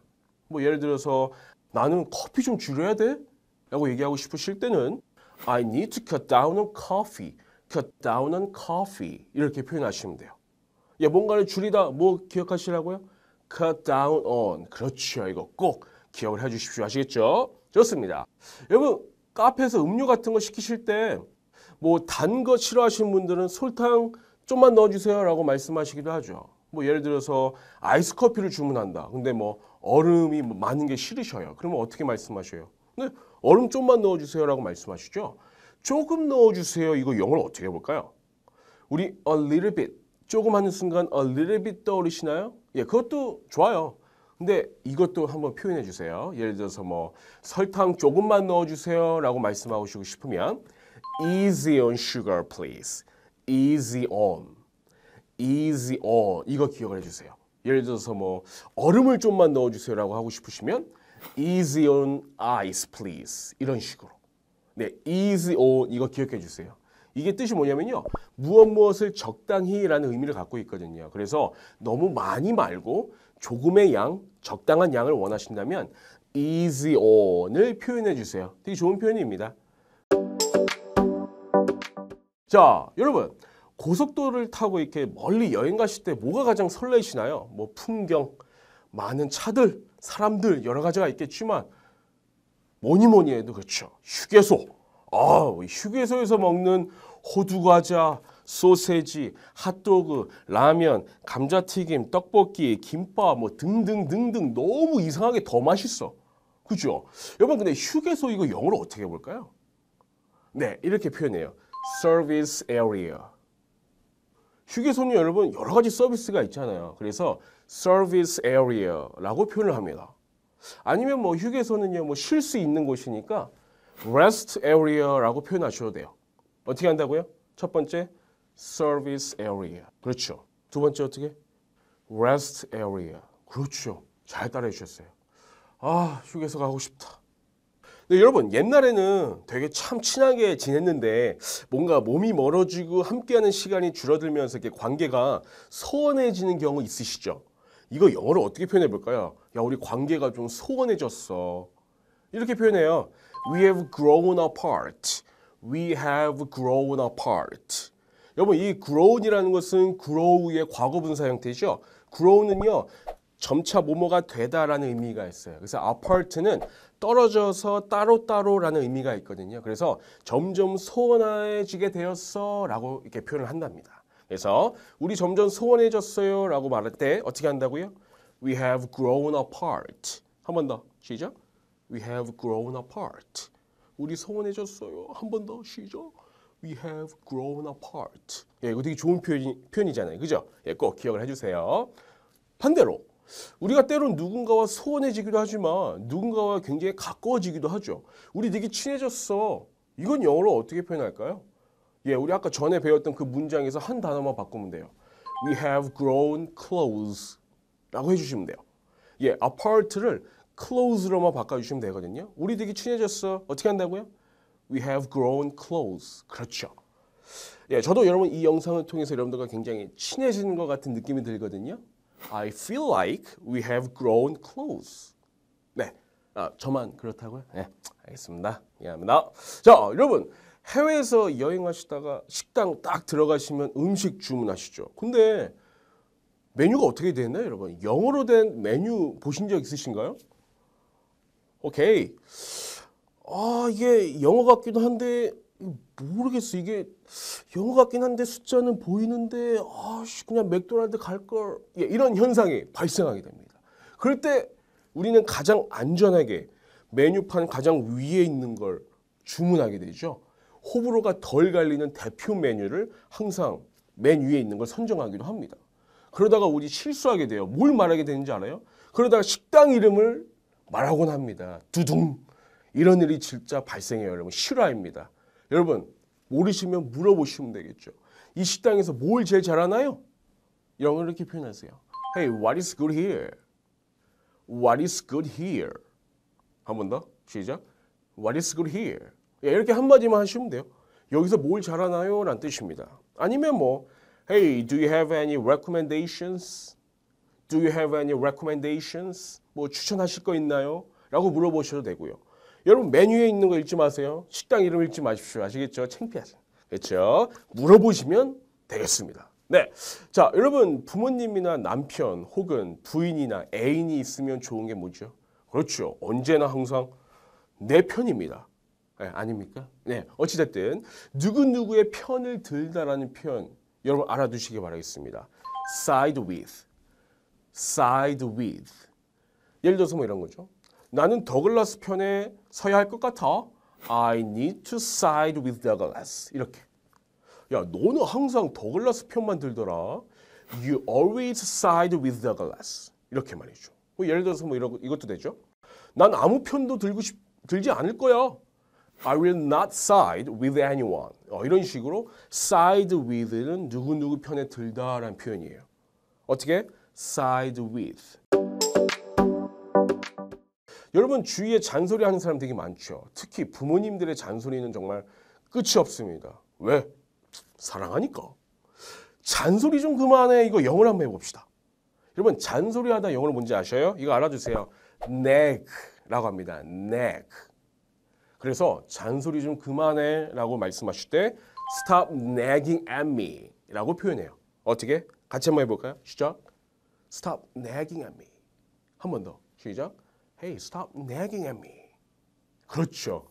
뭐 예를 들어서 나는 커피 좀 줄여야 돼라고 얘기하고 싶으실 때는 I need to cut down on coffee, cut down on coffee 이렇게 표현하시면 돼요. 예, 뭔가를 줄이다 뭐 기억하시라고요? cut down on. 그렇죠. 이거 꼭 기억을 해 주십시오. 아시겠죠? 좋습니다. 여러분, 카페에서 음료 같은 거 시키실 때 뭐 단 거 싫어하시는 분들은 설탕 좀만 넣어주세요 라고 말씀하시기도 하죠. 뭐 예를 들어서 아이스 커피를 주문한다. 근데 뭐 얼음이 뭐 많은 게 싫으셔요. 그러면 어떻게 말씀하셔요? 근데 네, 얼음 좀만 넣어주세요 라고 말씀하시죠. 조금 넣어주세요. 이거 영어를 어떻게 해볼까요? 우리 a little bit. 조금 하는 순간 a little bit 떠오르시나요? 예, 그것도 좋아요. 근데 이것도 한번 표현해 주세요. 예를 들어서 뭐 설탕 조금만 넣어 주세요라고 말씀하시고 싶으면 easy on sugar please. easy on. easy on. 이거 기억을 해 주세요. 예를 들어서 뭐 얼음을 좀만 넣어 주세요라고 하고 싶으시면 easy on ice please. 이런 식으로. 네, easy on 이거 기억해 주세요. 이게 뜻이 뭐냐면요. 무엇 무엇을 적당히라는 의미를 갖고 있거든요. 그래서 너무 많이 말고 조금의 양, 적당한 양을 원하신다면 easy on을 표현해 주세요. 되게 좋은 표현입니다. 자, 여러분. 고속도로를 타고 이렇게 멀리 여행 가실 때 뭐가 가장 설레시나요? 뭐 풍경, 많은 차들, 사람들 여러 가지가 있겠지만 뭐니 뭐니 해도 그렇죠. 휴게소, 아, 휴게소에서 먹는 호두 과자, 소세지, 핫도그, 라면, 감자튀김, 떡볶이, 김밥 뭐 등등등등 너무 이상하게 더 맛있어. 그죠? 여러분 근데 휴게소 이거 영어로 어떻게 볼까요? 네, 이렇게 표현해요. service area. 휴게소는 여러분 여러 가지 서비스가 있잖아요. 그래서 service area라고 표현을 합니다. 아니면 뭐 휴게소는요. 뭐 쉴 수 있는 곳이니까 rest area라고 표현하셔도 돼요. 어떻게 한다고요? 첫 번째 service area. 그렇죠. 두 번째 어떻게? rest area. 그렇죠. 잘 따라해 주셨어요. 아, 휴게소 가고 싶다. 근 여러분, 옛날에는 되게 참 친하게 지냈는데 뭔가 몸이 멀어지고 함께하는 시간이 줄어들면서 이렇게 관계가 소원해지는 경우 있으시죠? 이거 영어로 어떻게 표현해 볼까요? 야, 우리 관계가 좀 소원해졌어. 이렇게 표현해요. We have grown apart. We have grown apart. 여러분 이 grown이라는 것은 grow의 과거분사 형태죠. grow는요 점차 뭐뭐가 되다라는 의미가 있어요. 그래서 apart는 떨어져서 따로따로라는 의미가 있거든요. 그래서 점점 소원해지게 되었어라고 이렇게 표현을 한답니다. 그래서 우리 점점 소원해졌어요라고 말할 때 어떻게 한다고요? We have grown apart. 한 번 더 시작. We have grown apart. 우리 소원해졌어요. 한 번더 쉬죠. We have grown apart. 예, 이거 되게 좋은 표현이, 잖아요 그죠? 예, 꼭 기억을 해주세요. 반대로 우리가 때론 누군가와 소원해지기도 하지만 누군가와 굉장히 가까워지기도 하죠. 우리 되게 친해졌어. 이건 영어로 어떻게 표현할까요? 예, 우리 아까 전에 배웠던 그 문장에서 한 단어만 바꾸면 돼요. We have grown close 라고 해주시면 돼요. 예, apart를 close로만 바꿔주시면 되거든요. 우리 되게 친해졌어. 어떻게 한다고요? We have grown close. 그렇죠. 예, 저도 여러분 이 영상을 통해서 여러분들과 굉장히 친해지는 것 같은 느낌이 들거든요. I feel like we have grown close. 네, 아, 저만 그렇다고요? 네, 알겠습니다. 이해합니다. 자, 여러분 해외에서 여행하시다가 식당 딱 들어가시면 음식 주문하시죠. 근데 메뉴가 어떻게 되나요, 여러분? 영어로 된 메뉴 보신 적 있으신가요? 오케이. 아, 이게 영어 같기도 한데 모르겠어. 이게 영어 같긴 한데 숫자는 보이는데 아씨 그냥 맥도날드 갈 걸. 예, 이런 현상이 발생하게 됩니다. 그럴 때 우리는 가장 안전하게 메뉴판 가장 위에 있는 걸 주문하게 되죠. 호불호가 덜 갈리는 대표 메뉴를 항상 맨 위에 있는 걸 선정하기도 합니다. 그러다가 우리 실수하게 돼요. 뭘 말하게 되는지 알아요? 그러다가 식당 이름을 말하곤 합니다. 두둥 이런 일이 진짜 발생해요, 여러분. 실화입니다. 여러분 모르시면 물어보시면 되겠죠. 이 식당에서 뭘 제일 잘하나요? 영어로 이렇게 표현하세요. Hey, what is good here? What is good here? 한 번 더. 시작. What is good here? 예, 이렇게 한마디만 하시면 돼요. 여기서 뭘 잘하나요? 라는 뜻입니다. 아니면 뭐 Hey, do you have any recommendations? Do you have any recommendations? 뭐 추천하실 거 있나요? 라고 물어보셔도 되고요. 여러분 메뉴에 있는 거 읽지 마세요. 식당 이름 읽지 마십시오. 아시겠죠? 창피하죠. 그렇죠? 물어보시면 되겠습니다. 네. 자, 여러분 부모님이나 남편 혹은 부인이나 애인이 있으면 좋은 게 뭐죠? 그렇죠. 언제나 항상 내 편입니다. 네, 아닙니까? 네. 어찌됐든 누구누구의 편을 들다라는 표현 여러분 알아두시기 바라겠습니다. side with side with. 예를 들어서 뭐 이런 거죠. 나는 더글라스 편에 서야 할 것 같아. I need to side with Douglas. 이렇게. 야, 너는 항상 더글라스 편만 들더라. You always side with Douglas. 이렇게 말이죠. 뭐 예를 들어서 뭐 이런 이것도 되죠. 난 아무 편도 들고 싶, 들지 않을 거야. I will not side with anyone. 어, 이런 식으로 side with는 누구누구 편에 들다라는 표현이에요. 어떻게? side with. 여러분 주위에 잔소리 하는 사람 되게 많죠. 특히 부모님들의 잔소리는 정말 끝이 없습니다. 왜? 사랑하니까. 잔소리 좀 그만해. 이거 영어로 한 번 해봅시다. 여러분 잔소리 하다 영어로 뭔지 아셔요? 이거 알아주세요. neg라고 합니다. neg. 그래서 잔소리 좀 그만해 라고 말씀하실 때 stop nagging at me 라고 표현해요. 어떻게? 같이 한번 해볼까요? 시작. Stop nagging at me. 한 번 더. 시작. Hey, stop nagging at me. 그렇죠.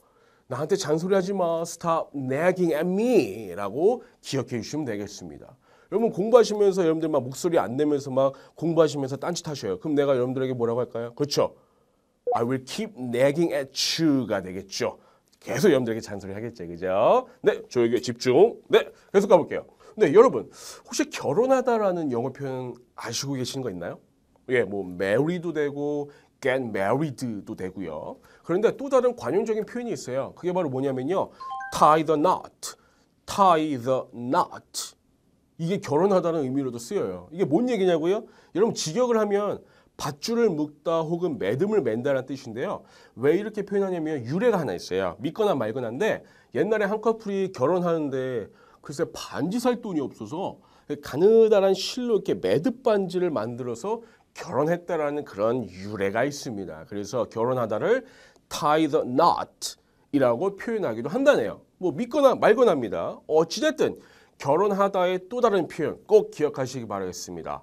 나한테 잔소리하지 마. Stop nagging at me. 라고 기억해 주시면 되겠습니다. 여러분 공부하시면서 여러분들 막 목소리 안 내면서 막 공부하시면서 딴짓 하셔요. 그럼 내가 여러분들에게 뭐라고 할까요? 그렇죠. I will keep nagging at you가 되겠죠. 계속 여러분들에게 잔소리 하겠죠. 그죠? 네, 조용히 집중. 네, 계속 가볼게요. 네, 여러분 혹시 결혼하다라는 영어 표현 아시고 계시는 거 있나요? 예, 뭐 marry도 되고 get married도 되고요. 그런데 또 다른 관용적인 표현이 있어요. 그게 바로 뭐냐면요. tie the knot, tie the knot. 이게 결혼하다는 의미로도 쓰여요. 이게 뭔 얘기냐고요? 여러분 직역을 하면 밧줄을 묶다 혹은 매듭을 맨다라는 뜻인데요. 왜 이렇게 표현하냐면 유래가 하나 있어요. 믿거나 말거나인데 옛날에 한 커플이 결혼하는데 글쎄 반지 살 돈이 없어서 가느다란 실로 이렇게 매듭 반지를 만들어서 결혼했다라는 그런 유래가 있습니다. 그래서 결혼하다를 tie the knot 이라고 표현하기도 한다네요. 뭐 믿거나 말거나입니다. 어찌됐든 결혼하다의 또 다른 표현 꼭 기억하시기 바라겠습니다.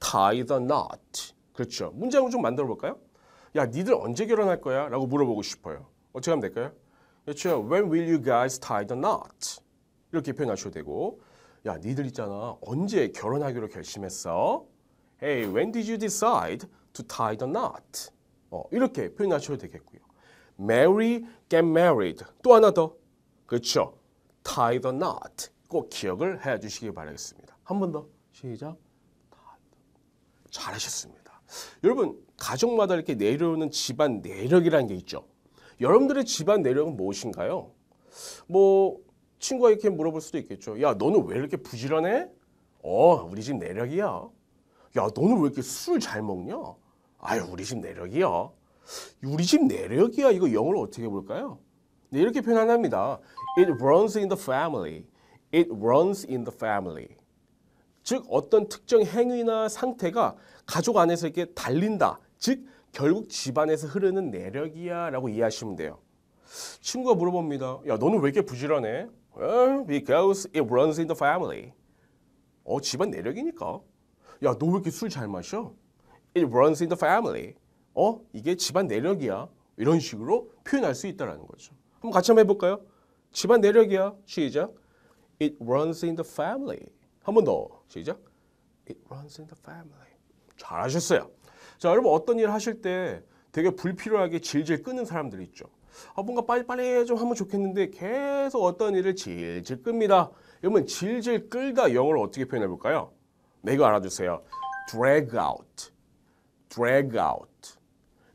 tie the knot. 그렇죠. 문장을 좀 만들어 볼까요? 야, 니들 언제 결혼할 거야? 라고 물어보고 싶어요. 어떻게 하면 될까요? 그렇죠. When will you guys tie the knot? 이렇게 표현하셔도 되고 야 니들 있잖아 언제 결혼하기로 결심했어? Hey, when did you decide to tie the knot? 어, 이렇게 표현하셔도 되겠고요. m a r y get married. 또 하나 더. 그렇죠. Tie the knot. 꼭 기억을 해주시기 바라겠습니다. 한 번 더. 시작. 잘하셨습니다. 여러분 가정마다 이렇게 내려오는 집안 내력이라는 게 있죠. 여러분들의 집안 내력은 무엇인가요? 뭐 친구가 이렇게 물어볼 수도 있겠죠. 야, 너는 왜 이렇게 부지런해? 어, 우리 집 내력이야. 야, 너는 왜 이렇게 술 잘 먹냐? 아유, 우리 집 내력이야. 우리 집 내력이야. 이거 영어로 어떻게 볼까요? 네, 이렇게 표현합니다. It runs in the family. It runs in the family. 즉 어떤 특정 행위나 상태가 가족 안에서 이렇게 달린다. 즉 결국 집안에서 흐르는 내력이야 라고 이해하시면 돼요. 친구가 물어봅니다. 야 너는 왜 이렇게 부지런해? Well, because it runs in the family. 어, 집안 내력이니까. 야, 너 왜 이렇게 술 잘 마셔? It runs in the family. 어, 이게 집안 내력이야. 이런 식으로 표현할 수있다는 거죠. 한번 같이 한번 해볼까요? 집안 내력이야. 시작. It runs in the family. 한번 더. 시작. It runs in the family. 잘하셨어요. 자, 여러분 어떤 일 하실 때 되게 불필요하게 질질 끄는 사람들 있죠. 아, 뭔가 빨리빨리 좀 하면 좋겠는데 계속 어떤 일을 질질 끕니다. 여러분 질질 끌다 영어로 어떻게 표현해 볼까요? 네, 이거 알아주세요. drag out, drag out.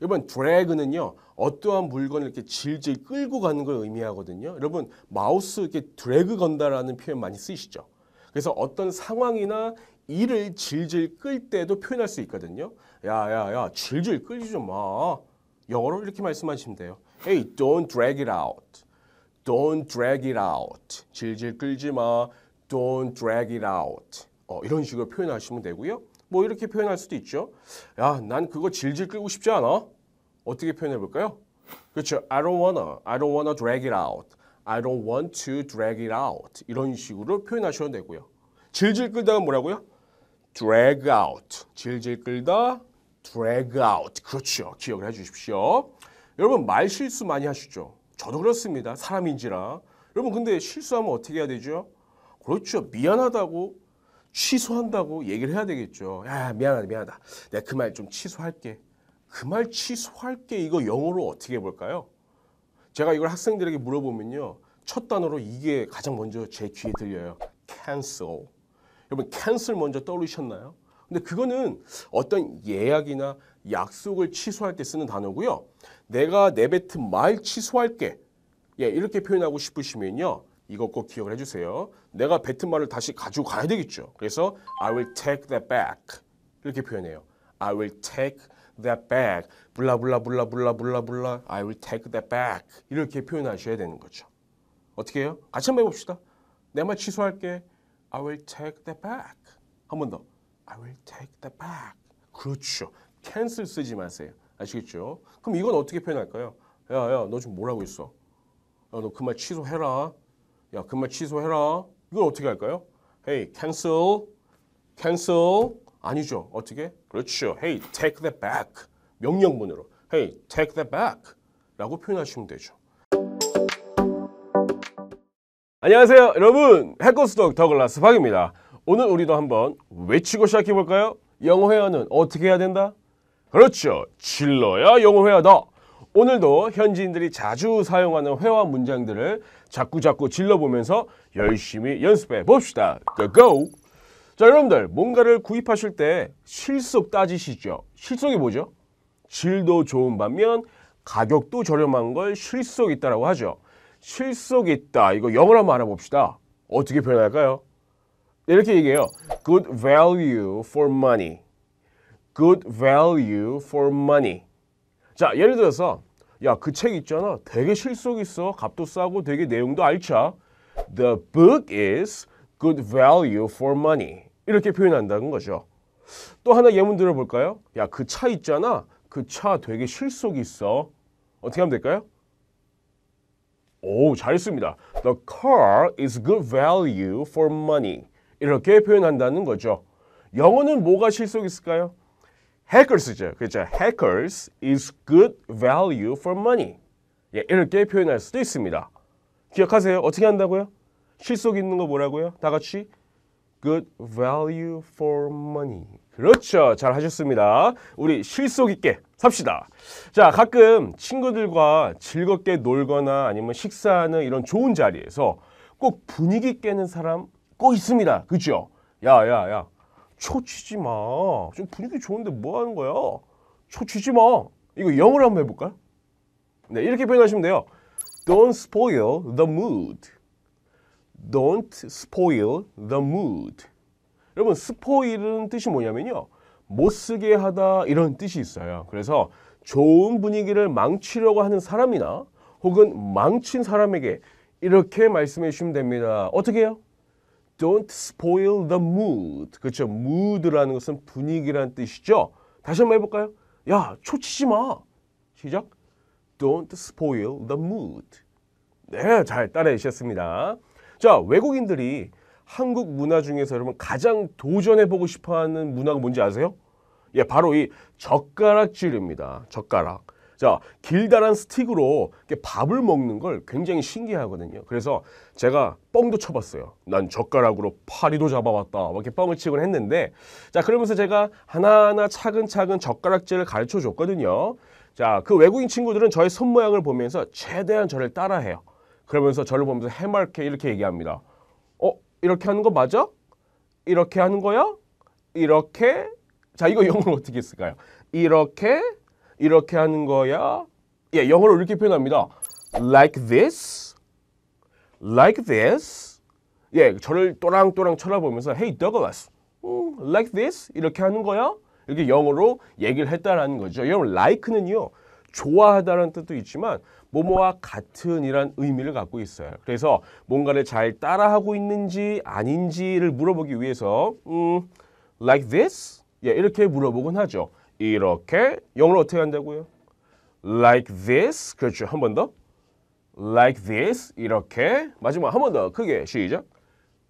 여러분 drag는요 어떠한 물건을 이렇게 질질 끌고 가는 걸 의미하거든요. 여러분 마우스 이렇게 드래그 건다라는 표현 많이 쓰시죠. 그래서 어떤 상황이나 일을 질질 끌 때도 표현할 수 있거든요. 야야야 질질 끌지 좀 마. 영어로 이렇게 말씀하시면 돼요. Hey, don't drag it out. Don't drag it out. 질질 끌지 마. Don't drag it out. 어, 이런 식으로 표현하시면 되고요. 뭐 이렇게 표현할 수도 있죠. 야, 난 그거 질질 끌고 싶지 않아. 어떻게 표현해 볼까요? 그렇죠. I don't wanna. I don't wanna drag it out. I don't want to drag it out. 이런 식으로 표현하셔도 되고요. 질질 끌다가 뭐라고요? drag out. 질질 끌다 drag out. 그렇죠. 기억을 해 주십시오. 여러분 말 실수 많이 하시죠? 저도 그렇습니다. 사람인지라. 여러분 근데 실수하면 어떻게 해야 되죠? 그렇죠. 미안하다고 취소한다고 얘기를 해야 되겠죠. 야, 미안하다, 미안하다. 내가 그 말 좀 취소할게. 그 말 취소할게 이거 영어로 어떻게 해볼까요? 제가 이걸 학생들에게 물어보면요. 첫 단어로 이게 가장 먼저 제 귀에 들려요. cancel. 여러분 cancel 먼저 떠오르셨나요? 근데 그거는 어떤 예약이나 약속을 취소할 때 쓰는 단어고요. 내가 내뱉은 말 취소할게. 예, 이렇게 표현하고 싶으시면요. 이거 꼭 기억을 해주세요. 내가 뱉은 말을 다시 가지고 가야 되겠죠. 그래서 I will take that back. 이렇게 표현해요. I will take that back. 블라블라블라블라블라블라. I will take that back. 이렇게 표현하셔야 되는 거죠. 어떻게 해요? 같이 한번 해봅시다. 내 말 취소할게. I will take that back. 한 번 더. I will take that back. 그렇죠. cancel 쓰지 마세요. 아시겠죠? 그럼 이건 어떻게 표현할까요? 야, 야, 너 지금 뭐라고 있어? 야, 너 그 말 취소해라. 야, 그 말 취소해라. 이걸 어떻게 할까요? Hey, cancel. cancel. 아니죠. 어떻게? 그렇죠. Hey, take that back. 명령문으로. Hey, take that back. 라고 표현하시면 되죠. 안녕하세요. 여러분. 해커스톡 더글라스 박입니다. 오늘 우리도 한번 외치고 시작해볼까요? 영어 회화는 어떻게 해야 된다? 그렇죠. 질러야 영어 회화다. 오늘도 현지인들이 자주 사용하는 회화 문장들을 자꾸자꾸 질러보면서 열심히 연습해 봅시다. Go! 자, 여러분들 뭔가를 구입하실 때 실속 따지시죠. 실속이 뭐죠? 질도 좋은 반면 가격도 저렴한 걸 실속 있다라고 하죠. 실속 있다. 이거 영어로 한번 알아봅시다. 어떻게 표현할까요? 이렇게 얘기해요. Good value for money. good value for money. 자, 예를 들어서 야, 그 책 있잖아. 되게 실속 있어. 값도 싸고 되게 내용도 알차. The book is good value for money. 이렇게 표현한다는 거죠. 또 하나 예문 들어볼까요? 야, 그 차 있잖아. 그 차 되게 실속 있어. 어떻게 하면 될까요? 오, 잘했습니다. The car is good value for money. 이렇게 표현한다는 거죠. 영어는 뭐가 실속 있을까요? hackers죠. 그렇죠. hackers is good value for money. 예, 이렇게 표현할 수도 있습니다. 기억하세요. 어떻게 한다고요? 실속 있는 거 뭐라고요? 다 같이 good value for money. 그렇죠. 잘 하셨습니다. 우리 실속 있게 삽시다. 자, 가끔 친구들과 즐겁게 놀거나 아니면 식사하는 이런 좋은 자리에서 꼭 분위기 깨는 사람 꼭 있습니다. 그죠? 야, 야, 야. 초치지 마. 지금 분위기 좋은데 뭐 하는 거야? 초치지 마. 이거 영어로 한번 해볼까 네, 이렇게 표현하시면 돼요. Don't spoil the mood. Don't spoil the mood. 여러분, spoil은 뜻이 뭐냐면요. 못 쓰게 하다 이런 뜻이 있어요. 그래서 좋은 분위기를 망치려고 하는 사람이나 혹은 망친 사람에게 이렇게 말씀해 주시면 됩니다. 어떻게 해요? Don't spoil the mood. 그렇죠. mood라는 것은 분위기란 뜻이죠. 다시 한번 해볼까요? 야, 초치지 마. 시작. Don't spoil the mood. 네, 잘 따라해 주셨습니다. 자, 외국인들이 한국 문화 중에서 여러분 가장 도전해보고 싶어하는 문화가 뭔지 아세요? 예, 바로 이 젓가락질입니다. 젓가락. 자, 길다란 스틱으로 밥을 먹는 걸 굉장히 신기하거든요. 그래서 제가 뻥도 쳐봤어요. 난 젓가락으로 파리도 잡아왔다. 이렇게 뻥을 치곤 했는데, 자, 그러면서 제가 하나하나 차근차근 젓가락질을 가르쳐 줬거든요. 자, 그 외국인 친구들은 저의 손 모양을 보면서 최대한 저를 따라해요. 그러면서 저를 보면서 해맑게 이렇게 얘기합니다. 어, 이렇게 하는 거 맞아? 이렇게 하는 거야? 이렇게? 자, 이거 영어로 어떻게 쓸까요? 이렇게? 이렇게 하는 거야. 예, 영어로 이렇게 표현합니다. Like this, like this. 예, 저를 또랑또랑 쳐다보면서 Hey Douglas, 음, like this 이렇게 하는 거야. 이렇게 영어로 얘기를 했다라는 거죠. 여러분, like는요. 좋아하다라는 뜻도 있지만 뭐뭐와 같은 이란 의미를 갖고 있어요. 그래서 뭔가를 잘 따라하고 있는지 아닌지를 물어보기 위해서 음, like this? 예, 이렇게 물어보곤 하죠. 이렇게 영어로 어떻게 한다고요? Like this. 그렇죠. 한 번 더. Like this. 이렇게. 마지막 한 번 더. 크게 시작.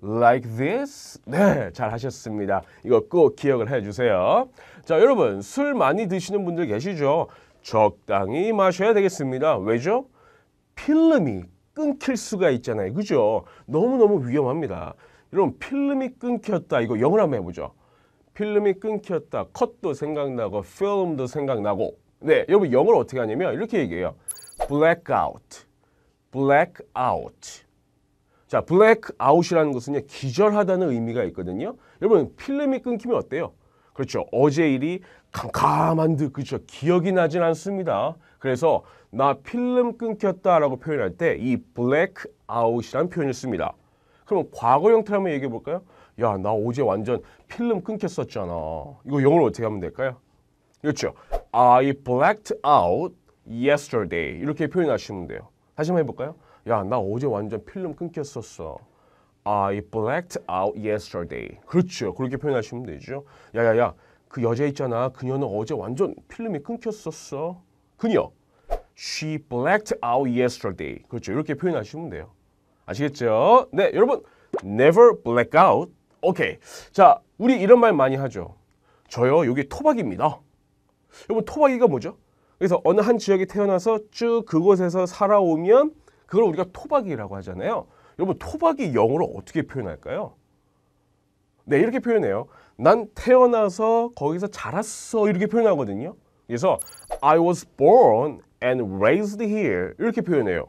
Like this. 네, 잘 하셨습니다. 이거 꼭 기억을 해주세요. 자, 여러분 술 많이 드시는 분들 계시죠? 적당히 마셔야 되겠습니다. 왜죠? 필름이 끊길 수가 있잖아요. 그죠? 너무너무 위험합니다. 이런 필름이 끊겼다. 이거 영어로 한번 해보죠. 필름이 끊겼다. 컷도 생각나고 필름도 생각나고 네, 여러분 영어를 어떻게 하냐면 이렇게 얘기해요. blackout, blackout. 자, blackout이라는 것은 기절하다는 의미가 있거든요. 여러분 필름이 끊기면 어때요? 그렇죠. 어제 일이 캄캄한 듯 그렇죠. 기억이 나진 않습니다. 그래서 나 필름 끊겼다라고 표현할 때 이 blackout이라는 표현을 씁니다. 그럼 과거 형태로 한번 얘기해 볼까요? 야, 나 어제 완전 필름 끊겼었잖아. 이거 영어로 어떻게 하면 될까요? 그렇죠. I blacked out yesterday. 이렇게 표현하시면 돼요. 다시 한번 해볼까요? 야, 나 어제 완전 필름 끊겼었어. I blacked out yesterday. 그렇죠. 그렇게 표현하시면 되죠. 야, 야, 야. 그 여자 있잖아. 그녀는 어제 완전 필름이 끊겼었어. 그녀. She blacked out yesterday. 그렇죠. 이렇게 표현하시면 돼요. 아시겠죠? 네, 여러분. Never black out. 오케이. 자, 우리 이런 말 많이 하죠. 저요, 여기 토박입니다. 여러분, 토박이가 뭐죠? 그래서 어느 한 지역에 태어나서 쭉 그곳에서 살아오면 그걸 우리가 토박이라고 하잖아요. 여러분, 토박이 영어로 어떻게 표현할까요? 네, 이렇게 표현해요. 난 태어나서 거기서 자랐어. 이렇게 표현하거든요. 그래서 I was born and raised here. 이렇게 표현해요.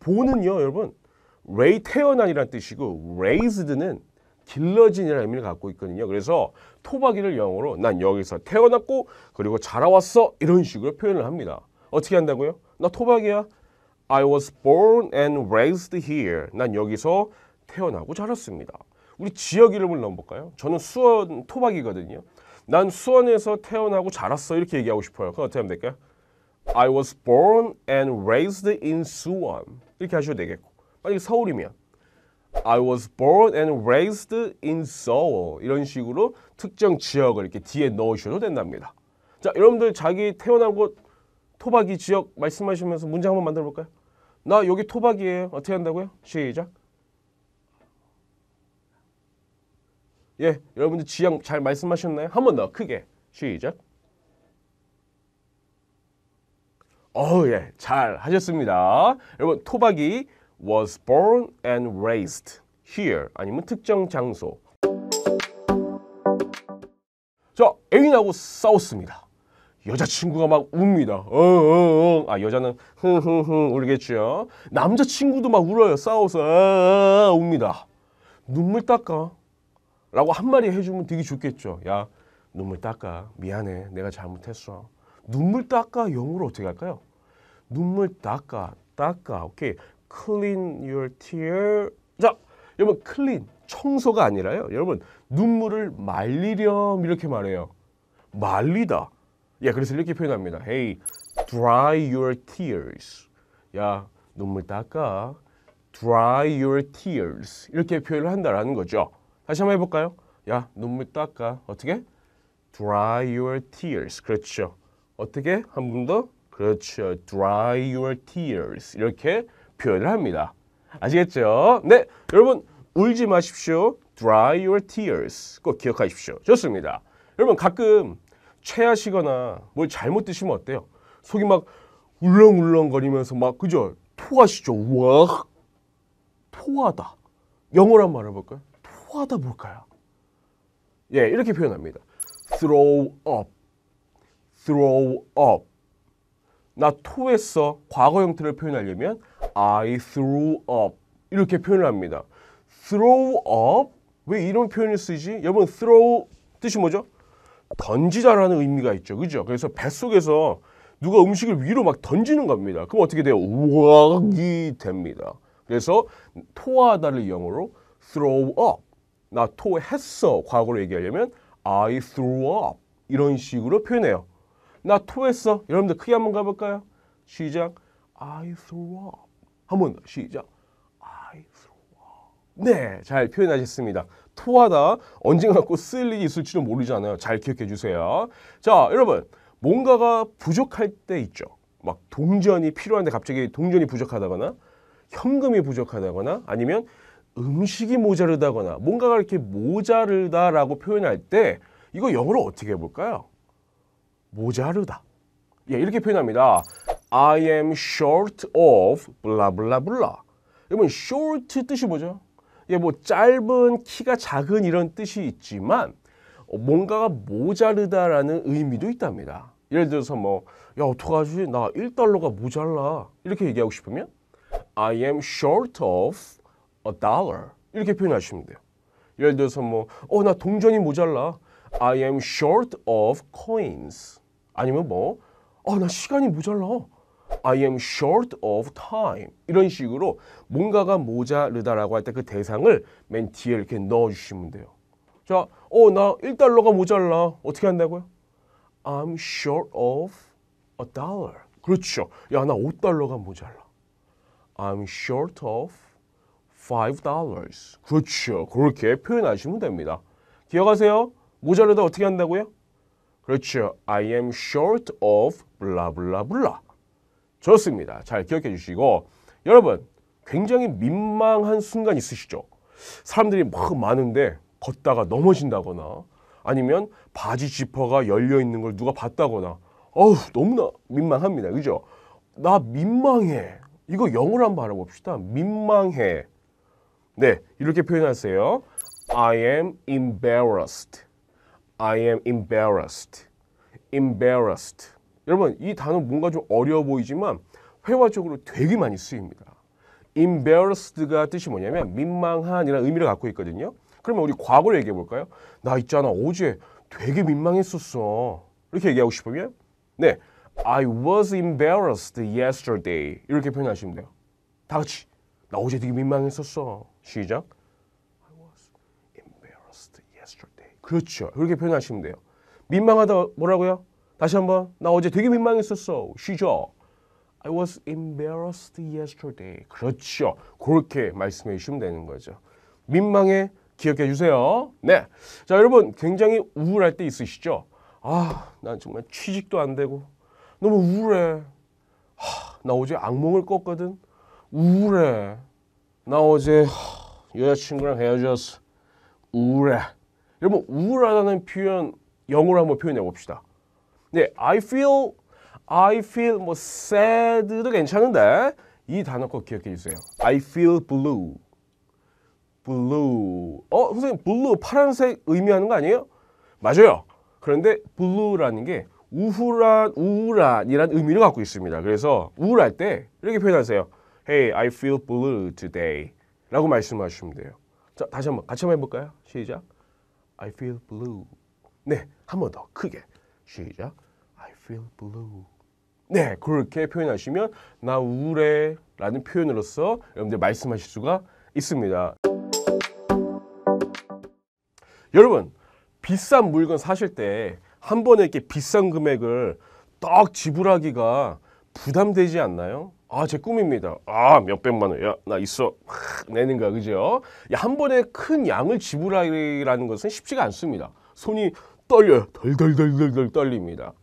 보는요, 여러분. r a 태어난이란 뜻이고 raised는 길러진이라는 의미를 갖고 있거든요. 그래서 토박이를 영어로 난 여기서 태어났고 그리고 자라왔어 이런 식으로 표현을 합니다. 어떻게 한다고요? 나 토박이야. I was born and raised here. 난 여기서 태어나고 자랐습니다. 우리 지역 이름을 넣어볼까요? 저는 수원 토박이거든요. 난 수원에서 태어나고 자랐어 이렇게 얘기하고 싶어요. 그럼 어떻게 하면 될까요? I was born and raised in 수원 이렇게 하셔도 되겠고 만약에 서울이면 I was born and raised in Seoul 이런 식으로 특정 지역을 이렇게 뒤에 넣으셔도 된답니다. 자, 여러분들 자기 태어난 곳 토박이 지역 말씀하시면서 문제 한번 만들어 볼까요? 나 여기 토박이에요. 어떻게 한다고요? 시작. 예, 여러분들 지역 잘 말씀하셨나요? 한 번 더 크게 시작. 어우 예, 잘 하셨습니다. 여러분 토박이 was born and raised here 아니면 특정 장소 자 애인하고 싸웠습니다 여자친구가 막 웁니다 어어어 아 여자는 흥흥흥 울겠죠 남자친구도 막 울어요 싸워서 아, 아, 웁니다 눈물 닦아 라고 한마디 해주면 되게 좋겠죠 야 눈물 닦아 미안해 내가 잘못했어 눈물 닦아 영어로 어떻게 할까요? 눈물 닦아 닦아 오케이 clean your tear. 자, 여러분 clean 청소가 아니라요. 여러분 눈물을 말리렴 이렇게 말해요. 말리다. 예, 그래서 이렇게 표현합니다. Hey, dry your tears. 야, 눈물 닦아. Dry your tears. 이렇게 표현을 한다라는 거죠. 다시 한번 해볼까요? 야, 눈물 닦아. 어떻게? Dry your tears. 그렇죠. 어떻게? 한 번 더. 그렇죠. Dry your tears. 이렇게 표현을 합니다. 아시겠죠? 네, 여러분 울지 마십시오. Dry your tears. 꼭 기억하십시오. 좋습니다. 여러분 가끔 체하시거나 뭘 잘못 드시면 어때요? 속이 막 울렁울렁거리면서 막 그죠? 토하시죠? 와 토하다. 영어로 한번 알아볼까요? 토하다 뭘까요? 예, 이렇게 표현합니다. throw up, throw up. 나 토했어. 과거 형태를 표현하려면 I threw up 이렇게 표현을 합니다. throw up 왜 이런 표현을 쓰지? 여러분 throw 뜻이 뭐죠? 던지다라는 의미가 있죠. 그죠? 그래서 뱃속에서 누가 음식을 위로 막 던지는 겁니다. 그럼 어떻게 돼요? 우악이 됩니다. 그래서 토하다를 영어로 throw up 나 토했어 과거로 얘기하려면 I threw up 이런 식으로 표현해요. 나 토했어. 여러분들 크게 한번 가볼까요? 시작 I threw up 한번 시작. 네, 잘 표현하셨습니다. 토하다 언젠가 꼭쓸 일이 있을지도 모르잖아요. 잘 기억해 주세요. 자, 여러분 뭔가가 부족할 때 있죠. 막 동전이 필요한데 갑자기 동전이 부족하다거나 현금이 부족하다거나 아니면 음식이 모자르다거나 뭔가가 이렇게 모자르다라고 표현할 때 이거 영어로 어떻게 해볼까요? 모자르다. 예, 이렇게 표현합니다. I am short of 블라블라블라. 여러분 short 뜻이 뭐죠? 이뭐 짧은 키가 작은 이런 뜻이 있지만 뭔가가 모자르다라는 의미도 있답니다. 예를 들어서 뭐야 어떡하지 나 1달러가 모자라 이렇게 얘기하고 싶으면 I am short of a dollar 이렇게 표현하시면 돼요. 예를 들어서 뭐어 나 동전이 모자라 I am short of coins 아니면 뭐어나 시간이 모자라 I am short of time 이런 식으로 뭔가가 모자르다라고 할 때 그 대상을 맨 뒤에 이렇게 넣어주시면 돼요. 자, 어, 나 1달러가 모자라. 어떻게 한다고요? I'm short of a dollar. 그렇죠. 야, 나 5달러가 모자라. I'm short of five dollars. 그렇죠. 그렇게 표현하시면 됩니다. 기억하세요? 모자르다 어떻게 한다고요? 그렇죠. I am short of 블라블라블라. 좋습니다. 잘 기억해 주시고 여러분 굉장히 민망한 순간 있으시죠? 사람들이 막 뭐 많은데 걷다가 넘어진다거나 아니면 바지 지퍼가 열려 있는 걸 누가 봤다거나 어우 너무나 민망합니다. 그죠? 나 민망해. 이거 영어로 한번 알아봅시다. 민망해. 네, 이렇게 표현하세요. I am embarrassed. I am embarrassed. embarrassed. 여러분 이 단어 뭔가 좀 어려워 보이지만 회화적으로 되게 많이 쓰입니다. embarrassed가 뜻이 뭐냐면 민망한이라는 의미를 갖고 있거든요. 그러면 우리 과거를 얘기해 볼까요? 나 있잖아 어제 되게 민망했었어. 이렇게 얘기하고 싶으면 네, I was embarrassed yesterday 이렇게 표현하시면 돼요. 다 같이 나 어제 되게 민망했었어. 시작. I was embarrassed yesterday. 그렇죠. 그렇게 표현하시면 돼요. 민망하다 뭐라고요? 다시 한번 나 어제 되게 민망했었어. 쉬죠. I was embarrassed yesterday. 그렇죠. 그렇게 말씀해 주시면 되는 거죠. 민망해 기억해 주세요. 네. 자, 여러분 굉장히 우울할 때 있으시죠? 아, 난 정말 취직도 안 되고 너무 우울해. 하, 나 어제 악몽을 꿨거든. 우울해. 나 어제 여자친구랑 헤어졌어. 우울해. 여러분 우울하다는 표현 영어로 한번 표현해 봅시다. 네, I feel, I feel 뭐 sad도 괜찮은데 이 단어 꼭 기억해 주세요. I feel blue. blue. 어, 선생님 blue 파란색 의미하는 거 아니에요? 맞아요. 그런데 blue라는 게 우울한, 우울한이란 의미를 갖고 있습니다. 그래서 우울할 때 이렇게 표현하세요. Hey, I feel blue today. 라고 말씀하시면 돼요. 자, 다시 한번 같이 한번 해볼까요? 시작. I feel blue. 네, 한 번 더 크게. 시작. I feel blue. 네, 그렇게 표현하시면 나 우울해 라는 표현으로서 여러분들 말씀하실 수가 있습니다. 여러분, 비싼 물건 사실 때 한 번에 이렇게 비싼 금액을 딱 지불하기가 부담되지 않나요? 아, 제 꿈입니다. 아, 몇백만 원. 야, 나 있어. 내는 거야, 그죠? 한 번에 큰 양을 지불하라는 것은 쉽지가 않습니다. 손이 떨려요. 덜덜덜덜덜 떨립니다.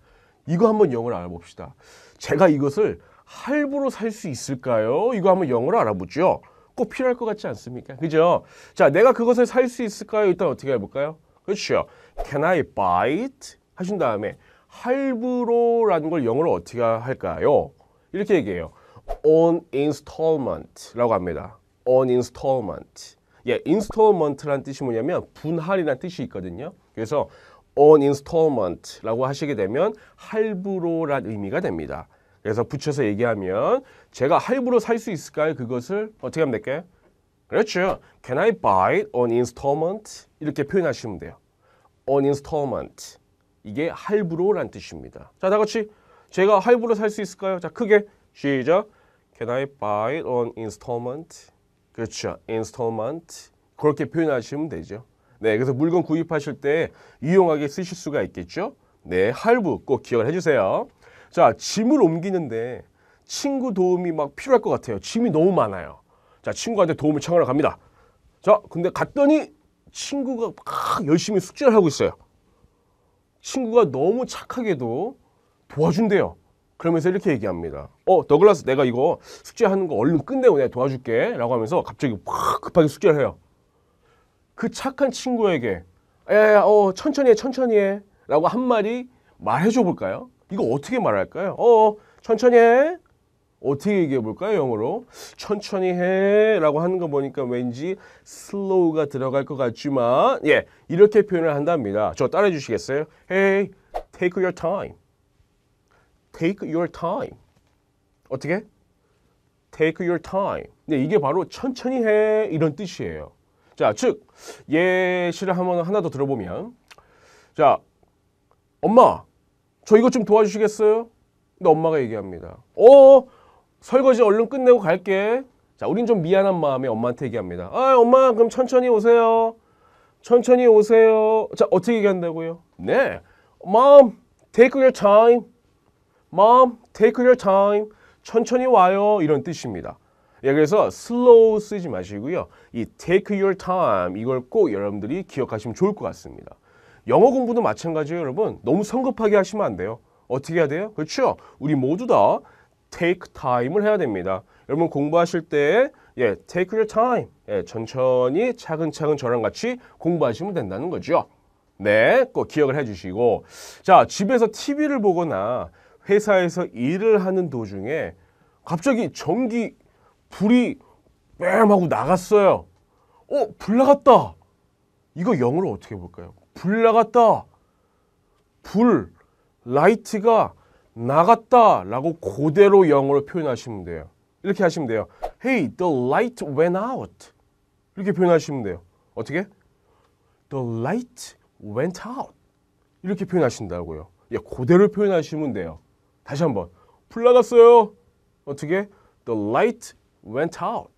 이거 한번 영어로 알아봅시다. 제가 이것을 할부로 살 수 있을까요? 이거 한번 영어로 알아보죠. 꼭 필요할 것 같지 않습니까? 그죠? 자, 내가 그것을 살 수 있을까요? 일단 어떻게 해볼까요? 그렇죠. Can I buy it? 하신 다음에 할부로라는 걸 영어로 어떻게 할까요? 이렇게 얘기해요. On installment라고 합니다. On installment. 예, installment란 뜻이 뭐냐면 분할이란 뜻이 있거든요. 그래서 on installment라고 하시게 되면 할부로란 의미가 됩니다. 그래서 붙여서 얘기하면 제가 할부로 살 수 있을까요? 그것을 어떻게 하면 될까요? 그렇죠. Can I buy it on installment? 이렇게 표현하시면 돼요. on installment. 이게 할부로란 뜻입니다. 자, 다 같이 제가 할부로 살 수 있을까요? 자, 크게 시작. Can I buy it on installment? 그렇죠. installment. 그렇게 표현하시면 되죠. 네, 그래서 물건 구입하실 때 유용하게 쓰실 수가 있겠죠. 네, 할부 꼭 기억을 해주세요. 자, 짐을 옮기는데 친구 도움이 막 필요할 것 같아요. 짐이 너무 많아요. 자, 친구한테 도움을 청하러 갑니다. 자, 근데 갔더니 친구가 막 열심히 숙제를 하고 있어요. 친구가 너무 착하게도 도와준대요. 그러면서 이렇게 얘기합니다. 어, 더글라스 내가 이거 숙제하는 거 얼른 끝내고 내가 도와줄게. 라고 하면서 갑자기 팍 급하게 숙제를 해요. 그 착한 친구에게 야, 야 어, 천천히 해, 천천히 해 라고 한마디 말해줘 볼까요? 이거 어떻게 말할까요? 어, 어 천천히 해 어떻게 얘기해 볼까요? 영어로 천천히 해 라고 하는 거 보니까 왠지 슬로우가 들어갈 것 같지만 예, 이렇게 표현을 한답니다. 저 따라해 주시겠어요? Hey, take your time take your time 어떻게? take your time 네, 이게 바로 천천히 해 이런 뜻이에요. 자, 즉 예시를 한번 하나 더 들어보면 자, 엄마 저 이것 좀 도와주시겠어요? 근데 엄마가 얘기합니다. 어, 설거지 얼른 끝내고 갈게. 자, 우린 좀 미안한 마음에 엄마한테 얘기합니다. 아, 엄마 그럼 천천히 오세요. 천천히 오세요. 자, 어떻게 얘기한다고요? 네. Mom, take your time. Mom, take your time. 천천히 와요. 이런 뜻입니다. 예, 그래서 slow 쓰지 마시고요. 이 take your time 이걸 꼭 여러분들이 기억하시면 좋을 것 같습니다. 영어 공부도 마찬가지예요, 여러분. 너무 성급하게 하시면 안 돼요. 어떻게 해야 돼요? 그렇죠? 우리 모두 다 take time을 해야 됩니다. 여러분 공부하실 때 예, take your time. 예, 천천히 차근차근 저랑 같이 공부하시면 된다는 거죠. 네, 꼭 기억을 해주시고 자, 집에서 TV를 보거나 회사에서 일을 하는 도중에 갑자기 전기 불이 뺨 하고 나갔어요. 어, 불 나갔다. 이거 영어로 어떻게 볼까요? 불 나갔다. 불, 라이트가 나갔다 라고 그대로 영어로 표현하시면 돼요. 이렇게 하시면 돼요. Hey, the light went out. 이렇게 표현하시면 돼요. 어떻게? The light went out. 이렇게 표현하신다고요. 예, 그대로 표현하시면 돼요. 다시 한번. 불 나갔어요. 어떻게? The light went out,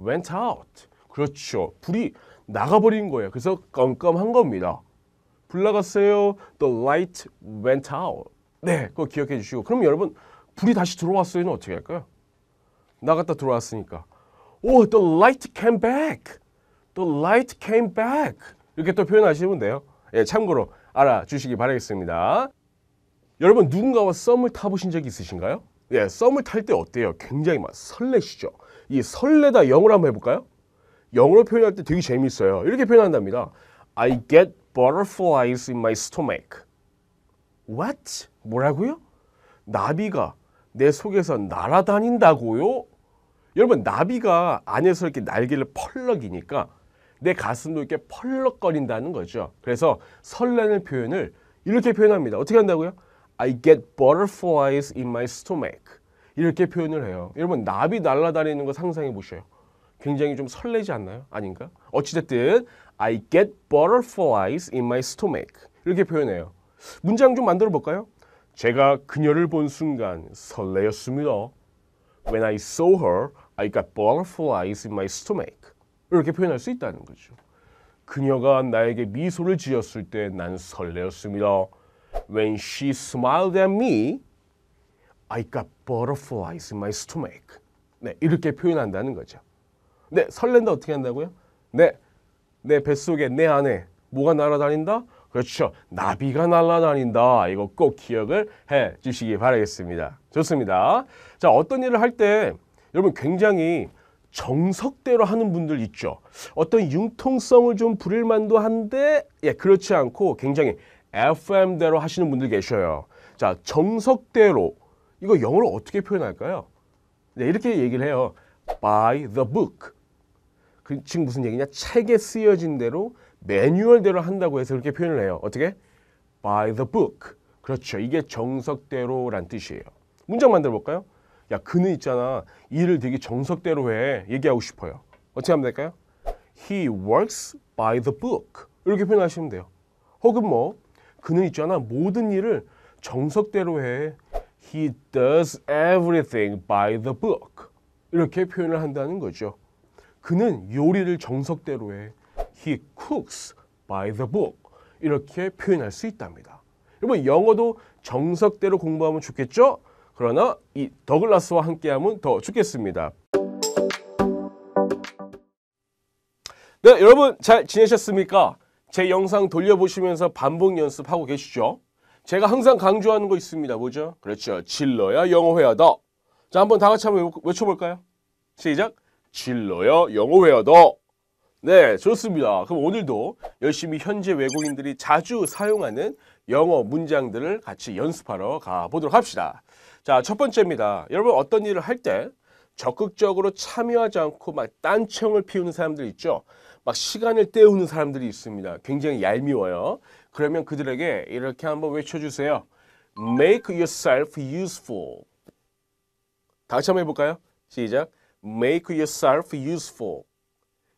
went out. 그렇죠. 불이 나가버린 거예요. 그래서 깜깜한 겁니다. 불 나갔어요. The light went out. 네, 그거 기억해 주시고. 그럼 여러분, 불이 다시 들어왔어요는 어떻게 할까요? 나갔다 들어왔으니까. Oh, the light came back. The light came back. 이렇게 또 표현하시면 돼요. 예, 참고로 알아주시기 바라겠습니다. 여러분, 누군가와 썸을 타보신 적이 있으신가요? 예, 썸을 탈 때 어때요? 굉장히 막 설레시죠. 이 설레다 영어로 한번 해볼까요? 영어로 표현할 때 되게 재미있어요. 이렇게 표현한답니다. I get butterflies in my stomach. What? 뭐라고요? 나비가 내 속에서 날아다닌다고요? 여러분 나비가 안에서 이렇게 날개를 펄럭이니까 내 가슴도 이렇게 펄럭거린다는 거죠. 그래서 설레는 표현을 이렇게 표현합니다. 어떻게 한다고요? I get butterflies in my stomach. 이렇게 표현을 해요. 여러분 나비 날아다니는 거 상상해 보셔요. 굉장히 좀 설레지 않나요? 아닌가? 어찌됐든 I get butterflies in my stomach. 이렇게 표현해요. 문장 좀 만들어 볼까요? 제가 그녀를 본 순간 설레었습니다. When I saw her, I got butterflies in my stomach. 이렇게 표현할 수 있다는 거죠. 그녀가 나에게 미소를 지었을 때 난 설레었습니다. When she smiled at me, I got butterflies in my stomach. 네, 이렇게 표현한다는 거죠. 네, 설렌다 어떻게 한다고요? 네, 내 뱃속에 내 안에 뭐가 날아다닌다? 그렇죠. 나비가 날아다닌다. 이거 꼭 기억을 해 주시기 바라겠습니다. 좋습니다. 자, 어떤 일을 할 때 여러분 굉장히 정석대로 하는 분들 있죠. 어떤 융통성을 좀 부릴 만도 한데 예, 그렇지 않고 굉장히 FM대로 하시는 분들 계셔요. 자, 정석대로. 이거 영어로 어떻게 표현할까요? 네, 이렇게 얘기를 해요. By the book. 그, 지금 무슨 얘기냐? 책에 쓰여진 대로 매뉴얼대로 한다고 해서 그렇게 표현을 해요. 어떻게? By the book. 그렇죠. 이게 정석대로란 뜻이에요. 문장 만들어 볼까요? 야, 그는 있잖아. 일을 되게 정석대로 해. 얘기하고 싶어요. 어떻게 하면 될까요? He works by the book. 이렇게 표현하시면 돼요. 혹은 뭐 그는 있잖아 모든 일을 정석대로 해. He does everything by the book. 이렇게 표현을 한다는 거죠. 그는 요리를 정석대로 해. He cooks by the book. 이렇게 표현할 수 있답니다. 여러분 영어도 정석대로 공부하면 좋겠죠? 그러나 이 더글라스와 함께하면 더 좋겠습니다. 네, 여러분 잘 지내셨습니까? 제 영상 돌려보시면서 반복 연습하고 계시죠? 제가 항상 강조하는 거 있습니다. 뭐죠? 그렇죠. 질러야 영어회화다. 자, 한번 다 같이 한번 외쳐볼까요? 시작. 질러야 영어회화다. 네, 좋습니다. 그럼 오늘도 열심히 현재 외국인들이 자주 사용하는 영어 문장들을 같이 연습하러 가보도록 합시다. 자, 첫 번째입니다. 여러분 어떤 일을 할 때 적극적으로 참여하지 않고 막 딴청을 피우는 사람들 있죠? 막 시간을 때우는 사람들이 있습니다. 굉장히 얄미워요. 그러면 그들에게 이렇게 한번 외쳐주세요. Make yourself useful. 다시 한번 해볼까요? 시작. Make yourself useful.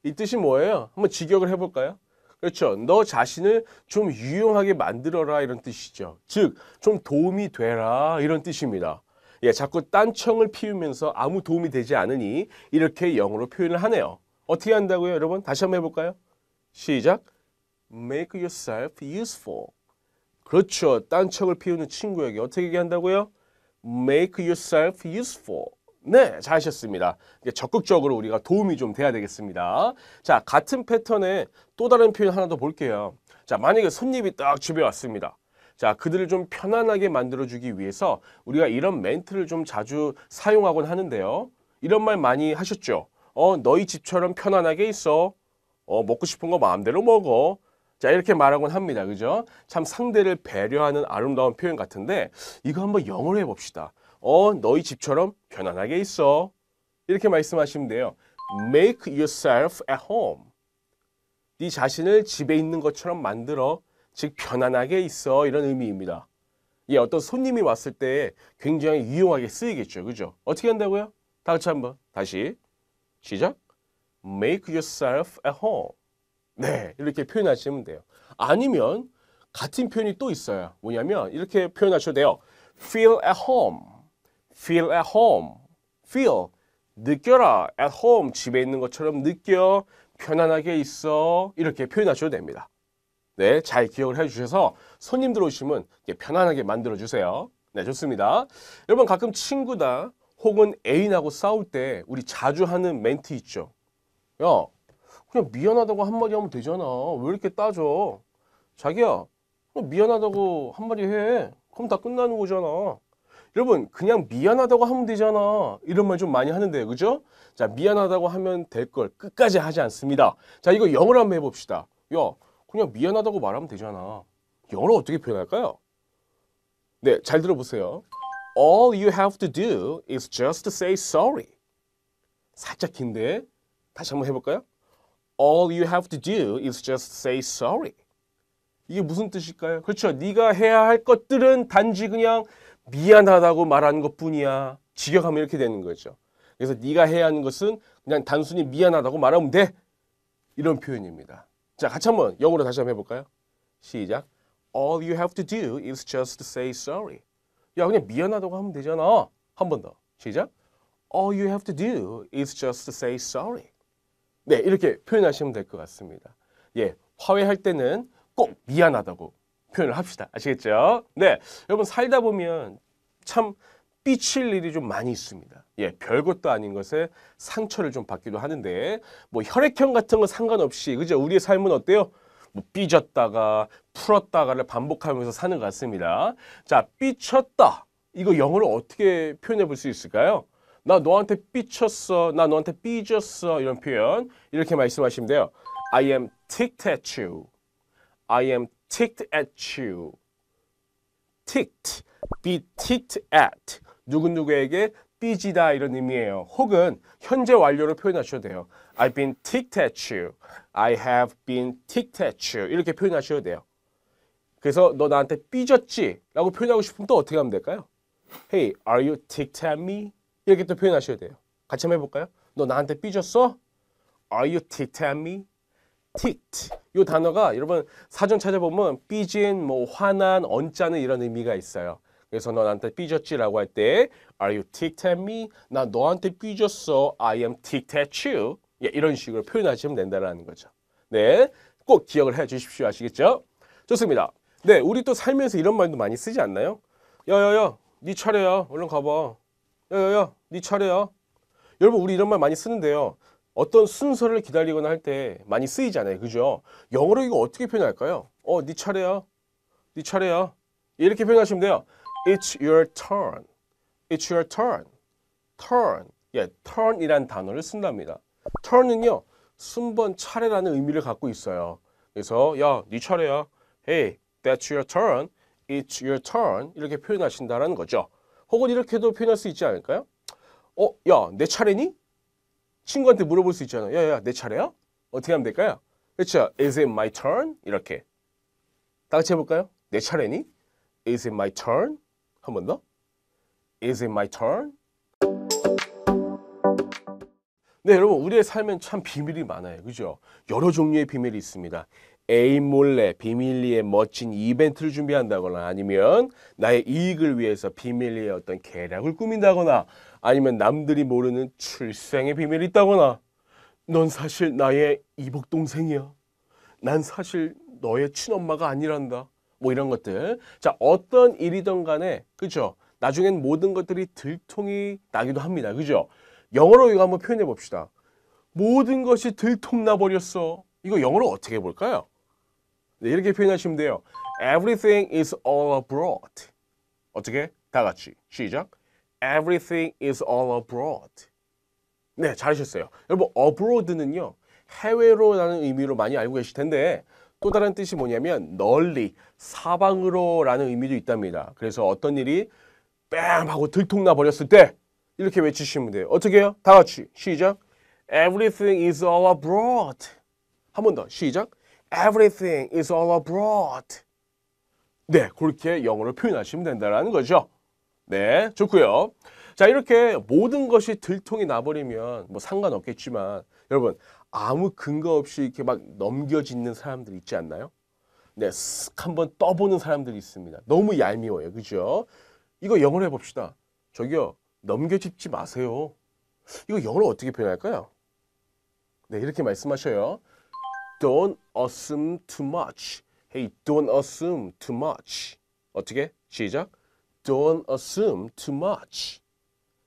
이 뜻이 뭐예요? 한번 직역을 해볼까요? 그렇죠. 너 자신을 좀 유용하게 만들어라 이런 뜻이죠. 즉, 좀 도움이 되라 이런 뜻입니다. 예, 자꾸 딴청을 피우면서 아무 도움이 되지 않으니 이렇게 영어로 표현을 하네요. 어떻게 한다고요? 여러분 다시 한번 해볼까요? 시작. Make yourself useful. 그렇죠. 딴척을 피우는 친구에게 어떻게 얘기한다고요? Make yourself useful. 네, 잘하셨습니다. 적극적으로 우리가 도움이 좀 돼야 되겠습니다. 자, 같은 패턴의 또 다른 표현 하나 더 볼게요. 자, 만약에 손님이 딱 집에 왔습니다. 자, 그들을 좀 편안하게 만들어주기 위해서 우리가 이런 멘트를 좀 자주 사용하곤 하는데요. 이런 말 많이 하셨죠? 어, 너희 집처럼 편안하게 있어. 어, 먹고 싶은 거 마음대로 먹어. 자, 이렇게 말하곤 합니다. 그죠? 참 상대를 배려하는 아름다운 표현 같은데, 이거 한번 영어로 해봅시다. 어, 너희 집처럼 편안하게 있어. 이렇게 말씀하시면 돼요. Make yourself at home. 네 자신을 집에 있는 것처럼 만들어. 즉, 편안하게 있어. 이런 의미입니다. 예, 어떤 손님이 왔을 때 굉장히 유용하게 쓰이겠죠. 그죠? 어떻게 한다고요? 다 같이 한번. 다시. 시작. Make yourself at home. 네, 이렇게 표현하시면 돼요. 아니면 같은 표현이 또 있어요. 뭐냐면 이렇게 표현하셔도 돼요. Feel at home. Feel at home. Feel. 느껴라. At home. 집에 있는 것처럼 느껴. 편안하게 있어. 이렇게 표현하셔도 됩니다. 네, 잘 기억을 해주셔서 손님들 오시면 편안하게 만들어주세요. 네, 좋습니다. 여러분 가끔 친구나 혹은 애인하고 싸울 때 우리 자주 하는 멘트 있죠. 야, 그냥 미안하다고 한마디 하면 되잖아. 왜 이렇게 따져? 자기야, 미안하다고 한마디 해. 그럼 다 끝나는 거잖아. 여러분, 그냥 미안하다고 하면 되잖아. 이런 말 좀 많이 하는데, 그죠? 자, 미안하다고 하면 될 걸 끝까지 하지 않습니다. 자, 이거 영어로 한번 해봅시다. 야, 그냥 미안하다고 말하면 되잖아. 영어로 어떻게 표현할까요? 네, 잘 들어보세요. all you have to do is just say sorry. 살짝 긴데 다시 한번 해볼까요? All you have to do is just say sorry. 이게 무슨 뜻일까요? 그렇죠. 네가 해야 할 것들은 단지 그냥 미안하다고 말하는 것뿐이야. 직역하면 이렇게 되는 거죠. 그래서 네가 해야 하는 것은 그냥 단순히 미안하다고 말하면 돼. 이런 표현입니다. 자, 같이 한번 영어로 다시 한번 해볼까요? 시작. All you have to do is just say sorry. 야 그냥 미안하다고 하면 되잖아. 한 번 더. 시작. All you have to do is just to say sorry. 네, 이렇게 표현하시면 될 것 같습니다. 예, 화해할 때는 꼭 미안하다고 표현을 합시다. 아시겠죠? 네, 여러분 살다 보면 참 삐칠 일이 좀 많이 있습니다. 예, 별것도 아닌 것에 상처를 좀 받기도 하는데 뭐 혈액형 같은 거 상관없이 그죠? 우리의 삶은 어때요? 뭐 삐졌다가 풀었다가를 반복하면서 사는 것 같습니다. 자, 삐쳤다. 이거 영어로 어떻게 표현해 볼 수 있을까요? 나 너한테 삐쳤어. 나 너한테 삐졌어. 이런 표현. 이렇게 말씀하시면 돼요. I am ticked at you. I am ticked at you. ticked. be ticked at. 누구누구에게 삐지다 이런 의미예요. 혹은 현재 완료로 표현하셔도 돼요. I've been ticked at you. I have been ticked at you. 이렇게 표현하셔도 돼요. 그래서 너 나한테 삐졌지? 라고 표현하고 싶으면 또 어떻게 하면 될까요? Hey, are you ticked at me? 이렇게 또 표현하셔야 돼요. 같이 한번 해볼까요? 너 나한테 삐졌어? Are you ticked at me? ticked. 이 단어가 여러분 사전 찾아보면 삐진, 뭐 화난, 언짢은 이런 의미가 있어요. 그래서 너 나한테 삐졌지라고 할 때 Are you ticked at me? 나 너한테 삐졌어. I am ticked at you. 예, 이런 식으로 표현하시면 된다는 거죠. 네, 꼭 기억을 해 주십시오. 아시겠죠? 좋습니다. 네, 우리 또 살면서 이런 말도 많이 쓰지 않나요? 야야야, 네 차례야. 얼른 가봐. 야야야, 네 차례야. 여러분 우리 이런 말 많이 쓰는데요. 어떤 순서를 기다리거나 할 때 많이 쓰이잖아요. 그죠? 영어로 이거 어떻게 표현할까요? 어, 네 차례야. 네 차례야. 이렇게 표현하시면 돼요. It's your turn. It's your turn. turn. 예, turn이란 단어를 쓴답니다. turn은요 순번 차례라는 의미를 갖고 있어요. 그래서 야 네 차례야. Hey, that's your turn. It's your turn. 이렇게 표현하신다라는 거죠. 혹은 이렇게도 표현할 수 있지 않을까요? 어, 야, 내 차례니? 친구한테 물어볼 수 있잖아. 야, 야, 내 차례야? 어떻게 하면 될까요? 그렇죠. Is it my turn? 이렇게. 다 같이 해볼까요? 내 차례니? Is it my turn? 한 번 더. Is it my turn? 네, 여러분 우리의 삶엔 참 비밀이 많아요. 그죠? 여러 종류의 비밀이 있습니다. 애인 몰래 비밀리에 멋진 이벤트를 준비한다거나 아니면 나의 이익을 위해서 비밀리에 어떤 계략을 꾸민다거나 아니면 남들이 모르는 출생의 비밀이 있다거나 넌 사실 나의 이복 동생이야. 난 사실 너의 친엄마가 아니란다. 뭐 이런 것들. 자, 어떤 일이든 간에 그죠? 나중엔 모든 것들이 들통이 나기도 합니다. 그죠? 영어로 이거 한번 표현해 봅시다. 모든 것이 들통나 버렸어. 이거 영어로 어떻게 볼까요? 네, 이렇게 표현하시면 돼요. Everything is all abroad. 어떻게? 다 같이 시작. Everything is all abroad. 네, 잘하셨어요. 여러분, abroad는요. 해외로라는 의미로 많이 알고 계실 텐데 또 다른 뜻이 뭐냐면 널리, 사방으로라는 의미도 있답니다. 그래서 어떤 일이 뺨 하고 들통나 버렸을 때 이렇게 외치시면 돼요. 어떻게 해요? 다 같이 시작. Everything is all abroad. 한 번 더 시작. Everything is all abroad. 네, 그렇게 영어로 표현하시면 된다라는 거죠. 네, 좋고요. 자, 이렇게 모든 것이 들통이 나버리면 뭐 상관없겠지만 여러분 아무 근거 없이 이렇게 막 넘겨짓는 사람들 있지 않나요? 네, 쓱 한번 떠보는 사람들이 있습니다. 너무 얄미워요, 그죠? 이거 영어로 해봅시다. 저기요, 넘겨짚지 마세요. 이거 영어로 어떻게 표현할까요? 네, 이렇게 말씀하셔요. Don't assume too much. Hey, don't assume too much. 어떻게? 시작. Don't assume too much.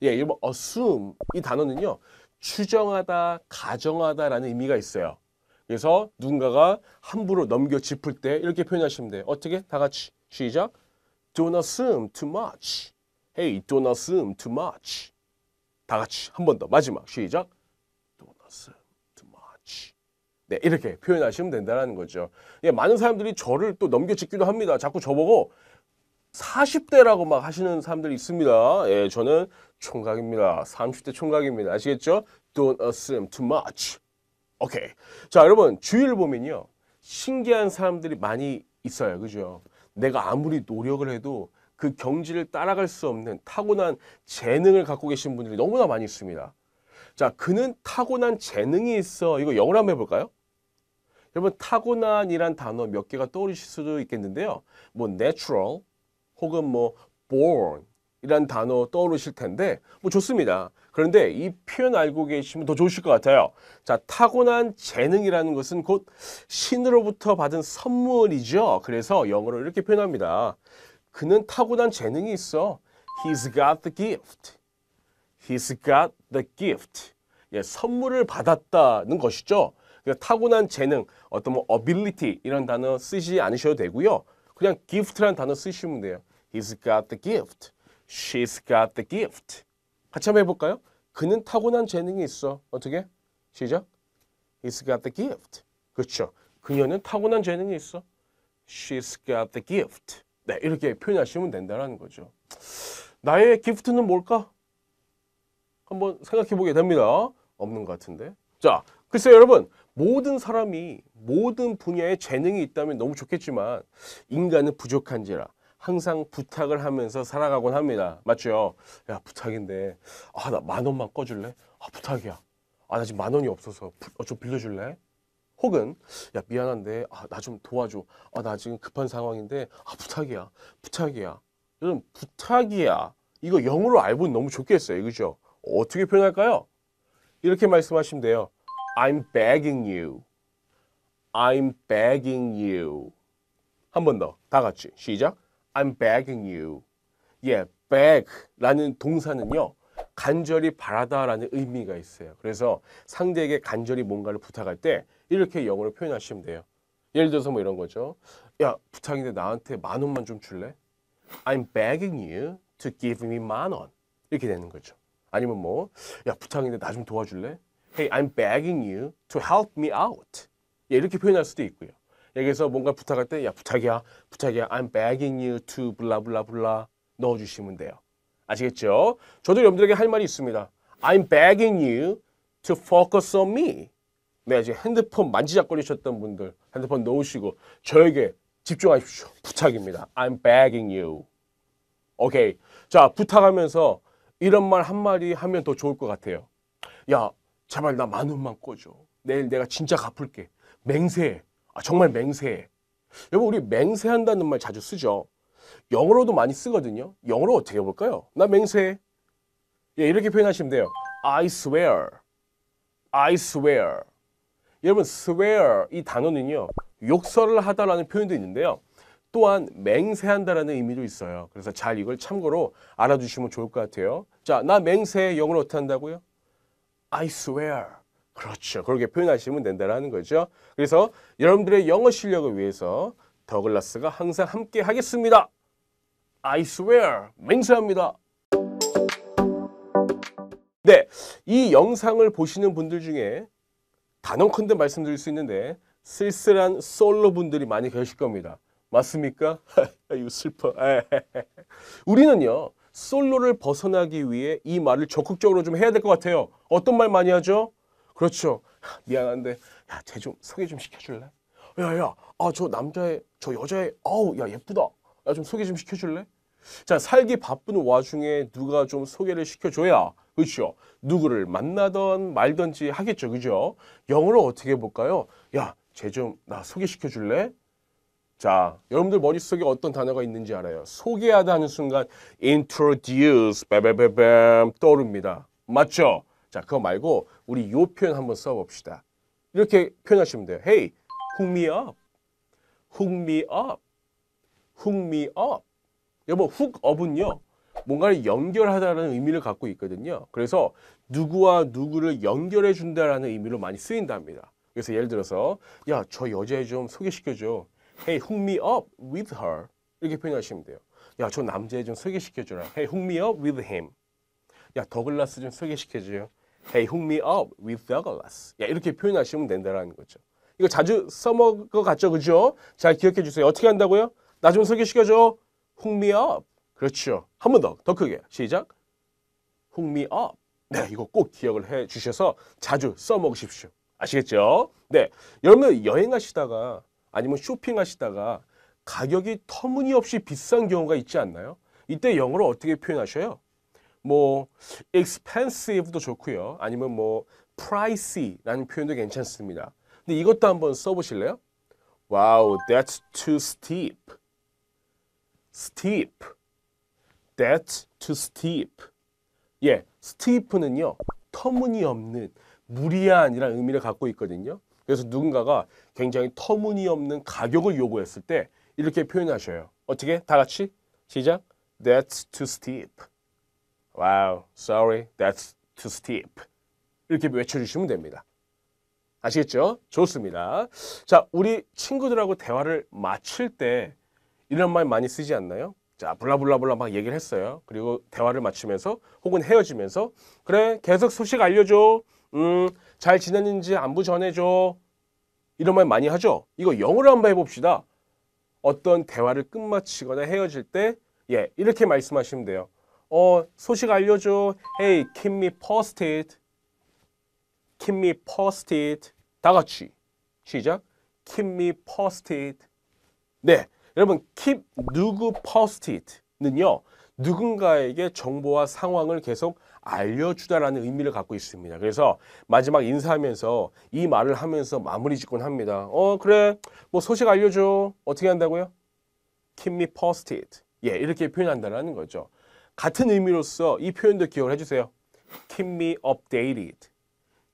예, 여러분 뭐 assume 이 단어는요. 추정하다, 가정하다라는 의미가 있어요. 그래서 누군가가 함부로 넘겨 짚을 때 이렇게 표현하시면 돼요. 어떻게? 다 같이 시작. Don't assume too much. Hey, don't assume too much. 다 같이 한 번 더 마지막 시작. Don't assume too much. 네, 이렇게 표현하시면 된다는 거죠. 예, 많은 사람들이 저를 또 넘겨짓기도 합니다. 자꾸 저보고 40대라고 막 하시는 사람들이 있습니다. 예, 저는 총각입니다. 30대 총각입니다. 아시겠죠? Don't assume too much. 오케이. 자, 여러분 주의를 보면요. 신기한 사람들이 많이 있어요. 그죠? 내가 아무리 노력을 해도 그 경지를 따라갈 수 없는 타고난 재능을 갖고 계신 분들이 너무나 많이 있습니다. 자, 그는 타고난 재능이 있어. 이거 영어로 한번 해볼까요? 여러분 타고난이란 단어 몇 개가 떠오르실 수도 있겠는데요. 뭐 natural 혹은 뭐 born 이란 단어 떠오르실 텐데 뭐 좋습니다. 그런데 이 표현 알고 계시면 더 좋으실 것 같아요. 자, 타고난 재능이라는 것은 곧 신으로부터 받은 선물이죠. 그래서 영어로 이렇게 표현합니다. 그는 타고난 재능이 있어. He's got the gift. He's got the gift. 예, 선물을 받았다는 것이죠. 타고난 재능, 어떤 뭐 ability 이런 단어 쓰지 않으셔도 되고요. 그냥 gift라는 단어 쓰시면 돼요. He's got the gift. She's got the gift. 같이 한번 해볼까요? 그는 타고난 재능이 있어. 어떻게? 시작. He's got the gift. 그렇죠. 그녀는 타고난 재능이 있어. She's got the gift. 네, 이렇게 표현하시면 된다는 거죠. 나의 기프트는 뭘까? 한번 생각해 보게 됩니다. 없는 것 같은데. 자, 글쎄요, 여러분. 모든 사람이 모든 분야에 재능이 있다면 너무 좋겠지만 인간은 부족한지라 항상 부탁을 하면서 살아가곤 합니다. 맞죠? 야, 부탁인데. 아, 나 만 원만 꺼줄래? 아, 부탁이야. 아, 나 지금 만 원이 없어서 어, 좀 빌려줄래? 혹은 야 미안한데 아, 나 좀 도와줘 아 나 지금 급한 상황인데 아 부탁이야 부탁이야 요즘 부탁이야 이거 영어로 알는 너무 좋겠어요 그죠 어떻게 표현할까요 이렇게 말씀하시면 돼요 I'm begging you I'm begging you 한 번 더 다 같이 시작 I'm begging you 예 yeah, beg라는 동사는요 간절히 바라다라는 의미가 있어요 그래서 상대에게 간절히 뭔가를 부탁할 때 이렇게 영어로 표현하시면 돼요. 예를 들어서 뭐 이런 거죠. 야, 부탁인데 나한테 만 원만 좀 줄래? I'm begging you to give me 만 원. 이렇게 되는 거죠. 아니면 뭐, 야, 부탁인데 나 좀 도와줄래? Hey, I'm begging you to help me out. 예, 이렇게 표현할 수도 있고요. 여기서 뭔가 부탁할 때, 야, 부탁이야, 부탁이야, I'm begging you to 블라블라블라 넣어주시면 돼요. 아시겠죠? 저도 여러분들에게 할 말이 있습니다. I'm begging you to focus on me. 네, 지금 핸드폰 만지작거리셨던 분들 핸드폰 놓으시고 저에게 집중하십시오. 부탁입니다. I'm begging you. 오케이. 자, 부탁하면서 이런 말 한마디 하면 더 좋을 것 같아요. 야, 제발 나 만 원만 꿔줘. 내일 내가 진짜 갚을게. 맹세해. 아, 정말 맹세해. 여러분, 우리 맹세한다는 말 자주 쓰죠. 영어로도 많이 쓰거든요. 영어로 어떻게 해 볼까요? 나 맹세해. 예, 이렇게 표현하시면 돼요. I swear. I swear. 여러분 swear 이 단어는요 욕설을 하다라는 표현도 있는데요 또한 맹세한다라는 의미도 있어요 그래서 잘 이걸 참고로 알아두시면 좋을 것 같아요 자 나 맹세 영어를 어떻게 한다고요? I swear 그렇죠 그렇게 표현하시면 된다라는 거죠 그래서 여러분들의 영어 실력을 위해서 더글라스가 항상 함께 하겠습니다 I swear 맹세합니다 네, 이 영상을 보시는 분들 중에 단언컨대 말씀드릴 수 있는데 쓸쓸한 솔로 분들이 많이 계실 겁니다. 맞습니까? 이거 슬퍼. 우리는요. 솔로를 벗어나기 위해 이 말을 적극적으로 좀 해야 될 것 같아요. 어떤 말 많이 하죠? 그렇죠. 미안한데 야, 쟤 좀 소개 좀 시켜줄래? 야야, 아저 남자애, 저 여자애, 아우 야 예쁘다. 야좀 소개 좀 시켜줄래? 자 살기 바쁜 와중에 누가 좀 소개를 시켜줘야 그렇죠. 누구를 만나던 말던지 하겠죠. 그죠? 영어로 어떻게 볼까요? 야, 쟤 좀 나 소개시켜 줄래? 자, 여러분들 머릿속에 어떤 단어가 있는지 알아요. 소개하다 하는 순간 introduce 빼빼빼뱀 떠오릅니다. 맞죠? 자, 그거 말고 우리 요 표현 한번 써 봅시다. 이렇게 표현하시면 돼요. Hey, hook me up. hook me up. hook me up. 여보, hook up은요. 뭔가를 연결하다는 의미를 갖고 있거든요. 그래서 누구와 누구를 연결해 준다라는 의미로 많이 쓰인답니다. 그래서 예를 들어서 야 저 여자애 좀 소개시켜줘. Hey, hook me up with her. 이렇게 표현하시면 돼요. 야 저 남자애 좀 소개시켜줘라. Hey, hook me up with him. 야 더글라스 좀 소개시켜줘요. Hey, hook me up with Douglas. 야 이렇게 표현하시면 된다라는 거죠. 이거 자주 써먹을 것 같죠, 그죠? 잘 기억해 주세요. 어떻게 한다고요? 나 좀 소개시켜줘. Hook me up. 그렇죠. 한 번 더, 더 크게. 시작. Hook me up. 네, 이거 꼭 기억을 해 주셔서 자주 써먹으십시오. 아시겠죠? 네, 여러분 여행하시다가 아니면 쇼핑하시다가 가격이 터무니없이 비싼 경우가 있지 않나요? 이때 영어로 어떻게 표현하셔요? 뭐 expensive도 좋고요. 아니면 뭐 pricey라는 표현도 괜찮습니다. 근데 이것도 한번 써보실래요? Wow, that's too steep. steep. That's too steep. 예, steep는요. 터무니없는, 무리한이라는 의미를 갖고 있거든요. 그래서 누군가가 굉장히 터무니없는 가격을 요구했을 때 이렇게 표현하셔요. 어떻게? 다 같이 시작. That's too steep. Wow, sorry, that's too steep. 이렇게 외쳐주시면 됩니다. 아시겠죠? 좋습니다. 자, 우리 친구들하고 대화를 마칠 때 이런 말 많이 쓰지 않나요? 자 블라블라블라 막 얘기를 했어요. 그리고 대화를 마치면서 혹은 헤어지면서 그래 계속 소식 알려줘. 음잘 지냈는지 안부 전해줘. 이런 말 많이 하죠. 이거 영어로 한번 해봅시다. 어떤 대화를 끝마치거나 헤어질 때 예, 이렇게 말씀하시면 돼요. 어, 소식 알려줘. Hey, keep me posted. Keep me posted. 다 같이. 시작. Keep me posted. 네. 여러분 keep 누구 post-it는요. 누군가에게 정보와 상황을 계속 알려주다라는 의미를 갖고 있습니다. 그래서 마지막 인사하면서 이 말을 하면서 마무리 짓곤 합니다. 어 그래 뭐 소식 알려줘. 어떻게 한다고요? keep me posted. 예 이렇게 표현한다라는 거죠. 같은 의미로서 이 표현도 기억을 해주세요. keep me updated.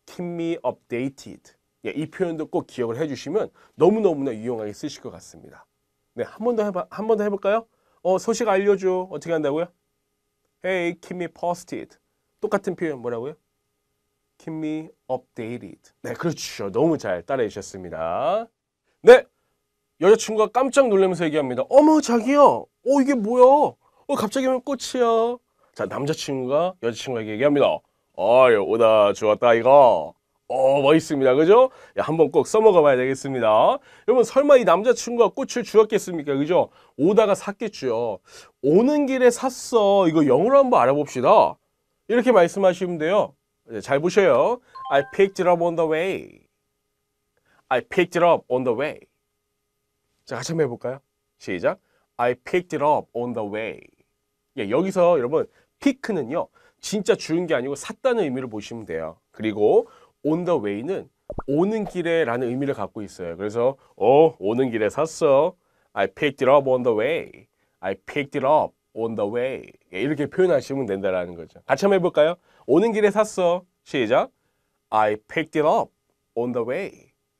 keep me updated. 예, 이 표현도 꼭 기억을 해주시면 너무너무나 유용하게 쓰실 것 같습니다. 네, 한 번 더 해봐, 한 번 더 해볼까요? 어, 소식 알려줘. 어떻게 한다고요? Hey, keep me posted. 똑같은 표현 뭐라고요? Keep me updated. 네, 그렇죠. 너무 잘 따라해 주셨습니다. 네, 여자친구가 깜짝 놀라면서 얘기합니다. 어머, 자기야. 어, 이게 뭐야? 어, 갑자기 면 꽃이야. 자, 남자친구가 여자친구에게 얘기합니다. 아유, 오다 좋았다, 이거. 어 멋있습니다 그죠 야, 한번 꼭 써먹어 봐야 되겠습니다 여러분 설마 이 남자친구가 꽃을 주었겠습니까 그죠 오다가 샀겠죠 오는 길에 샀어 이거 영어로 한번 알아봅시다 이렇게 말씀하시면 돼요 네, 잘 보셔요 I picked it up on the way I picked it up on the way 자 같이 한번 해볼까요 시작 I picked it up on the way 예, 여기서 여러분 피크는요 진짜 주운 게 아니고 샀다는 의미를 보시면 돼요 그리고 on the way는 오는 길에 라는 의미를 갖고 있어요. 그래서 어 오는 길에 샀어. I picked it up on the way. I picked it up on the way. 예, 이렇게 표현하시면 된다라는 거죠. 같이 한번 해볼까요? 오는 길에 샀어. 시작. I picked it up on the way.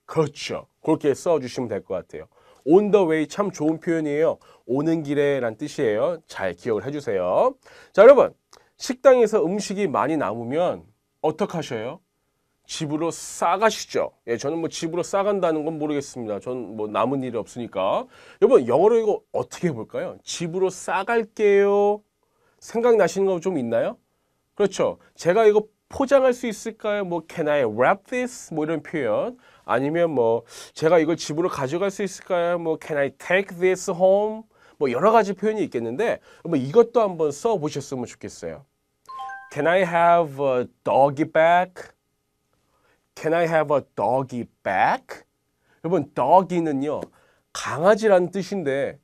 그렇죠. 그렇게 써주시면 될 것 같아요. on the way 참 좋은 표현이에요. 오는 길에 라는 뜻이에요. 잘 기억을 해주세요. 자 여러분 식당에서 음식이 많이 남으면 어떡하셔요? 집으로 싸가시죠. 예, 저는 뭐 집으로 싸간다는 건 모르겠습니다. 전 뭐 남은 일이 없으니까. 여러분, 영어로 이거 어떻게 해볼까요? 집으로 싸갈게요. 생각나시는 거 좀 있나요? 그렇죠. 제가 이거 포장할 수 있을까요? 뭐 can I wrap this? 뭐 이런 표현. 아니면 뭐 제가 이걸 집으로 가져갈 수 있을까요? 뭐 can I take this home? 뭐 여러 가지 표현이 있겠는데 뭐 이것도 한번 써 보셨으면 좋겠어요. Can I have a doggy bag? Can I have a doggy back? 여러분 doggy는요 강아지라는 뜻인데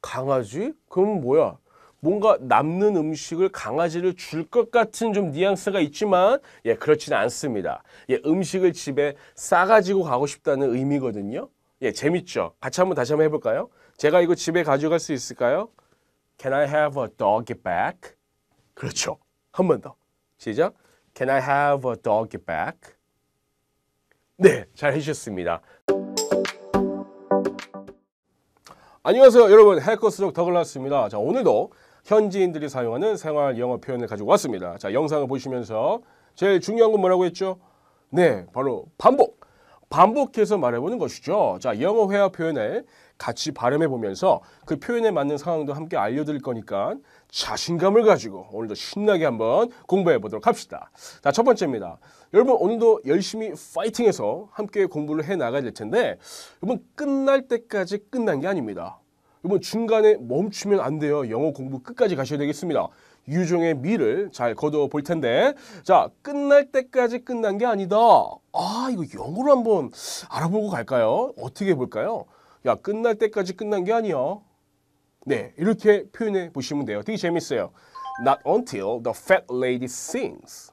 강아지? 그럼 뭐야? 뭔가 남는 음식을 강아지를 줄 것 같은 좀 뉘앙스가 있지만 예 그렇지는 않습니다. 예 음식을 집에 싸가지고 가고 싶다는 의미거든요. 예 재밌죠? 같이 한번 다시 한번 해볼까요? 제가 이거 집에 가져갈 수 있을까요? Can I have a doggy bag? 그렇죠. 한 번 더. 시작. Can I have a doggy bag? 네. 네, 잘 해주셨습니다. 안녕하세요 여러분 해커스족 더글라스입니다. 자 오늘도 현지인들이 사용하는 생활 영어 표현을 가지고 왔습니다. 자 영상을 보시면서 제일 중요한 건 뭐라고 했죠? 네 바로 반복! 반복해서 말해보는 것이죠. 자 영어 회화 표현을 같이 발음해 보면서 그 표현에 맞는 상황도 함께 알려드릴 거니까 자신감을 가지고 오늘도 신나게 한번 공부해 보도록 합시다. 자, 첫 번째입니다. 여러분 오늘도 열심히 파이팅해서 함께 공부를 해 나가야 될 텐데 여러분 끝날 때까지 끝난 게 아닙니다. 여러분 중간에 멈추면 안 돼요. 영어 공부 끝까지 가셔야 되겠습니다. 유종의 미를 잘 거둬 볼 텐데 자 끝날 때까지 끝난 게 아니다. 아 이거 영어로 한번 알아보고 갈까요? 어떻게 해 볼까요? 야 끝날 때까지 끝난 게 아니야. 네, 이렇게 표현해 보시면 돼요. 되게 재밌어요. Not until the fat lady sings.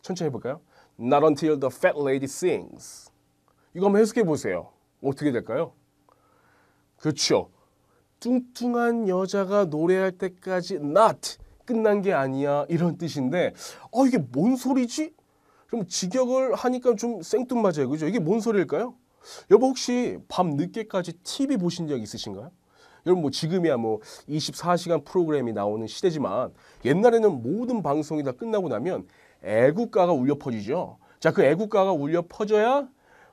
천천히 해볼까요? Not until the fat lady sings. 이거 한번 해석해 보세요. 어떻게 될까요? 그렇죠. 뚱뚱한 여자가 노래할 때까지 not 끝난 게 아니야 이런 뜻인데 어 이게 뭔 소리지? 그럼 직역을 하니까 좀 생뚱맞아요. 그죠? 이게 뭔 소리일까요? 여보 혹시 밤 늦게까지 TV 보신 적 있으신가요? 여러분 뭐 지금이야 뭐 24시간 프로그램이 나오는 시대지만 옛날에는 모든 방송이 다 끝나고 나면 애국가가 울려 퍼지죠. 자, 그 애국가가 울려 퍼져야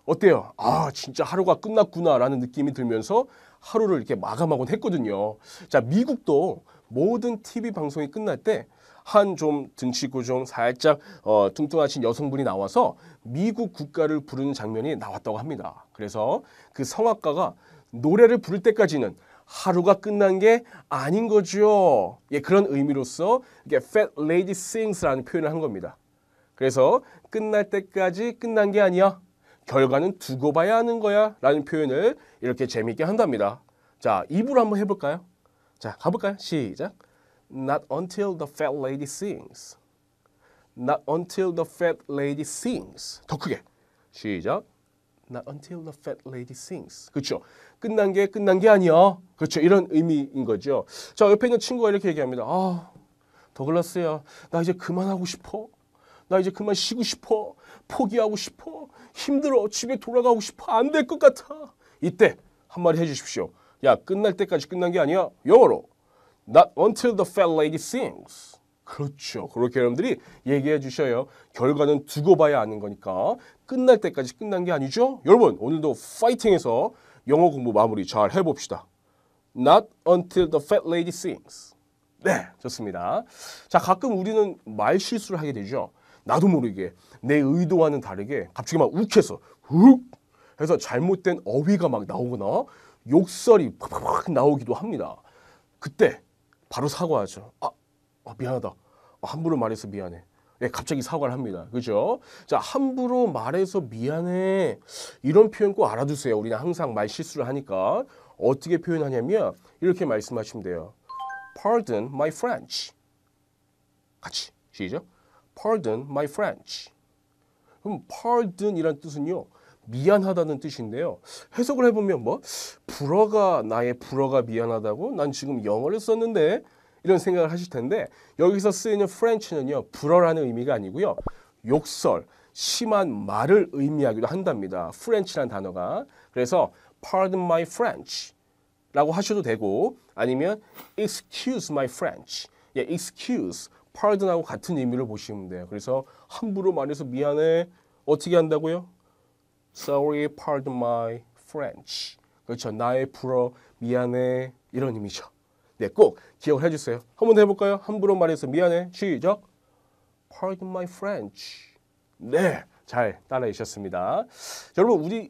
어때요? 아, 진짜 하루가 끝났구나라는 느낌이 들면서 하루를 이렇게 마감하곤 했거든요. 자, 미국도 모든 TV 방송이 끝날 때 한 좀 등치고 좀 살짝 어, 뚱뚱하신 여성분이 나와서 미국 국가를 부르는 장면이 나왔다고 합니다. 그래서 그 성악가가 노래를 부를 때까지는 하루가 끝난 게 아닌 거죠. 예, 그런 의미로서 이게 Fat Lady Sings라는 표현을 한 겁니다. 그래서 끝날 때까지 끝난 게 아니야. 결과는 두고 봐야 하는 거야 라는 표현을 이렇게 재미있게 한답니다. 자, 입으로 한번 해볼까요? 자, 가볼까요? 시작. Not until the fat lady sings. Not until the fat lady sings. 더 크게. 시작. Not until the fat lady sings. 그렇죠. 끝난 게 끝난 게 아니야. 그렇죠. 이런 의미인 거죠. 자, 옆에 있는 친구가 이렇게 얘기합니다. 아, 더글라스야. 나 이제 그만하고 싶어. 나 이제 그만 쉬고 싶어. 포기하고 싶어. 힘들어. 집에 돌아가고 싶어. 안 될 것 같아. 이때 한마디 해주십시오. 야, 끝날 때까지 끝난 게 아니야. 영어로. Not until the fat lady sings. 그렇죠. 그렇게 여러분들이 얘기해 주셔요. 결과는 두고 봐야 아는 거니까 끝날 때까지 끝난 게 아니죠. 여러분 오늘도 파이팅해서 영어 공부 마무리 잘 해봅시다. Not until the fat lady sings. 네, 좋습니다. 자, 가끔 우리는 말 실수를 하게 되죠. 나도 모르게 내 의도와는 다르게 갑자기 막 욱해서 훅 해서 잘못된 어휘가 막 나오거나 욕설이 팍팍 나오기도 합니다. 그때 바로 사과하죠. 아, 어, 미안하다. 어, 함부로 말해서 미안해. 예, 갑자기 사과를 합니다. 그죠? 자, 함부로 말해서 미안해. 이런 표현 꼭 알아두세요. 우리는 항상 말 실수를 하니까. 어떻게 표현하냐면, 이렇게 말씀하시면 돼요. Pardon my French. 같이. 시죠? Pardon my French. 그럼 pardon이란 뜻은요. 미안하다는 뜻인데요. 해석을 해보면 뭐 불어가 나의 불어가 미안하다고 난 지금 영어를 썼는데 이런 생각을 하실 텐데 여기서 쓰이는 프렌치는요 불어라는 의미가 아니고요 욕설, 심한 말을 의미하기도 한답니다. 프렌치란 단어가 그래서 Pardon my French 라고 하셔도 되고 아니면 Excuse my French 예, Excuse, Pardon하고 같은 의미를 보시면 돼요. 그래서 함부로 말해서 미안해 어떻게 한다고요? Sorry, pardon my French 그렇죠. 나의 불어 미안해 이런 의미죠. 네, 꼭 기억을 해주세요. 한 번 더 해볼까요? 함부로 말해서 미안해. 시작. Pardon my French. 네, 잘 따라해 주셨습니다. 여러분, 우리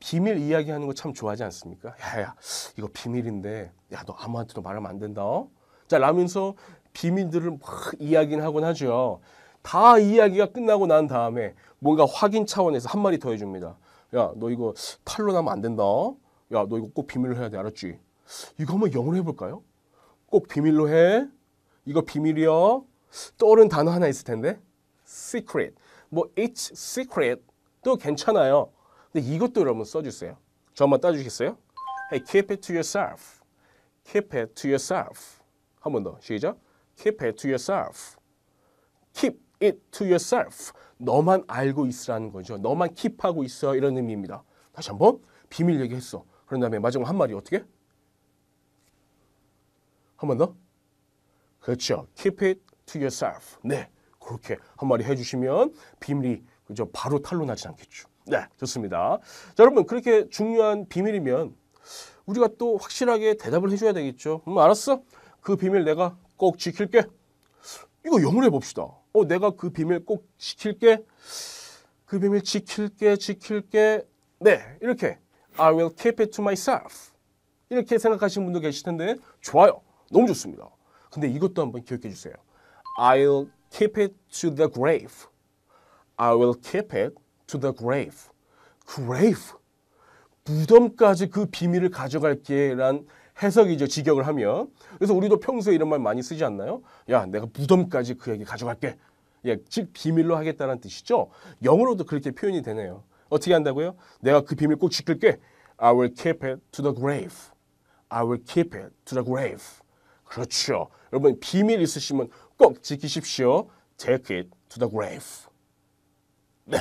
비밀 이야기하는 거 참 좋아하지 않습니까? 야야, 이거 비밀인데, 야 너 아무한테도 말하면 안 된다. 어? 자, 라면서 비밀들을 막 이야기는 하곤 하죠. 다 이야기가 끝나고 난 다음에 뭔가 확인 차원에서 한 마디 더 해줍니다. 야, 너 이거 탈로 나면 안 된다. 야, 너 이거 꼭 비밀로 해야 돼. 알았지? 이거 한번 영어로 해볼까요? 꼭 비밀로 해. 이거 비밀이요. 떠오른 단어 하나 있을 텐데. secret. 뭐 it's s e c r e t 또 괜찮아요. 근데 이것도 여러분 써주세요. 저만 따주시겠어요? Hey, keep it to yourself. Keep it to yourself. 한 번 더. 시작. Keep it to yourself. Keep it to yourself. 너만 알고 있으라는 거죠. 너만 keep하고 있어. 이런 의미입니다. 다시 한번. 비밀 얘기했어. 그런 다음에 마지막 한 마디 어떻게? 한번 더. 그렇죠. Keep it to yourself. 네. 그렇게 한마디 해주시면 비밀이 그죠 바로 탄로나지 않겠죠. 네, 좋습니다. 자, 여러분 그렇게 중요한 비밀이면 우리가 또 확실하게 대답을 해줘야 되겠죠. 음, 알았어. 그 비밀 내가 꼭 지킬게. 이거 영을 해봅시다. 어, 내가 그 비밀 꼭 지킬게. 그 비밀 지킬게, 지킬게. 네, 이렇게 I will keep it to myself. 이렇게 생각하시는 분도 계실 텐데 좋아요. 너무 좋습니다. 근데 이것도 한번 기억해 주세요. I'll keep it to the grave. I will keep it to the grave. grave. 무덤까지 그 비밀을 가져갈게란 해석이죠. 직역을 하면. 그래서 우리도 평소에 이런 말 많이 쓰지 않나요? 야, 내가 무덤까지 그 얘기 가져갈게. 예, 즉 비밀로 하겠다는 뜻이죠. 영어로도 그렇게 표현이 되네요. 어떻게 한다고요? 내가 그 비밀 꼭 지킬게. I will keep it to the grave. I will keep it to the grave. 그렇죠. 여러분 비밀 있으시면 꼭 지키십시오. Take it to the grave. 네,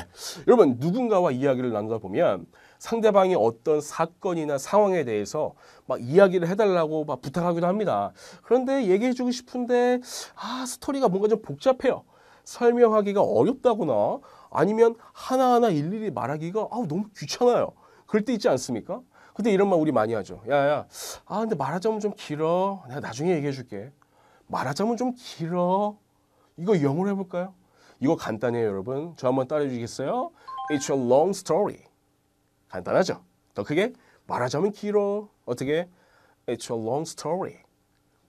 여러분 누군가와 이야기를 나누다 보면 상대방이 어떤 사건이나 상황에 대해서 막 이야기를 해달라고 막 부탁하기도 합니다. 그런데 얘기해주고 싶은데 아 스토리가 뭔가 좀 복잡해요. 설명하기가 어렵다거나 아니면 하나하나 일일이 말하기가 아우 너무 귀찮아요. 그럴 때 있지 않습니까? 근데 이런 말 우리 많이 하죠. 야야, 아 근데 말하자면 좀 길어. 내가 나중에 얘기해 줄게. 말하자면 좀 길어. 이거 영어로 해볼까요? 이거 간단해요 여러분. 저 한번 따라해 주시겠어요? It's a long story. 간단하죠? 더 크게 말하자면 길어. 어떻게? It's a long story.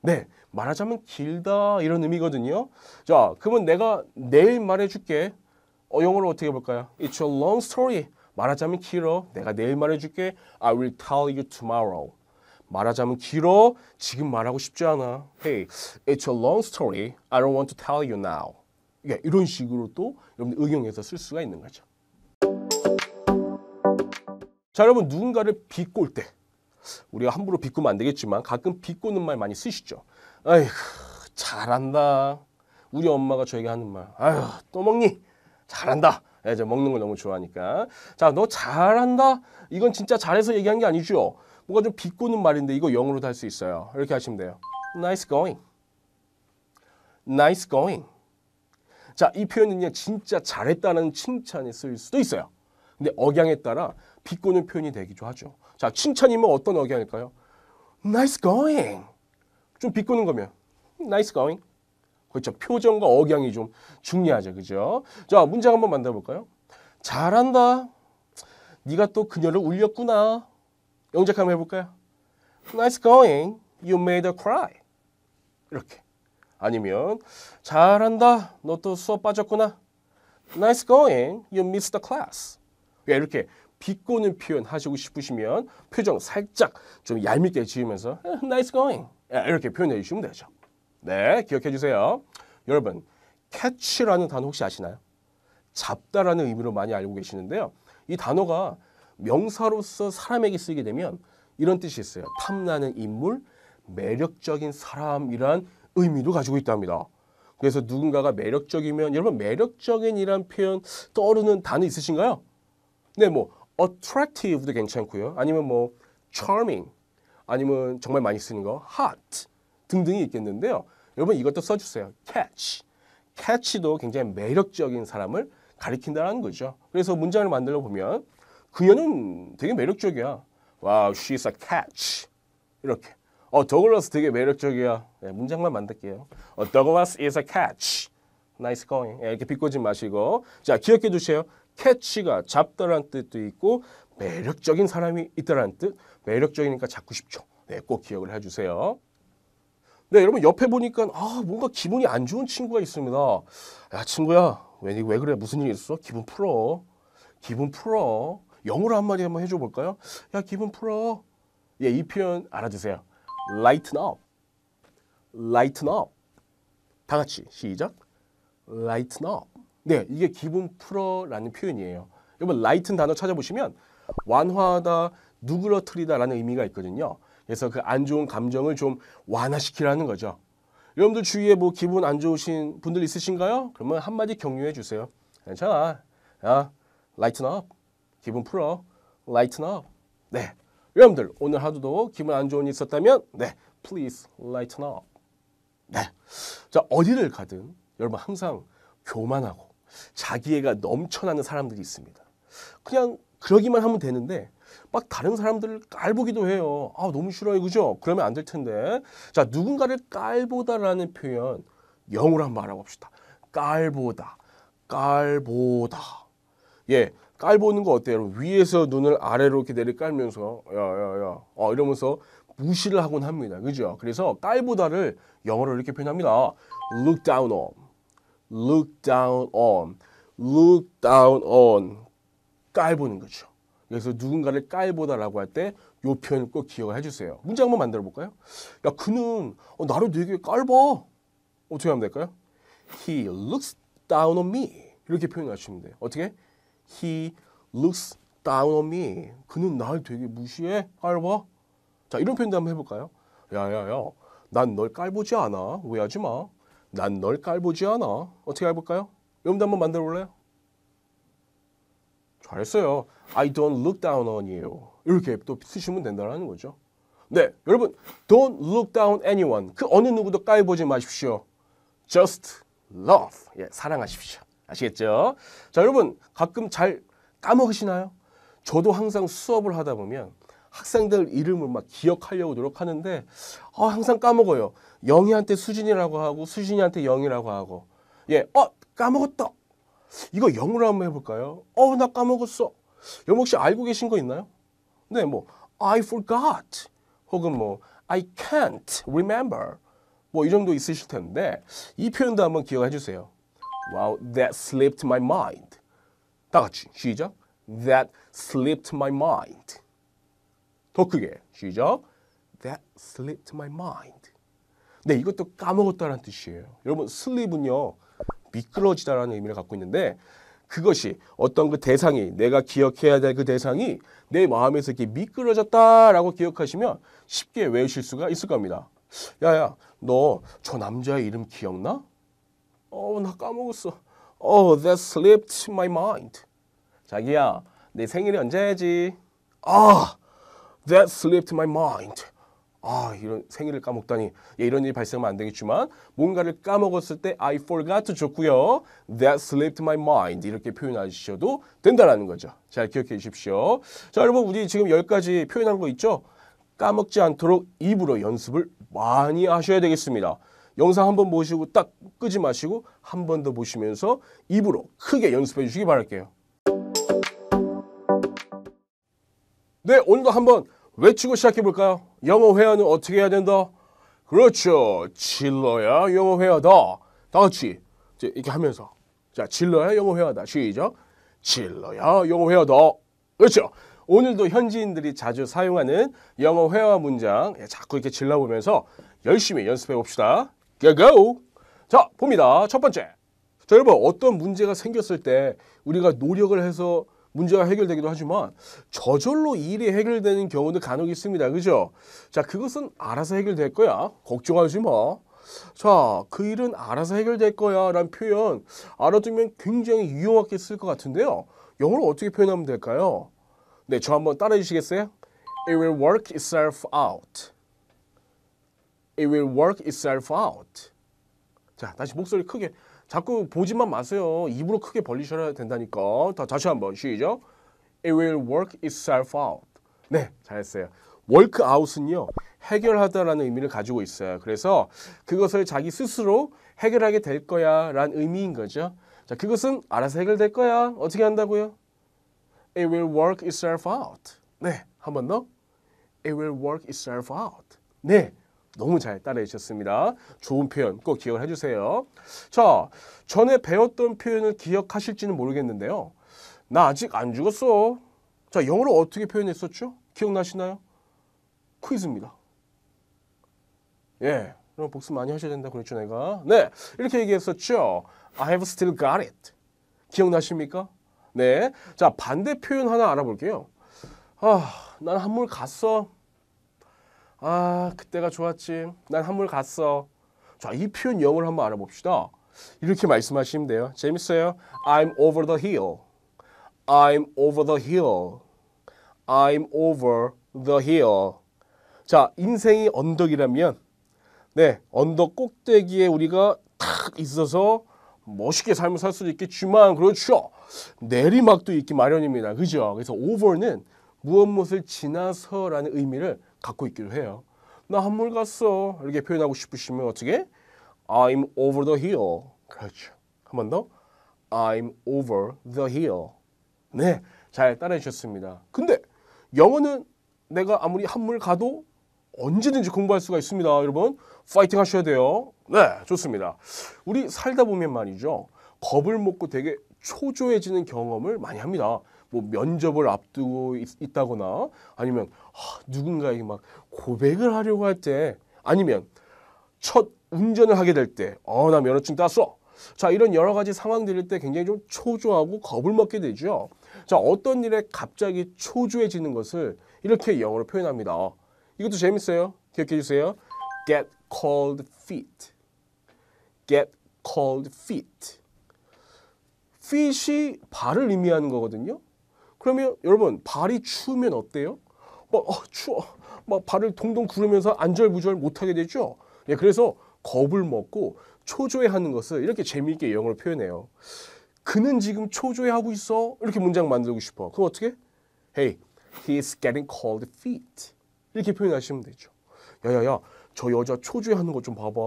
네, 말하자면 길다 이런 의미거든요. 자, 그러면 내가 내일 말해줄게. 어, 영어로 어떻게 볼까요? It's a long story. 말하자면 길어. 내가 내일 말해줄게. I will tell you tomorrow. 말하자면 길어. 지금 말하고 싶지 않아. Hey, it's a long story. I don't want to tell you now. 예, 이런 식으로 또 여러분 응용해서 쓸 수가 있는 거죠. 자, 여러분 누군가를 비꼴 때 우리가 함부로 비꼬면 안 되겠지만 가끔 비꼬는 말 많이 쓰시죠. 아휴, 잘한다. 우리 엄마가 저에게 하는 말. 아휴, 또 먹니? 잘한다. 예, 저 먹는 걸 너무 좋아하니까. 자, 너 잘한다? 이건 진짜 잘해서 얘기한 게 아니죠. 뭔가 좀 비꼬는 말인데 이거 영어로도 할 수 있어요. 이렇게 하시면 돼요. Nice going. Nice going. 자, 이 표현은 진짜 잘했다는 칭찬이 쓰일 수도 있어요. 근데 억양에 따라 비꼬는 표현이 되기도 하죠. 자, 칭찬이면 어떤 억양일까요? Nice going. 좀 비꼬는 거면 nice going. 그렇죠. 표정과 억양이 좀 중요하죠. 그죠? 자, 문장 한번 만들어볼까요 잘한다. 네가 또 그녀를 울렸구나. 영작 한번 해볼까요? Nice going. You made her cry. 이렇게. 아니면 잘한다. 너 또 수업 빠졌구나. Nice going. You missed the class. 예, 이렇게 비꼬는 표현 하시고 싶으시면 표정 살짝 좀 얄밉게 지으면서 Nice going. 예, 이렇게 표현해 주시면 되죠. 네, 기억해 주세요. 여러분, catch라는 단어 혹시 아시나요? 잡다라는 의미로 많이 알고 계시는데요. 이 단어가 명사로서 사람에게 쓰이게 되면 이런 뜻이 있어요. 탐나는 인물, 매력적인 사람이란 의미도 가지고 있답니다. 그래서 누군가가 매력적이면 여러분 매력적인이란 표현 떠오르는 단어 있으신가요? 네, 뭐 attractive도 괜찮고요. 아니면 뭐 charming, 아니면 정말 많이 쓰는 거 hot, 등등이 있겠는데요. 여러분 이것도 써주세요. catch. catch도 굉장히 매력적인 사람을 가리킨다는 거죠. 그래서 문장을 만들어 보면 그녀는 되게 매력적이야. Wow, she's a catch. 이렇게. 어, 더글러스 되게 매력적이야. 네, 문장만 만들게요. 어, 더글러스 is a catch. Nice going. 네, 이렇게 비꼬지 마시고. 자, 기억해 두세요. 캐치가 잡다란 뜻도 있고 매력적인 사람이 있다는 뜻. 매력적이니까 잡고 싶죠. 네, 꼭 기억을 해주세요. 네, 여러분 옆에 보니까 아 뭔가 기분이 안 좋은 친구가 있습니다. 야 친구야, 왜, 왜 그래? 무슨 일 있어? 기분 풀어. 기분 풀어. 영어로 한마디 한번 해줘 볼까요? 야 기분 풀어. 예, 이 표현 알아주세요 Lighten up. Lighten up. 다 같이 시작. Lighten up. 네, 이게 기분 풀어라는 표현이에요. 여러분 lighten 단어 찾아보시면 완화하다, 누그러뜨리다라는 의미가 있거든요. 그래서 그 안 좋은 감정을 좀 완화시키라는 거죠. 여러분들 주위에 뭐 기분 안 좋으신 분들 있으신가요? 그러면 한마디 격려해 주세요. 괜찮아. 야, 라이튼 업. 기분 풀어. 라이튼 업. 네. 여러분들 오늘 하루도 기분 안 좋은 일 있었다면 네. please lighten up. 네. 자, 어디를 가든 여러분 항상 교만하고 자기애가 넘쳐나는 사람들이 있습니다. 그냥 그러기만 하면 되는데 막 다른 사람들을 깔보기도 해요. 아 너무 싫어요, 그죠? 그러면 안 될 텐데. 자 누군가를 깔보다라는 표현 영어로 한번 알아봅시다. 깔보다, 깔보다. 예, 깔보는 거 어때요? 위에서 눈을 아래로 이렇게 내리 깔면서 야야야, 어 이러면서 무시를 하곤 합니다. 그죠? 그래서 깔보다를 영어로 이렇게 표현합니다. look down on, look down on, look down on. 깔보는 거죠. 그래서 누군가를 깔보다라고 할 때 요 표현 꼭 기억을 해주세요. 문장 한번 만들어 볼까요? 야, 그는 어, 나를 되게 깔봐. 어떻게 하면 될까요? He looks down on me. 이렇게 표현하시면 돼요. 어떻게? He looks down on me. 그는 나를 되게 무시해. 깔봐. 자, 이런 표현도 한번 해볼까요? 야야야, 난 널 깔보지 않아. 오해하지 마. 난 널 깔보지 않아. 어떻게 해볼까요? 여러분도 한번 만들어 볼래요? 잘했어요. I don't look down on you. 이렇게 또 쓰시면 된다는 거죠. 네, 여러분 don't look down anyone. 그 어느 누구도 까여보지 마십시오. Just love. 예, 사랑하십시오. 아시겠죠? 자, 여러분 가끔 잘 까먹으시나요? 저도 항상 수업을 하다 보면 학생들 이름을 막 기억하려고 노력하는데 어, 항상 까먹어요. 영희한테 수진이라고 하고 수진이한테 영희라고 하고 예, 어 까먹었다. 이거 영으로 한번 해볼까요? 어, 나 까먹었어. 여러분 혹시 알고 계신 거 있나요? 네, 뭐 I forgot 혹은 뭐 I can't remember 뭐 이 정도 있으실 텐데 이 표현도 한번 기억해 주세요. Wow, that slipped my mind. 다 같이 시작. That slipped my mind. 더 크게 시작. That slipped my mind. 네, 이것도 까먹었다라는 뜻이에요. 여러분, slip은요 미끄러지다라는 의미를 갖고 있는데 그것이 어떤 그 대상이 내가 기억해야 될 그 대상이 내 마음에서 이렇게 미끄러졌다라고 기억하시면 쉽게 외우실 수가 있을 겁니다. 야야 너 저 남자의 이름 기억나? 어나 까먹었어. Oh, that slipped my mind. 자기야, 내 생일이 언제지? 아, oh, that slipped my mind. 아 이런 생일을 까먹다니 예, 이런 일이 발생하면 안 되겠지만 뭔가를 까먹었을 때 I forgot 좋고요. That slipped my mind 이렇게 표현하셔도 된다라는 거죠. 잘 기억해 주십시오. 자 여러분 우리 지금 10가지 표현한 거 있죠? 까먹지 않도록 입으로 연습을 많이 하셔야 되겠습니다. 영상 한번 보시고 딱 끄지 마시고 한 번 더 보시면서 입으로 크게 연습해 주시기 바랄게요. 네 오늘도 한번 외치고 시작해볼까요? 영어 회화는 어떻게 해야 된다? 그렇죠. 질러야 영어 회화다. 다 같이 이제 이렇게 하면서 자 질러야 영어 회화다. 시작. 질러야 영어 회화다. 그렇죠. 오늘도 현지인들이 자주 사용하는 영어 회화 문장 예, 자꾸 이렇게 질러보면서 열심히 연습해 봅시다. Go go. 자 봅니다. 첫 번째. 자 여러분 어떤 문제가 생겼을 때 우리가 노력을 해서 문제가 해결되기도 하지만 저절로 일이 해결되는 경우도 간혹 있습니다. 그죠? 자, 그것은 알아서 해결될 거야. 걱정하지 마. 자, 그 일은 알아서 해결될 거야 라는 표현 알아두면 굉장히 유용하게 쓸 것 같은데요. 영어로 어떻게 표현하면 될까요? 네, 저 한번 따라해 주시겠어요? It will work itself out. It will work itself out. 자, 다시 목소리 크게 자꾸 보지만 마세요. 입으로 크게 벌리셔야 된다니까. 다 다시 한번 시작. It will work itself out. 네, 잘했어요. work out은요. 해결하다라는 의미를 가지고 있어요. 그래서 그것을 자기 스스로 해결하게 될 거야 라는 의미인 거죠. 자, 그것은 알아서 해결될 거야. 어떻게 한다고요? It will work itself out. 네, 한 번 더. It will work itself out. 네, 너무 잘 따라해 주셨습니다. 좋은 표현 꼭 기억을 해주세요. 자, 전에 배웠던 표현을 기억하실지는 모르겠는데요. 나 아직 안 죽었어. 자, 영어로 어떻게 표현했었죠? 기억나시나요? 퀴즈입니다. 예, 그럼 복습 많이 하셔야 된다 그랬죠, 내가. 네, 이렇게 얘기했었죠. I have still got it. 기억나십니까? 네, 자, 반대 표현 하나 알아볼게요. 아, 난 한물 갔어. 아 그때가 좋았지 난 한물 갔어 자 이 표현 영어로 한번 알아봅시다 이렇게 말씀하시면 돼요 재밌어요 I'm over the hill I'm over the hill I'm over the hill 자 인생이 언덕이라면 네 언덕 꼭대기에 우리가 탁 있어서 멋있게 삶을 살 수도 있겠지만 그렇죠 내리막도 있기 마련입니다 그죠 그래서 over는 무엇 무엇을 지나서라는 의미를 갖고 있기도 해요. 나 한물 갔어. 이렇게 표현하고 싶으시면 어떻게? I'm over the hill. 그렇죠. 한번 더. I'm over the hill. 네, 잘 따라해 주셨습니다. 근데 영어는 내가 아무리 한물 가도 언제든지 공부할 수가 있습니다. 여러분, 파이팅 하셔야 돼요. 네, 좋습니다. 우리 살다 보면 말이죠. 겁을 먹고 되게 초조해지는 경험을 많이 합니다. 뭐 면접을 앞두고 있, 다거나 아니면 하, 아, 누군가에게 막 고백을 하려고 할 때 아니면 첫 운전을 하게 될 때 어 나 면허증 땄어 자 이런 여러 가지 상황들일 때 굉장히 좀 초조하고 겁을 먹게 되죠 자 어떤 일에 갑자기 초조해지는 것을 이렇게 영어로 표현합니다 이것도 재밌어요 기억해 주세요 get cold feet get cold feet feet이 발을 의미하는 거거든요 그러면 여러분 발이 추우면 어때요? 막 어, 어, 추워. 막 발을 동동 구르면서 안절부절 못하게 되죠. 예, 그래서 겁을 먹고 초조해하는 것을 이렇게 재미있게 영어로 표현해요. 그는 지금 초조해하고 있어. 이렇게 문장 만들고 싶어. 그럼 어떻게? Hey, he s getting cold feet. 이렇게 표현하시면 되죠. 야야야, 저 여자 초조해하는 것좀 봐봐.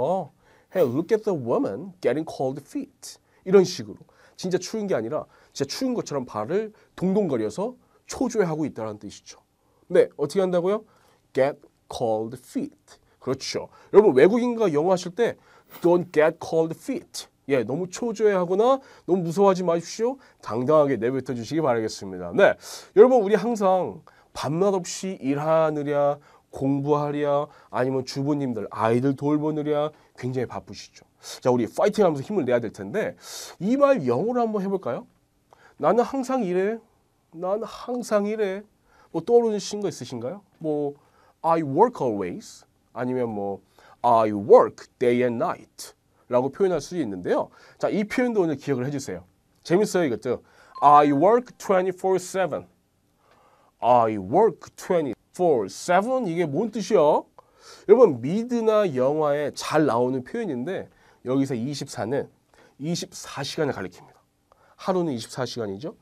Hey, look at the woman getting cold feet. 이런 식으로. 진짜 추운 게 아니라 진짜 추운 것처럼 발을 동동거려서 초조해하고 있다는 뜻이죠. 네, 어떻게 한다고요? Get cold feet. 그렇죠. 여러분 외국인과 영어 하실 때 Don't get cold feet. 예, 너무 초조해하거나 너무 무서워하지 마십시오. 당당하게 내뱉어 주시기 바라겠습니다. 네, 여러분 우리 항상 밤낮 없이 일하느랴 공부하랴 아니면 주부님들 아이들 돌보느랴 굉장히 바쁘시죠. 자, 우리 파이팅하면서 힘을 내야 될 텐데 이 말 영어로 한번 해볼까요? 나는 항상 이래. 난 항상 이래. 뭐 떠오르신 거 있으신가요? 뭐 I work always 아니면 뭐 I work day and night 라고 표현할 수 있는데요. 자, 이 표현도 오늘 기억을 해주세요. 재밌어요, 이것도. I work 24-7 I work 24-7 이게 뭔 뜻이요? 여러분, 미드나 영화에 잘 나오는 표현인데 여기서 24는 24시간을 가리킵니다. 하루는 24시간이죠.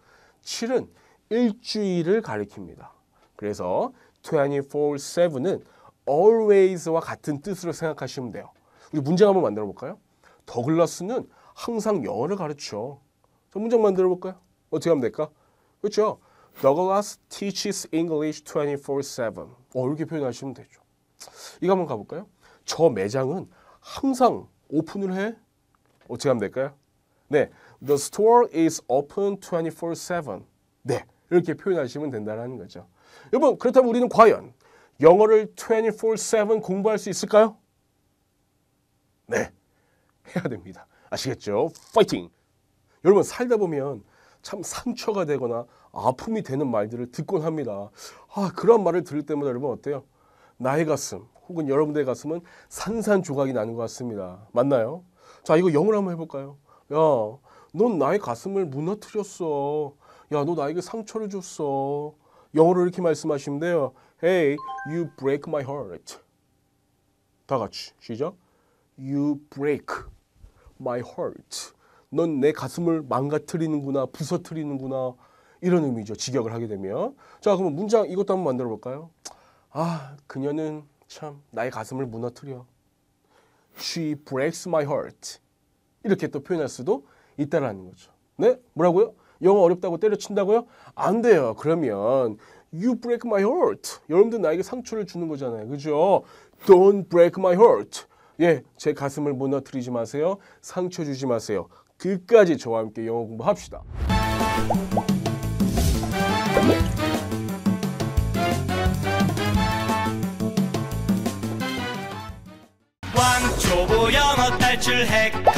7은 일주일을 가리킵니다. 그래서 24-7은 always와 같은 뜻으로 생각하시면 돼요. 우리 문장 한번 만들어 볼까요? 더글라스는 항상 영어를 가르쳐. 저 문장 만들어 볼까요? 어떻게 하면 될까? 그렇죠? 더글라스 teaches English 24-7. 어, 이렇게 표현하시면 되죠. 이거 한번 가볼까요? 저 매장은 항상 오픈을 해. 어떻게 하면 될까요? 네, The store is open 24/7. 네, 이렇게 표현하시면 된다는 거죠. 여러분, 그렇다면 우리는 과연 영어를 24/7 공부할 수 있을까요? 네, 해야 됩니다. 아시겠죠? 파이팅! 여러분, 살다 보면 참 상처가 되거나 아픔이 되는 말들을 듣곤 합니다. 아, 그런 말을 들을 때마다 여러분 어때요? 나의 가슴 혹은 여러분들의 가슴은 산산조각이 나는 것 같습니다. 맞나요? 자, 이거 영어로 한번 해볼까요? 야, 넌 나의 가슴을 무너뜨렸어. 야, 너 나에게 상처를 줬어. 영어로 이렇게 말씀하시면돼요 Hey, you break my heart. 다 같이 시작. You break my heart. 넌 내 가슴을 망가뜨리는구나, 부서뜨리는구나. 이런 의미죠. 직역을 하게 되면. 자, 그럼 문장 이것도 한번 만들어 볼까요? 아, 그녀는 참 나의 가슴을 무너뜨려. She breaks my heart. 이렇게 또 표현할 수도 있다라는 거죠. 네? 뭐라고요? 영어 어렵다고 때려친다고요? 안 돼요. 그러면 You break my heart. 여러분들 나에게 상처를 주는 거잖아요. 그죠? Don't break my heart. 예, 제 가슴을 무너뜨리지 마세요. 상처 주지 마세요. 끝까지 저와 함께 영어 공부합시다. 왕초보 영어 탈출핵